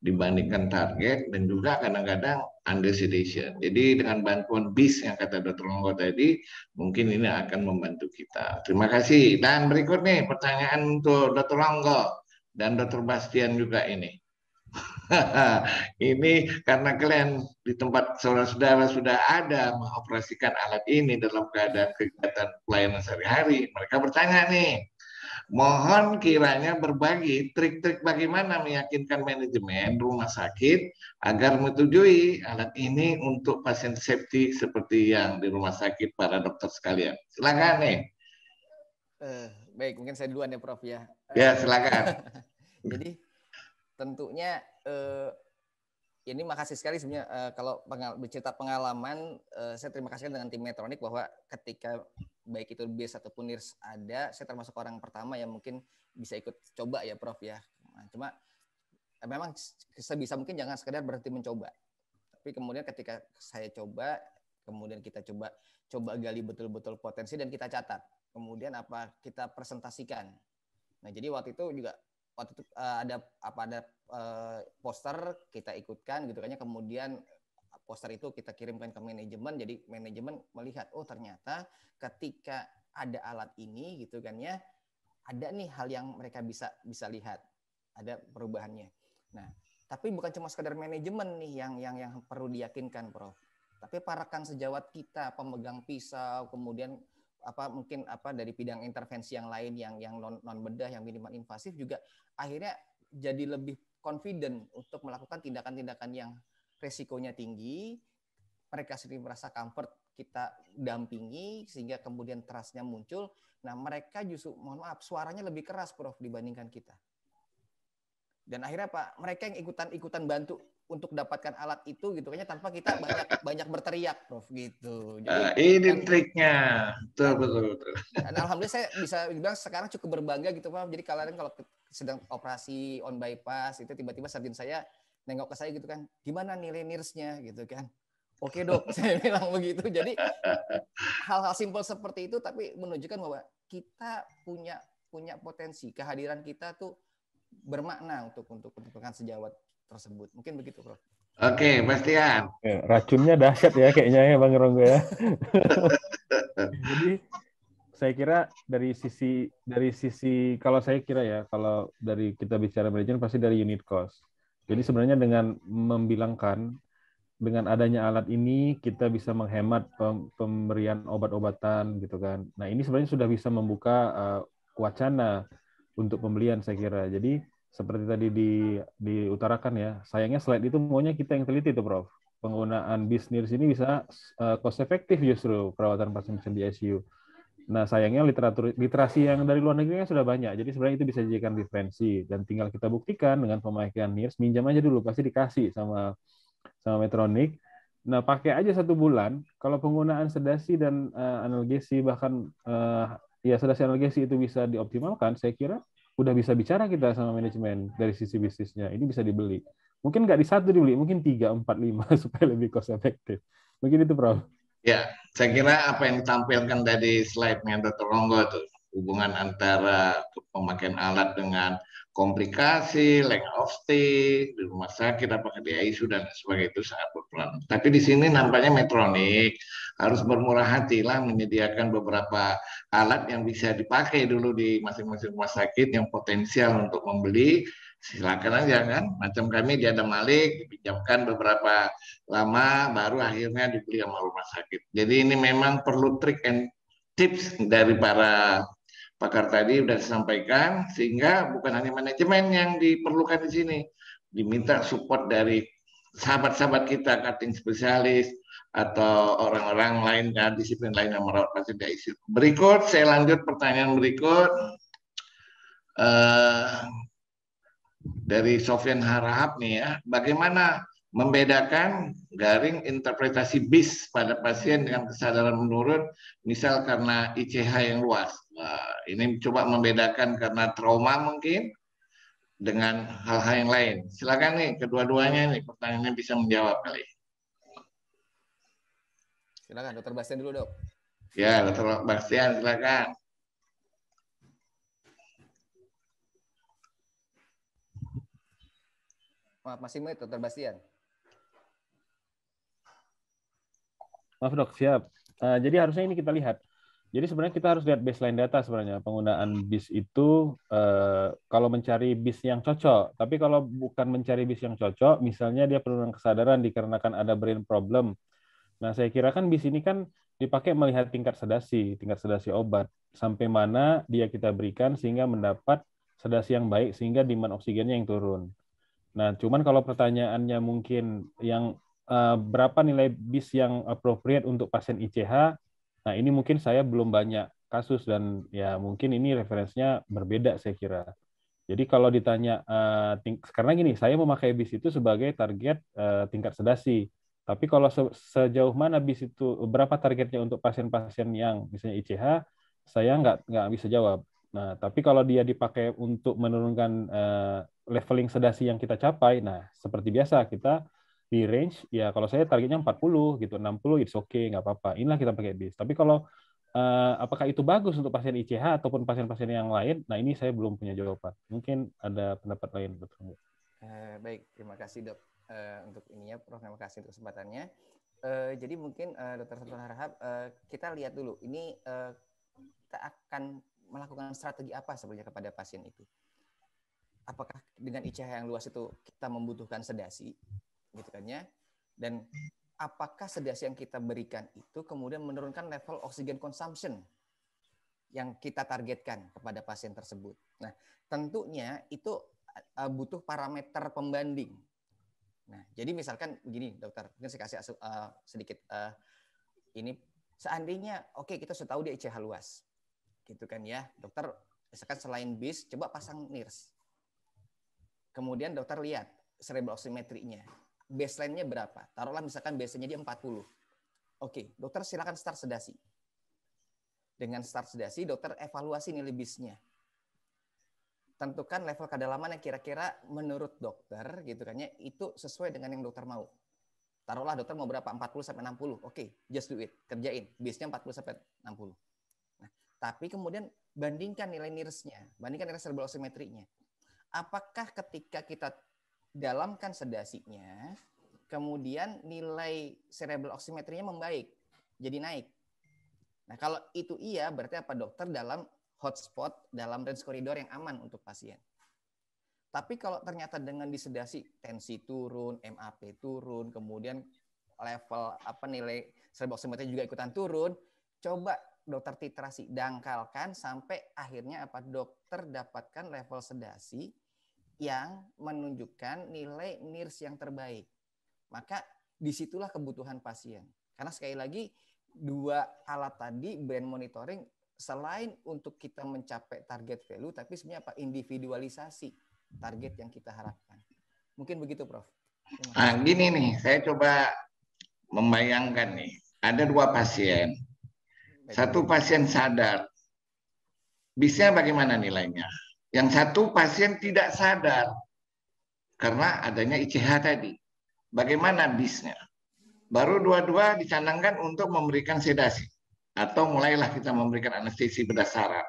dibandingkan target dan juga kadang-kadang under sedation. Jadi dengan bantuan BIS yang kata Dr. Longo tadi, mungkin ini akan membantu kita. Terima kasih. Dan berikut nih pertanyaan untuk Dr. Longo dan Dr. Bastian juga ini. <laughs> ini karena kalian di tempat saudara-saudara sudah ada mengoperasikan alat ini dalam keadaan kegiatan pelayanan sehari-hari, mereka bertanya nih, mohon kiranya berbagi trik-trik bagaimana meyakinkan manajemen rumah sakit agar menyetujui alat ini untuk pasien safety seperti yang di rumah sakit para dokter sekalian. Silakan nih. Uh, baik, mungkin saya duluan ya Prof ya. ya, silakan. <laughs> Jadi tentunya uh, ini makasih sekali sebenarnya uh, kalau pengal bercerita pengalaman uh, saya terima kasih dengan tim Metronic bahwa ketika baik itu bias ataupun NIRS ada saya termasuk orang pertama yang mungkin bisa ikut coba ya Prof ya nah, cuma uh, memang sebisa mungkin jangan sekedar berhenti mencoba tapi kemudian ketika saya coba kemudian kita coba coba gali betul-betul potensi dan kita catat kemudian apa kita presentasikan nah jadi waktu itu juga waktu itu uh, ada apa ada uh, poster kita ikutkan gitu kan ya. kemudian poster itu kita kirimkan ke manajemen jadi manajemen melihat oh ternyata ketika ada alat ini gitu kan ya ada nih hal yang mereka bisa bisa lihat ada perubahannya nah tapi bukan cuma sekadar manajemen nih yang yang yang perlu diyakinkan prof tapi para rekan sejawat kita pemegang pisau kemudian apa mungkin apa dari bidang intervensi yang lain yang yang non non bedah yang minimal invasif juga akhirnya jadi lebih confident untuk melakukan tindakan-tindakan yang resikonya tinggi mereka sendiri merasa comfort kita dampingi sehingga kemudian trustnya muncul nah mereka justru mohon maaf suaranya lebih keras prof dibandingkan kita dan akhirnya pak mereka yang ikutan ikutan bantu untuk dapatkan alat itu gitu kayaknya tanpa kita banyak banyak berteriak prof gitu Jadi, uh, ini kan, triknya betul betul betul dan alhamdulillah saya bisa bilang sekarang cukup berbangga gitu prof jadi kalian kalau sedang operasi on bypass itu tiba-tiba sarjan saya nengok ke saya gitu kan gimana nilai nirsnya gitu kan oke dok <laughs> saya bilang begitu jadi hal-hal simpel seperti itu tapi menunjukkan bahwa kita punya punya potensi kehadiran kita tuh bermakna untuk untuk untuk rekan sejawat tersebut. Mungkin begitu, Prof. Oke, pasti Ya, racunnya dahsyat ya kayaknya ya Bang Ronggo ya. <laughs> Jadi saya kira dari sisi dari sisi kalau saya kira ya kalau dari kita bicara manajemen pasti dari unit cost. Jadi sebenarnya dengan membilangkan dengan adanya alat ini kita bisa menghemat pemberian obat-obatan gitu kan. Nah, ini sebenarnya sudah bisa membuka uh, wacana untuk pembelian saya kira. Jadi seperti tadi di diutarakan ya, sayangnya slide itu maunya kita yang teliti tuh Prof. Penggunaan bisnis ini bisa eh, cost efektif justru perawatan pasien-pasien di ICU. Nah, sayangnya literatur literasi yang dari luar negeri sudah banyak. Jadi sebenarnya itu bisa dijadikan referensi dan tinggal kita buktikan dengan pemakaian NIRS, minjam aja dulu pasti dikasih sama sama Metronic. Nah, pakai aja satu bulan. Kalau penggunaan sedasi dan uh, analgesi bahkan uh, ya sedasi analgesi itu bisa dioptimalkan, saya kira udah bisa bicara kita sama manajemen dari sisi bisnisnya ini bisa dibeli mungkin nggak di satu dibeli mungkin tiga empat lima <laughs> supaya lebih cost efektif mungkin itu Prof ya saya kira apa yang ditampilkan dari slide-nya Dr. itu hubungan antara pemakaian alat dengan komplikasi, length of stay, di rumah sakit, apakah di ICU dan sebagainya itu sangat berperan. Tapi di sini nampaknya Metronik harus bermurah hati lah menyediakan beberapa alat yang bisa dipakai dulu di masing-masing rumah sakit yang potensial untuk membeli. Silakan aja kan, macam kami di ada Malik dipinjamkan beberapa lama baru akhirnya dibeli sama rumah sakit. Jadi ini memang perlu trik and tips dari para pakar tadi sudah disampaikan sehingga bukan hanya manajemen yang diperlukan di sini diminta support dari sahabat-sahabat kita cutting spesialis atau orang-orang lain dan ya, disiplin lain yang merawat pasien ICU. Berikut saya lanjut pertanyaan berikut uh, dari Sofian Harahap nih ya, bagaimana membedakan garing interpretasi bis pada pasien dengan kesadaran menurun, misal karena ICH yang luas ini coba membedakan karena trauma mungkin dengan hal-hal yang lain. Silakan nih kedua-duanya nih pertanyaannya bisa menjawab kali. Silakan Dokter Bastian dulu dok. Ya Dokter Bastian silakan. Maaf masih mute Dokter Bastian. Maaf dok siap. Uh, jadi harusnya ini kita lihat jadi sebenarnya kita harus lihat baseline data sebenarnya penggunaan bis itu eh, kalau mencari bis yang cocok. Tapi kalau bukan mencari bis yang cocok, misalnya dia penurunan kesadaran dikarenakan ada brain problem. Nah, saya kira kan bis ini kan dipakai melihat tingkat sedasi, tingkat sedasi obat sampai mana dia kita berikan sehingga mendapat sedasi yang baik sehingga demand oksigennya yang turun. Nah, cuman kalau pertanyaannya mungkin yang eh, berapa nilai bis yang appropriate untuk pasien ICH, Nah, ini mungkin saya belum banyak kasus dan ya mungkin ini referensinya berbeda saya kira. Jadi kalau ditanya uh, ting- karena gini, saya memakai bis itu sebagai target uh, tingkat sedasi. Tapi kalau se sejauh mana bis itu berapa targetnya untuk pasien-pasien yang misalnya ICH, saya nggak nggak bisa jawab. Nah, tapi kalau dia dipakai untuk menurunkan uh, leveling sedasi yang kita capai, nah seperti biasa kita di range ya kalau saya targetnya 40 gitu 60 it's okay nggak apa-apa inilah kita pakai bis tapi kalau uh, apakah itu bagus untuk pasien ICH ataupun pasien-pasien yang lain nah ini saya belum punya jawaban mungkin ada pendapat lain betul uh, baik terima kasih dok uh, untuk ininya prof terima kasih untuk kesempatannya uh, jadi mungkin uh, dokter Sabtu harap uh, kita lihat dulu ini uh, kita akan melakukan strategi apa sebenarnya kepada pasien itu apakah dengan ICH yang luas itu kita membutuhkan sedasi gitu kan ya. Dan apakah sedasi yang kita berikan itu kemudian menurunkan level oksigen consumption yang kita targetkan kepada pasien tersebut. Nah, tentunya itu eh, eh, butuh parameter pembanding. Nah, jadi misalkan begini, dokter, mungkin saya kasih uh, sedikit uh, ini seandainya oke okay, kita sudah tahu dia ICH luas. Gitu kan ya. Dokter misalkan selain bis coba pasang NIRS. Kemudian dokter lihat cerebral oximetrinya baseline-nya berapa? Taruhlah misalkan baseline-nya dia 40. Oke, dokter silakan start sedasi. Dengan start sedasi, dokter evaluasi nilai bisnya. Tentukan level kedalaman yang kira-kira menurut dokter gitu kan ya, itu sesuai dengan yang dokter mau. Taruhlah dokter mau berapa? 40 sampai 60. Oke, just do it. Kerjain. Bisnya 40 sampai 60. Nah, tapi kemudian bandingkan nilai nirsnya, bandingkan nilai cerebral symetri-nya. Apakah ketika kita dalamkan sedasinya, kemudian nilai cerebral oximetrinya membaik, jadi naik. Nah, kalau itu iya, berarti apa dokter dalam hotspot, dalam range koridor yang aman untuk pasien. Tapi kalau ternyata dengan disedasi tensi turun, MAP turun, kemudian level apa nilai cerebral oximetrinya juga ikutan turun, coba dokter titrasi dangkalkan sampai akhirnya apa dokter dapatkan level sedasi yang menunjukkan nilai NIRS yang terbaik. Maka disitulah kebutuhan pasien. Karena sekali lagi, dua alat tadi, brand monitoring, selain untuk kita mencapai target value, tapi sebenarnya apa? Individualisasi target yang kita harapkan. Mungkin begitu, Prof. Nah, gini nih, saya coba membayangkan nih, ada dua pasien. Satu pasien sadar, bisnya bagaimana nilainya? Yang satu pasien tidak sadar karena adanya ICH tadi. Bagaimana bisnya? Baru dua-dua dicanangkan untuk memberikan sedasi atau mulailah kita memberikan anestesi berdasar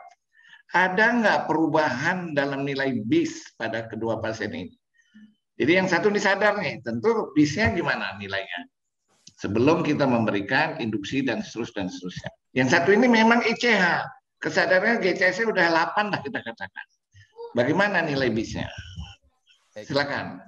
Ada nggak perubahan dalam nilai bis pada kedua pasien ini? Jadi yang satu sadar nih, tentu bisnya gimana nilainya? Sebelum kita memberikan induksi dan seterusnya. dan seterusnya. Yang satu ini memang ICH, kesadarannya GCS-nya udah 8 lah kita katakan. Bagaimana nilai bisnya? Silakan.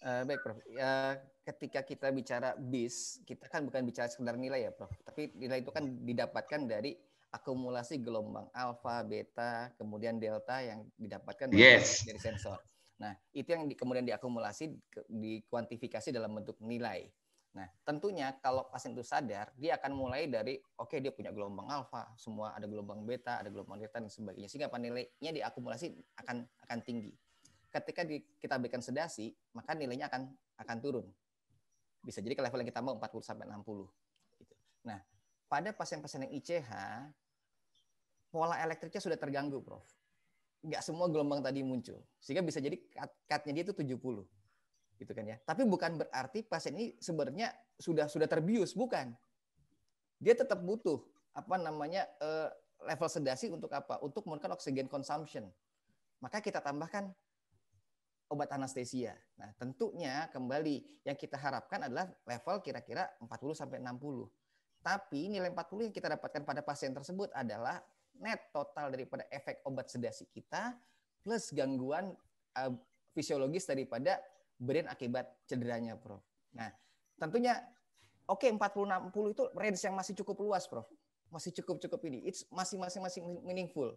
Uh, baik, Prof. Uh, ketika kita bicara bis, kita kan bukan bicara sekedar nilai ya, Prof. Tapi nilai itu kan didapatkan dari akumulasi gelombang alfa, beta, kemudian delta yang didapatkan yes. dari sensor. Nah, itu yang di, kemudian diakumulasi dikuantifikasi dalam bentuk nilai. Nah, tentunya kalau pasien itu sadar, dia akan mulai dari oke okay, dia punya gelombang alfa, semua ada gelombang beta, ada gelombang delta dan sebagainya sehingga nilainya diakumulasi akan akan tinggi. Ketika di, kita berikan sedasi, maka nilainya akan akan turun. Bisa jadi ke level yang kita mau 40 sampai 60 gitu. Nah, pada pasien-pasien yang ICH pola elektriknya sudah terganggu, Prof. Nggak semua gelombang tadi muncul. Sehingga bisa jadi cut-nya dia itu 70 gitu kan ya. Tapi bukan berarti pasien ini sebenarnya sudah sudah terbius, bukan. Dia tetap butuh apa namanya uh, level sedasi untuk apa? Untuk menurunkan oksigen consumption. Maka kita tambahkan obat anestesia. Nah, tentunya kembali yang kita harapkan adalah level kira-kira 40 sampai 60. Tapi nilai 40 yang kita dapatkan pada pasien tersebut adalah net total daripada efek obat sedasi kita plus gangguan uh, fisiologis daripada brain akibat cederanya, Prof. Nah, tentunya oke okay, 40 60 itu range yang masih cukup luas, Prof. Masih cukup-cukup ini. It's masih masih masih meaningful.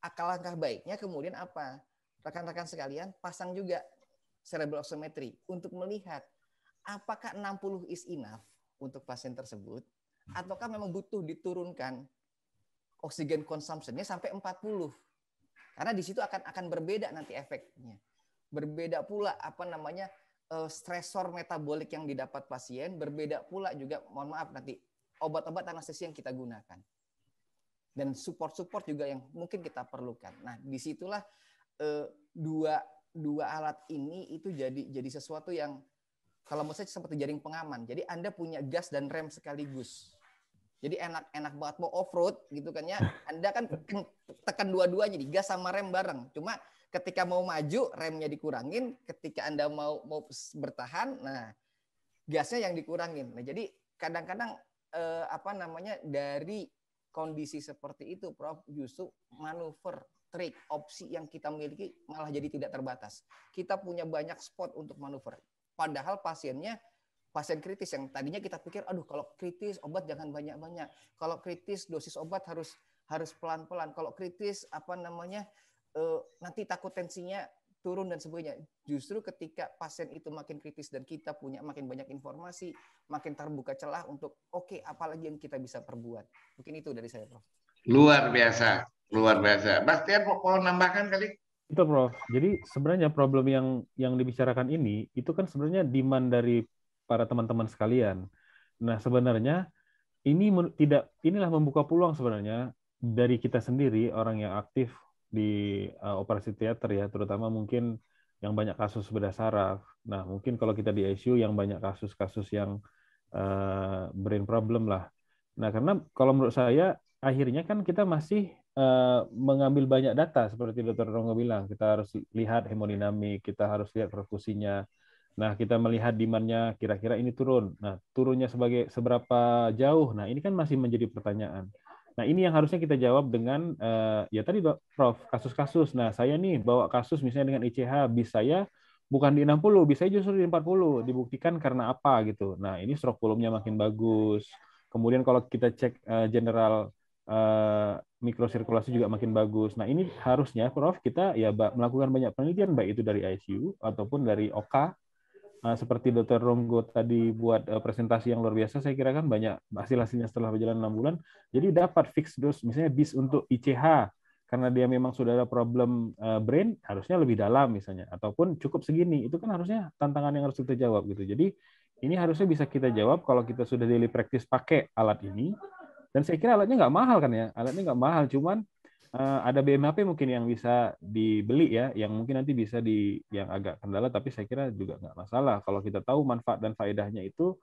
Akal langkah baiknya kemudian apa? Rekan-rekan sekalian pasang juga cerebral oximetry untuk melihat apakah 60 is enough untuk pasien tersebut ataukah memang butuh diturunkan oksigen consumptionnya sampai 40 karena di situ akan akan berbeda nanti efeknya berbeda pula apa namanya uh, stresor metabolik yang didapat pasien, berbeda pula juga mohon maaf nanti obat-obat anestesi yang kita gunakan. Dan support-support juga yang mungkin kita perlukan. Nah, disitulah uh, dua dua alat ini itu jadi jadi sesuatu yang kalau menurut saya seperti jaring pengaman. Jadi Anda punya gas dan rem sekaligus. Jadi enak-enak banget mau off road gitu kan ya. Anda kan tekan dua-duanya jadi gas sama rem bareng. Cuma ketika mau maju remnya dikurangin, ketika Anda mau mau bertahan, nah gasnya yang dikurangin. Nah, jadi kadang-kadang eh, apa namanya dari kondisi seperti itu Prof justru manuver trik opsi yang kita miliki malah jadi tidak terbatas. Kita punya banyak spot untuk manuver. Padahal pasiennya pasien kritis yang tadinya kita pikir aduh kalau kritis obat jangan banyak-banyak kalau kritis dosis obat harus harus pelan-pelan kalau kritis apa namanya eh, nanti takut tensinya turun dan sebagainya justru ketika pasien itu makin kritis dan kita punya makin banyak informasi makin terbuka celah untuk oke okay, apalagi yang kita bisa perbuat mungkin itu dari saya prof luar biasa luar biasa Bastian mau, mau nambahkan kali itu prof jadi sebenarnya problem yang yang dibicarakan ini itu kan sebenarnya demand dari para teman-teman sekalian. Nah, sebenarnya ini tidak inilah membuka peluang sebenarnya dari kita sendiri orang yang aktif di uh, operasi teater ya, terutama mungkin yang banyak kasus bedah saraf. Nah, mungkin kalau kita di ICU yang banyak kasus-kasus yang uh, brain problem lah. Nah, karena kalau menurut saya akhirnya kan kita masih uh, mengambil banyak data seperti Dr. Rongo bilang, kita harus lihat hemodinamik, kita harus lihat perfusinya. Nah, kita melihat demand-nya kira-kira ini turun. Nah, turunnya sebagai seberapa jauh? Nah, ini kan masih menjadi pertanyaan. Nah, ini yang harusnya kita jawab dengan uh, ya tadi Prof, kasus-kasus. Nah, saya nih bawa kasus misalnya dengan ICH, bisa saya bukan di 60, bisa saya justru di 40. Dibuktikan karena apa gitu. Nah, ini stroke volume-nya makin bagus. Kemudian kalau kita cek uh, general uh, mikrosirkulasi juga makin bagus. Nah, ini harusnya Prof kita ya melakukan banyak penelitian baik itu dari ICU ataupun dari OKA Eh, seperti Dr. Ronggo tadi buat uh, presentasi yang luar biasa, saya kira kan banyak hasil-hasilnya setelah berjalan enam bulan. Jadi dapat fix dos misalnya bis untuk ICH, karena dia memang sudah ada problem uh, brain, harusnya lebih dalam misalnya, ataupun cukup segini. Itu kan harusnya tantangan yang harus kita jawab gitu. Jadi ini harusnya bisa kita jawab kalau kita sudah daily practice pakai alat ini. Dan saya kira alatnya nggak mahal kan ya, alatnya nggak mahal, cuman Eh, ada BMHP mungkin yang bisa dibeli ya, yang mungkin nanti bisa di yang agak kendala, tapi saya kira juga nggak masalah. Kalau kita tahu manfaat dan faedahnya itu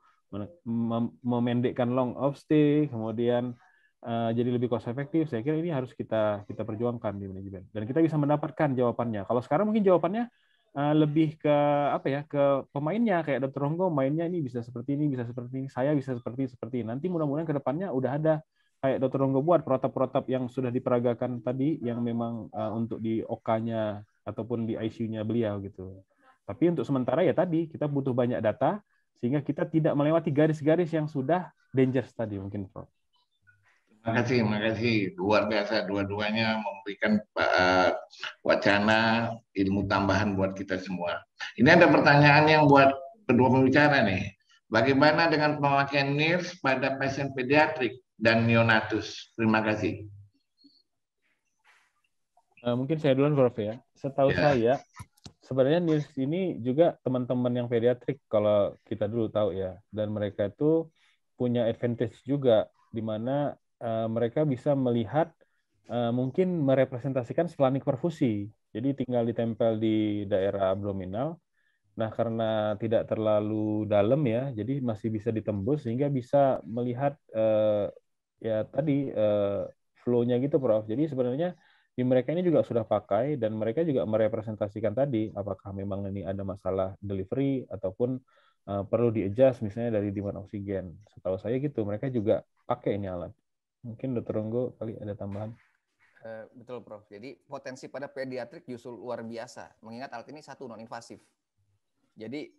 memendekkan long of stay, kemudian eh, jadi lebih cost efektif. Saya kira ini harus kita kita perjuangkan di manajemen dan kita bisa mendapatkan jawabannya. Kalau sekarang mungkin jawabannya eh, lebih ke apa ya ke pemainnya kayak Dr. Ronggo mainnya ini bisa seperti ini bisa seperti ini saya bisa seperti seperti ini. nanti mudah-mudahan kedepannya udah ada kayak Dr. Ronggo buat protap-protap yang sudah diperagakan tadi yang memang uh, untuk di OK-nya ataupun di ICU-nya beliau gitu. Tapi untuk sementara ya tadi kita butuh banyak data sehingga kita tidak melewati garis-garis yang sudah danger tadi mungkin Prof. Terima kasih, terima kasih. Luar biasa dua-duanya memberikan uh, wacana ilmu tambahan buat kita semua. Ini ada pertanyaan yang buat kedua pembicara nih. Bagaimana dengan pemakaian NIRS pada pasien pediatrik? dan neonatus. Terima kasih. Eh, mungkin saya duluan, Prof. ya. Setahu ya. saya, sebenarnya NIRS ini juga teman-teman yang pediatrik kalau kita dulu tahu ya. Dan mereka itu punya advantage juga, di mana eh, mereka bisa melihat, eh, mungkin merepresentasikan splanik perfusi. Jadi tinggal ditempel di daerah abdominal, Nah, karena tidak terlalu dalam ya, jadi masih bisa ditembus sehingga bisa melihat eh, ya tadi uh, flow-nya gitu Prof. Jadi sebenarnya di mereka ini juga sudah pakai dan mereka juga merepresentasikan tadi apakah memang ini ada masalah delivery ataupun uh, perlu di-adjust misalnya dari demand oksigen. Setahu saya gitu mereka juga pakai ini alat. Mungkin Dokter Ronggo kali ada tambahan. Uh, betul Prof. Jadi potensi pada pediatrik justru luar biasa mengingat alat ini satu non invasif. Jadi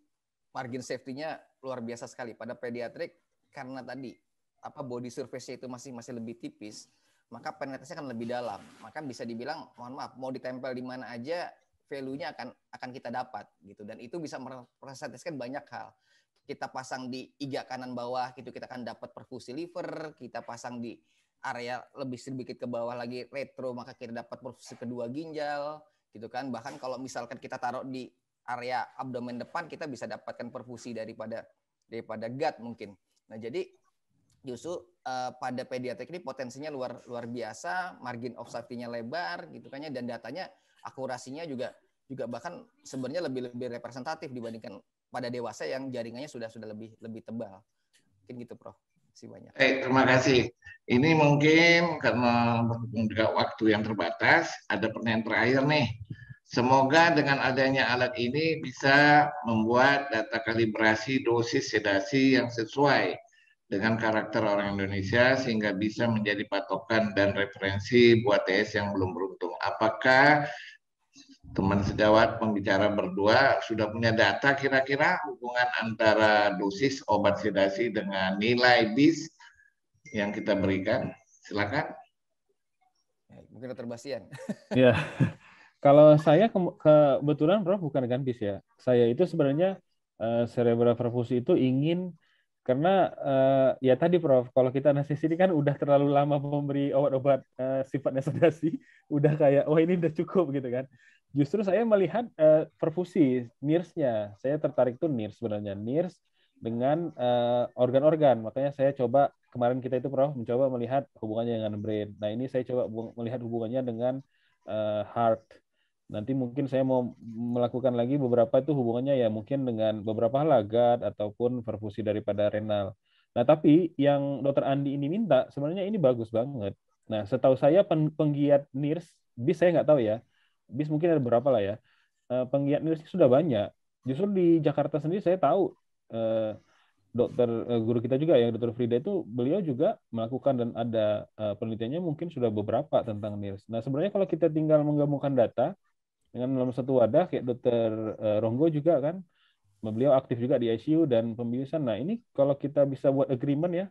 margin safety-nya luar biasa sekali pada pediatrik karena tadi apa body surface-nya itu masih masih lebih tipis, maka penetrasinya akan lebih dalam. Maka bisa dibilang, mohon maaf, mau ditempel di mana aja, value-nya akan akan kita dapat gitu. Dan itu bisa merepresentasikan banyak hal. Kita pasang di iga kanan bawah, gitu kita akan dapat perfusi liver. Kita pasang di area lebih sedikit ke bawah lagi retro, maka kita dapat perfusi kedua ginjal, gitu kan. Bahkan kalau misalkan kita taruh di area abdomen depan kita bisa dapatkan perfusi daripada daripada gut mungkin. Nah, jadi justru uh, pada pediatrik ini potensinya luar luar biasa, margin of safety-nya lebar gitu kan ya dan datanya akurasinya juga juga bahkan sebenarnya lebih lebih representatif dibandingkan pada dewasa yang jaringannya sudah sudah lebih lebih tebal. Mungkin gitu, Prof. Terima kasih banyak. terima kasih. Ini mungkin karena berhubung juga waktu yang terbatas, ada pertanyaan terakhir nih. Semoga dengan adanya alat ini bisa membuat data kalibrasi dosis sedasi yang sesuai dengan karakter orang Indonesia sehingga bisa menjadi patokan dan referensi buat TS yang belum beruntung. Apakah teman sejawat pembicara berdua sudah punya data kira-kira hubungan antara dosis obat sedasi dengan nilai bis yang kita berikan? Silakan. Mungkin terbasian. <laughs> ya. Kalau saya ke kebetulan Prof bukan dengan bis ya. Saya itu sebenarnya uh, eh, cerebral perfusi itu ingin karena uh, ya tadi Prof, kalau kita nasi sini kan udah terlalu lama memberi obat-obat uh, sifatnya sedasi, <laughs> udah kayak oh ini udah cukup gitu kan. Justru saya melihat uh, perfusi nirsnya, saya tertarik tuh NIRS sebenarnya NIRS dengan organ-organ. Uh, organ Makanya saya coba kemarin kita itu Prof mencoba melihat hubungannya dengan brain. Nah ini saya coba melihat hubungannya dengan uh, heart nanti mungkin saya mau melakukan lagi beberapa itu hubungannya ya mungkin dengan beberapa lagat ataupun perfusi daripada renal. Nah, tapi yang dokter Andi ini minta sebenarnya ini bagus banget. Nah, setahu saya penggiat NIRS, bis saya nggak tahu ya, bis mungkin ada berapa lah ya, eh, penggiat NIRS sudah banyak. Justru di Jakarta sendiri saya tahu eh, dokter eh, guru kita juga ya, dokter Frida itu beliau juga melakukan dan ada penelitiannya mungkin sudah beberapa tentang NIRS. Nah, sebenarnya kalau kita tinggal menggabungkan data, dengan dalam satu wadah kayak dokter eh, Ronggo juga kan beliau aktif juga di ICU dan pembiusan nah ini kalau kita bisa buat agreement ya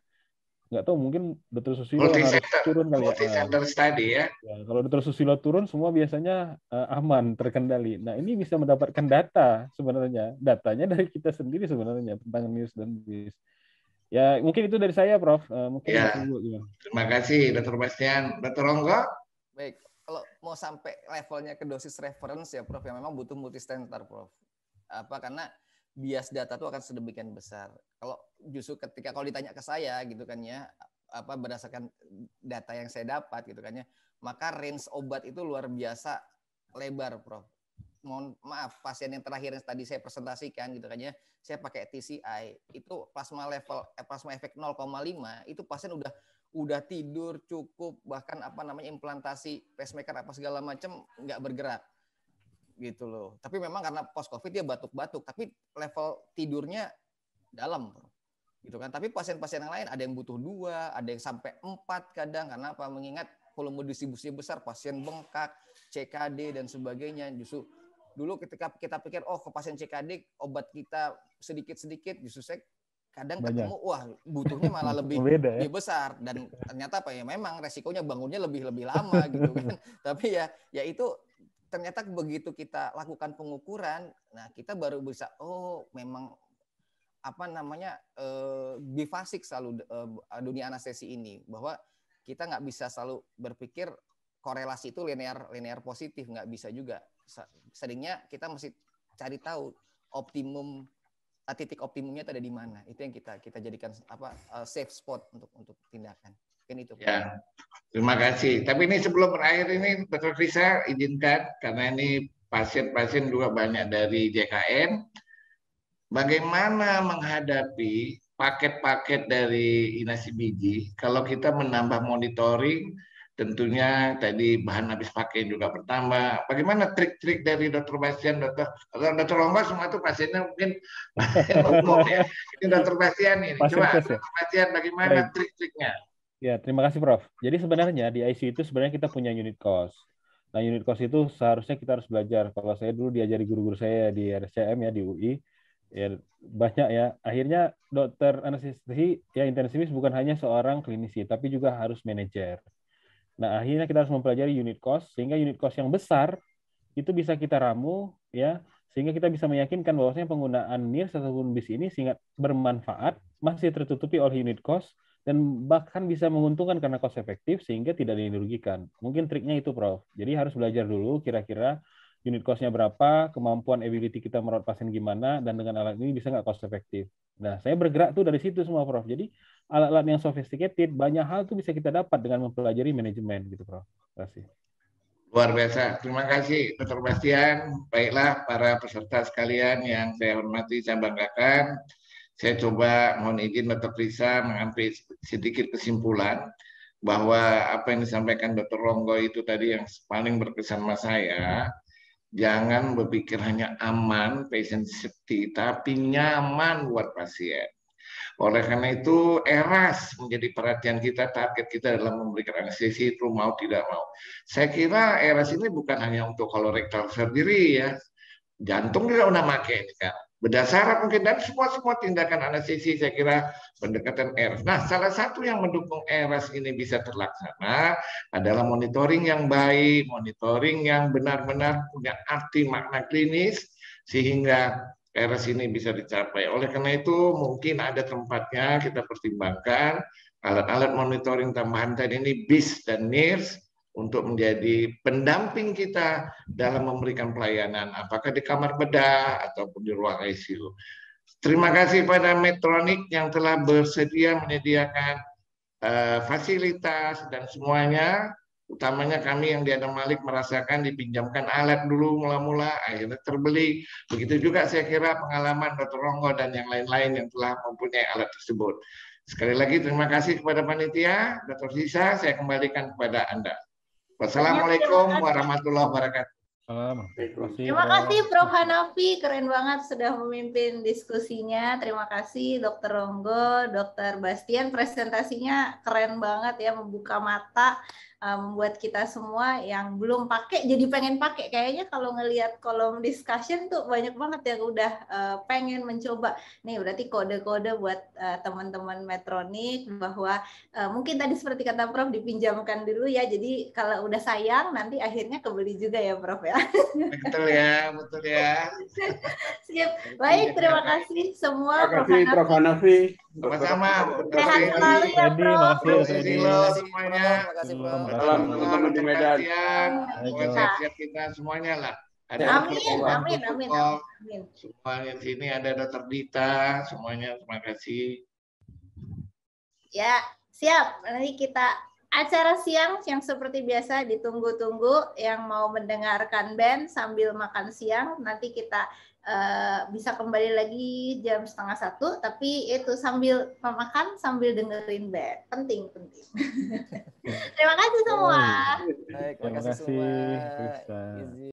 nggak tahu mungkin dokter Susilo harus turun kali ya. study ya. ya kalau dokter Susilo turun semua biasanya uh, aman terkendali nah ini bisa mendapatkan data sebenarnya datanya dari kita sendiri sebenarnya tentang news dan news ya mungkin itu dari saya prof eh, mungkin ya. ya. terima kasih dokter Bastian dokter Ronggo baik kalau mau sampai levelnya ke dosis reference ya Prof ya memang butuh multi standar Prof. Apa karena bias data itu akan sedemikian besar. Kalau justru ketika kalau ditanya ke saya gitu kan ya apa berdasarkan data yang saya dapat gitu kan ya, maka range obat itu luar biasa lebar Prof. Mohon maaf, pasien yang terakhir yang tadi saya presentasikan gitu kan ya, saya pakai TCI, itu plasma level eh, plasma efek 0,5 itu pasien udah udah tidur cukup bahkan apa namanya implantasi pacemaker apa segala macam nggak bergerak gitu loh tapi memang karena post covid dia batuk-batuk tapi level tidurnya dalam gitu kan tapi pasien-pasien yang lain ada yang butuh dua ada yang sampai empat kadang karena apa mengingat volume distribusi besar pasien bengkak CKD dan sebagainya justru dulu ketika kita pikir oh ke pasien CKD obat kita sedikit-sedikit justru saya kadang Banyak. ketemu wah butuhnya malah <laughs> lebih Beda, ya. lebih besar dan ternyata apa ya memang resikonya bangunnya lebih lebih lama <laughs> gitu kan tapi ya ya itu ternyata begitu kita lakukan pengukuran nah kita baru bisa oh memang apa namanya eh, bifasik selalu eh, dunia anestesi ini bahwa kita nggak bisa selalu berpikir korelasi itu linear linear positif nggak bisa juga seringnya kita masih cari tahu optimum Eh, titik optimumnya itu ada di mana itu yang kita kita jadikan apa uh, safe spot untuk untuk tindakan mungkin itu ya terima kasih tapi ini sebelum berakhir ini dokter Krisa izinkan karena ini pasien-pasien juga banyak dari JKN bagaimana menghadapi paket-paket dari inasi biji kalau kita menambah monitoring tentunya tadi bahan habis pakai juga bertambah. Bagaimana trik-trik dari dokter Bastian, dokter dokter Lomba semua itu pasiennya mungkin <laughs> ya. ini dokter Bastian ini. Pasien Coba ya? dokter pasien Bastian bagaimana trik-triknya? Ya, terima kasih Prof. Jadi sebenarnya di ICU itu sebenarnya kita punya unit cost. Nah, unit cost itu seharusnya kita harus belajar. Kalau saya dulu diajari guru-guru saya di RSCM ya di UI, ya banyak ya. Akhirnya dokter anestesi ya intensivis bukan hanya seorang klinisi, tapi juga harus manajer Nah, akhirnya kita harus mempelajari unit cost sehingga unit cost yang besar itu bisa kita ramu ya sehingga kita bisa meyakinkan bahwasanya penggunaan NIRS ataupun BIS ini sehingga bermanfaat, masih tertutupi oleh unit cost dan bahkan bisa menguntungkan karena cost efektif sehingga tidak dirugikan. Mungkin triknya itu, Prof. Jadi harus belajar dulu kira-kira unit cost-nya berapa, kemampuan ability kita merawat pasien gimana, dan dengan alat ini bisa nggak cost efektif. Nah, saya bergerak tuh dari situ semua, Prof. Jadi alat-alat yang sophisticated, banyak hal tuh bisa kita dapat dengan mempelajari manajemen gitu, Prof. Terima kasih. Luar biasa. Terima kasih, Dr. Bastian. Baiklah para peserta sekalian yang saya hormati, saya banggakan. Saya coba mohon izin Dr. Prisa mengambil sedikit kesimpulan bahwa apa yang disampaikan Dr. Ronggo itu tadi yang paling berkesan sama saya, jangan berpikir hanya aman, patient safety, tapi nyaman buat pasien oleh karena itu, eras menjadi perhatian kita, target kita dalam memberikan anestesi itu mau tidak mau. Saya kira eras ini bukan hanya untuk kolorektal sendiri ya. Jantung tidak udah pakai ini kan. berdasar mungkin dan semua-semua tindakan anestesi saya kira pendekatan eras. Nah, salah satu yang mendukung eras ini bisa terlaksana adalah monitoring yang baik, monitoring yang benar-benar punya arti makna klinis sehingga ke ini sini bisa dicapai. Oleh karena itu mungkin ada tempatnya kita pertimbangkan alat-alat monitoring tambahan tadi ini BIS dan NIRS untuk menjadi pendamping kita dalam memberikan pelayanan apakah di kamar bedah ataupun di ruang ICU. Terima kasih pada Metronik yang telah bersedia menyediakan uh, fasilitas dan semuanya utamanya kami yang di Adam Malik merasakan dipinjamkan alat dulu mula-mula akhirnya terbeli begitu juga saya kira pengalaman Dr. Ronggo dan yang lain-lain yang telah mempunyai alat tersebut sekali lagi terima kasih kepada panitia Dr. Sisa saya kembalikan kepada anda Wassalamualaikum warahmatullahi wabarakatuh Terima kasih Prof. Hanafi, keren banget sudah memimpin diskusinya. Terima kasih Dr. Ronggo, Dr. Bastian, presentasinya keren banget ya, membuka mata membuat um, kita semua yang belum pakai jadi pengen pakai. Kayaknya kalau ngelihat kolom discussion tuh banyak banget yang udah uh, pengen mencoba. Nih berarti kode-kode buat uh, teman-teman metronik bahwa uh, mungkin tadi seperti kata Prof dipinjamkan dulu ya. Jadi kalau udah sayang nanti akhirnya kebeli juga ya Prof ya. Betul ya, betul ya. Siap. <laughs> Baik, terima kasih semua terima kasih, Prof Hanafi. Sama-sama. Ya, terima kasih Prof. Terima kasih semuanya. Terima kasih Salam teman-teman di Medan. sehat kita semuanya lah. Ada amin, amin, amin, amin, amin. Semuanya di sini ada Dokter Dita, semuanya terima kasih. Ya, siap. Nanti kita acara siang yang seperti biasa ditunggu-tunggu yang mau mendengarkan band sambil makan siang nanti kita Eh, bisa kembali lagi jam setengah satu tapi itu sambil makan sambil dengerin band penting penting <laughs> terima kasih semua oh. terima kasih, terima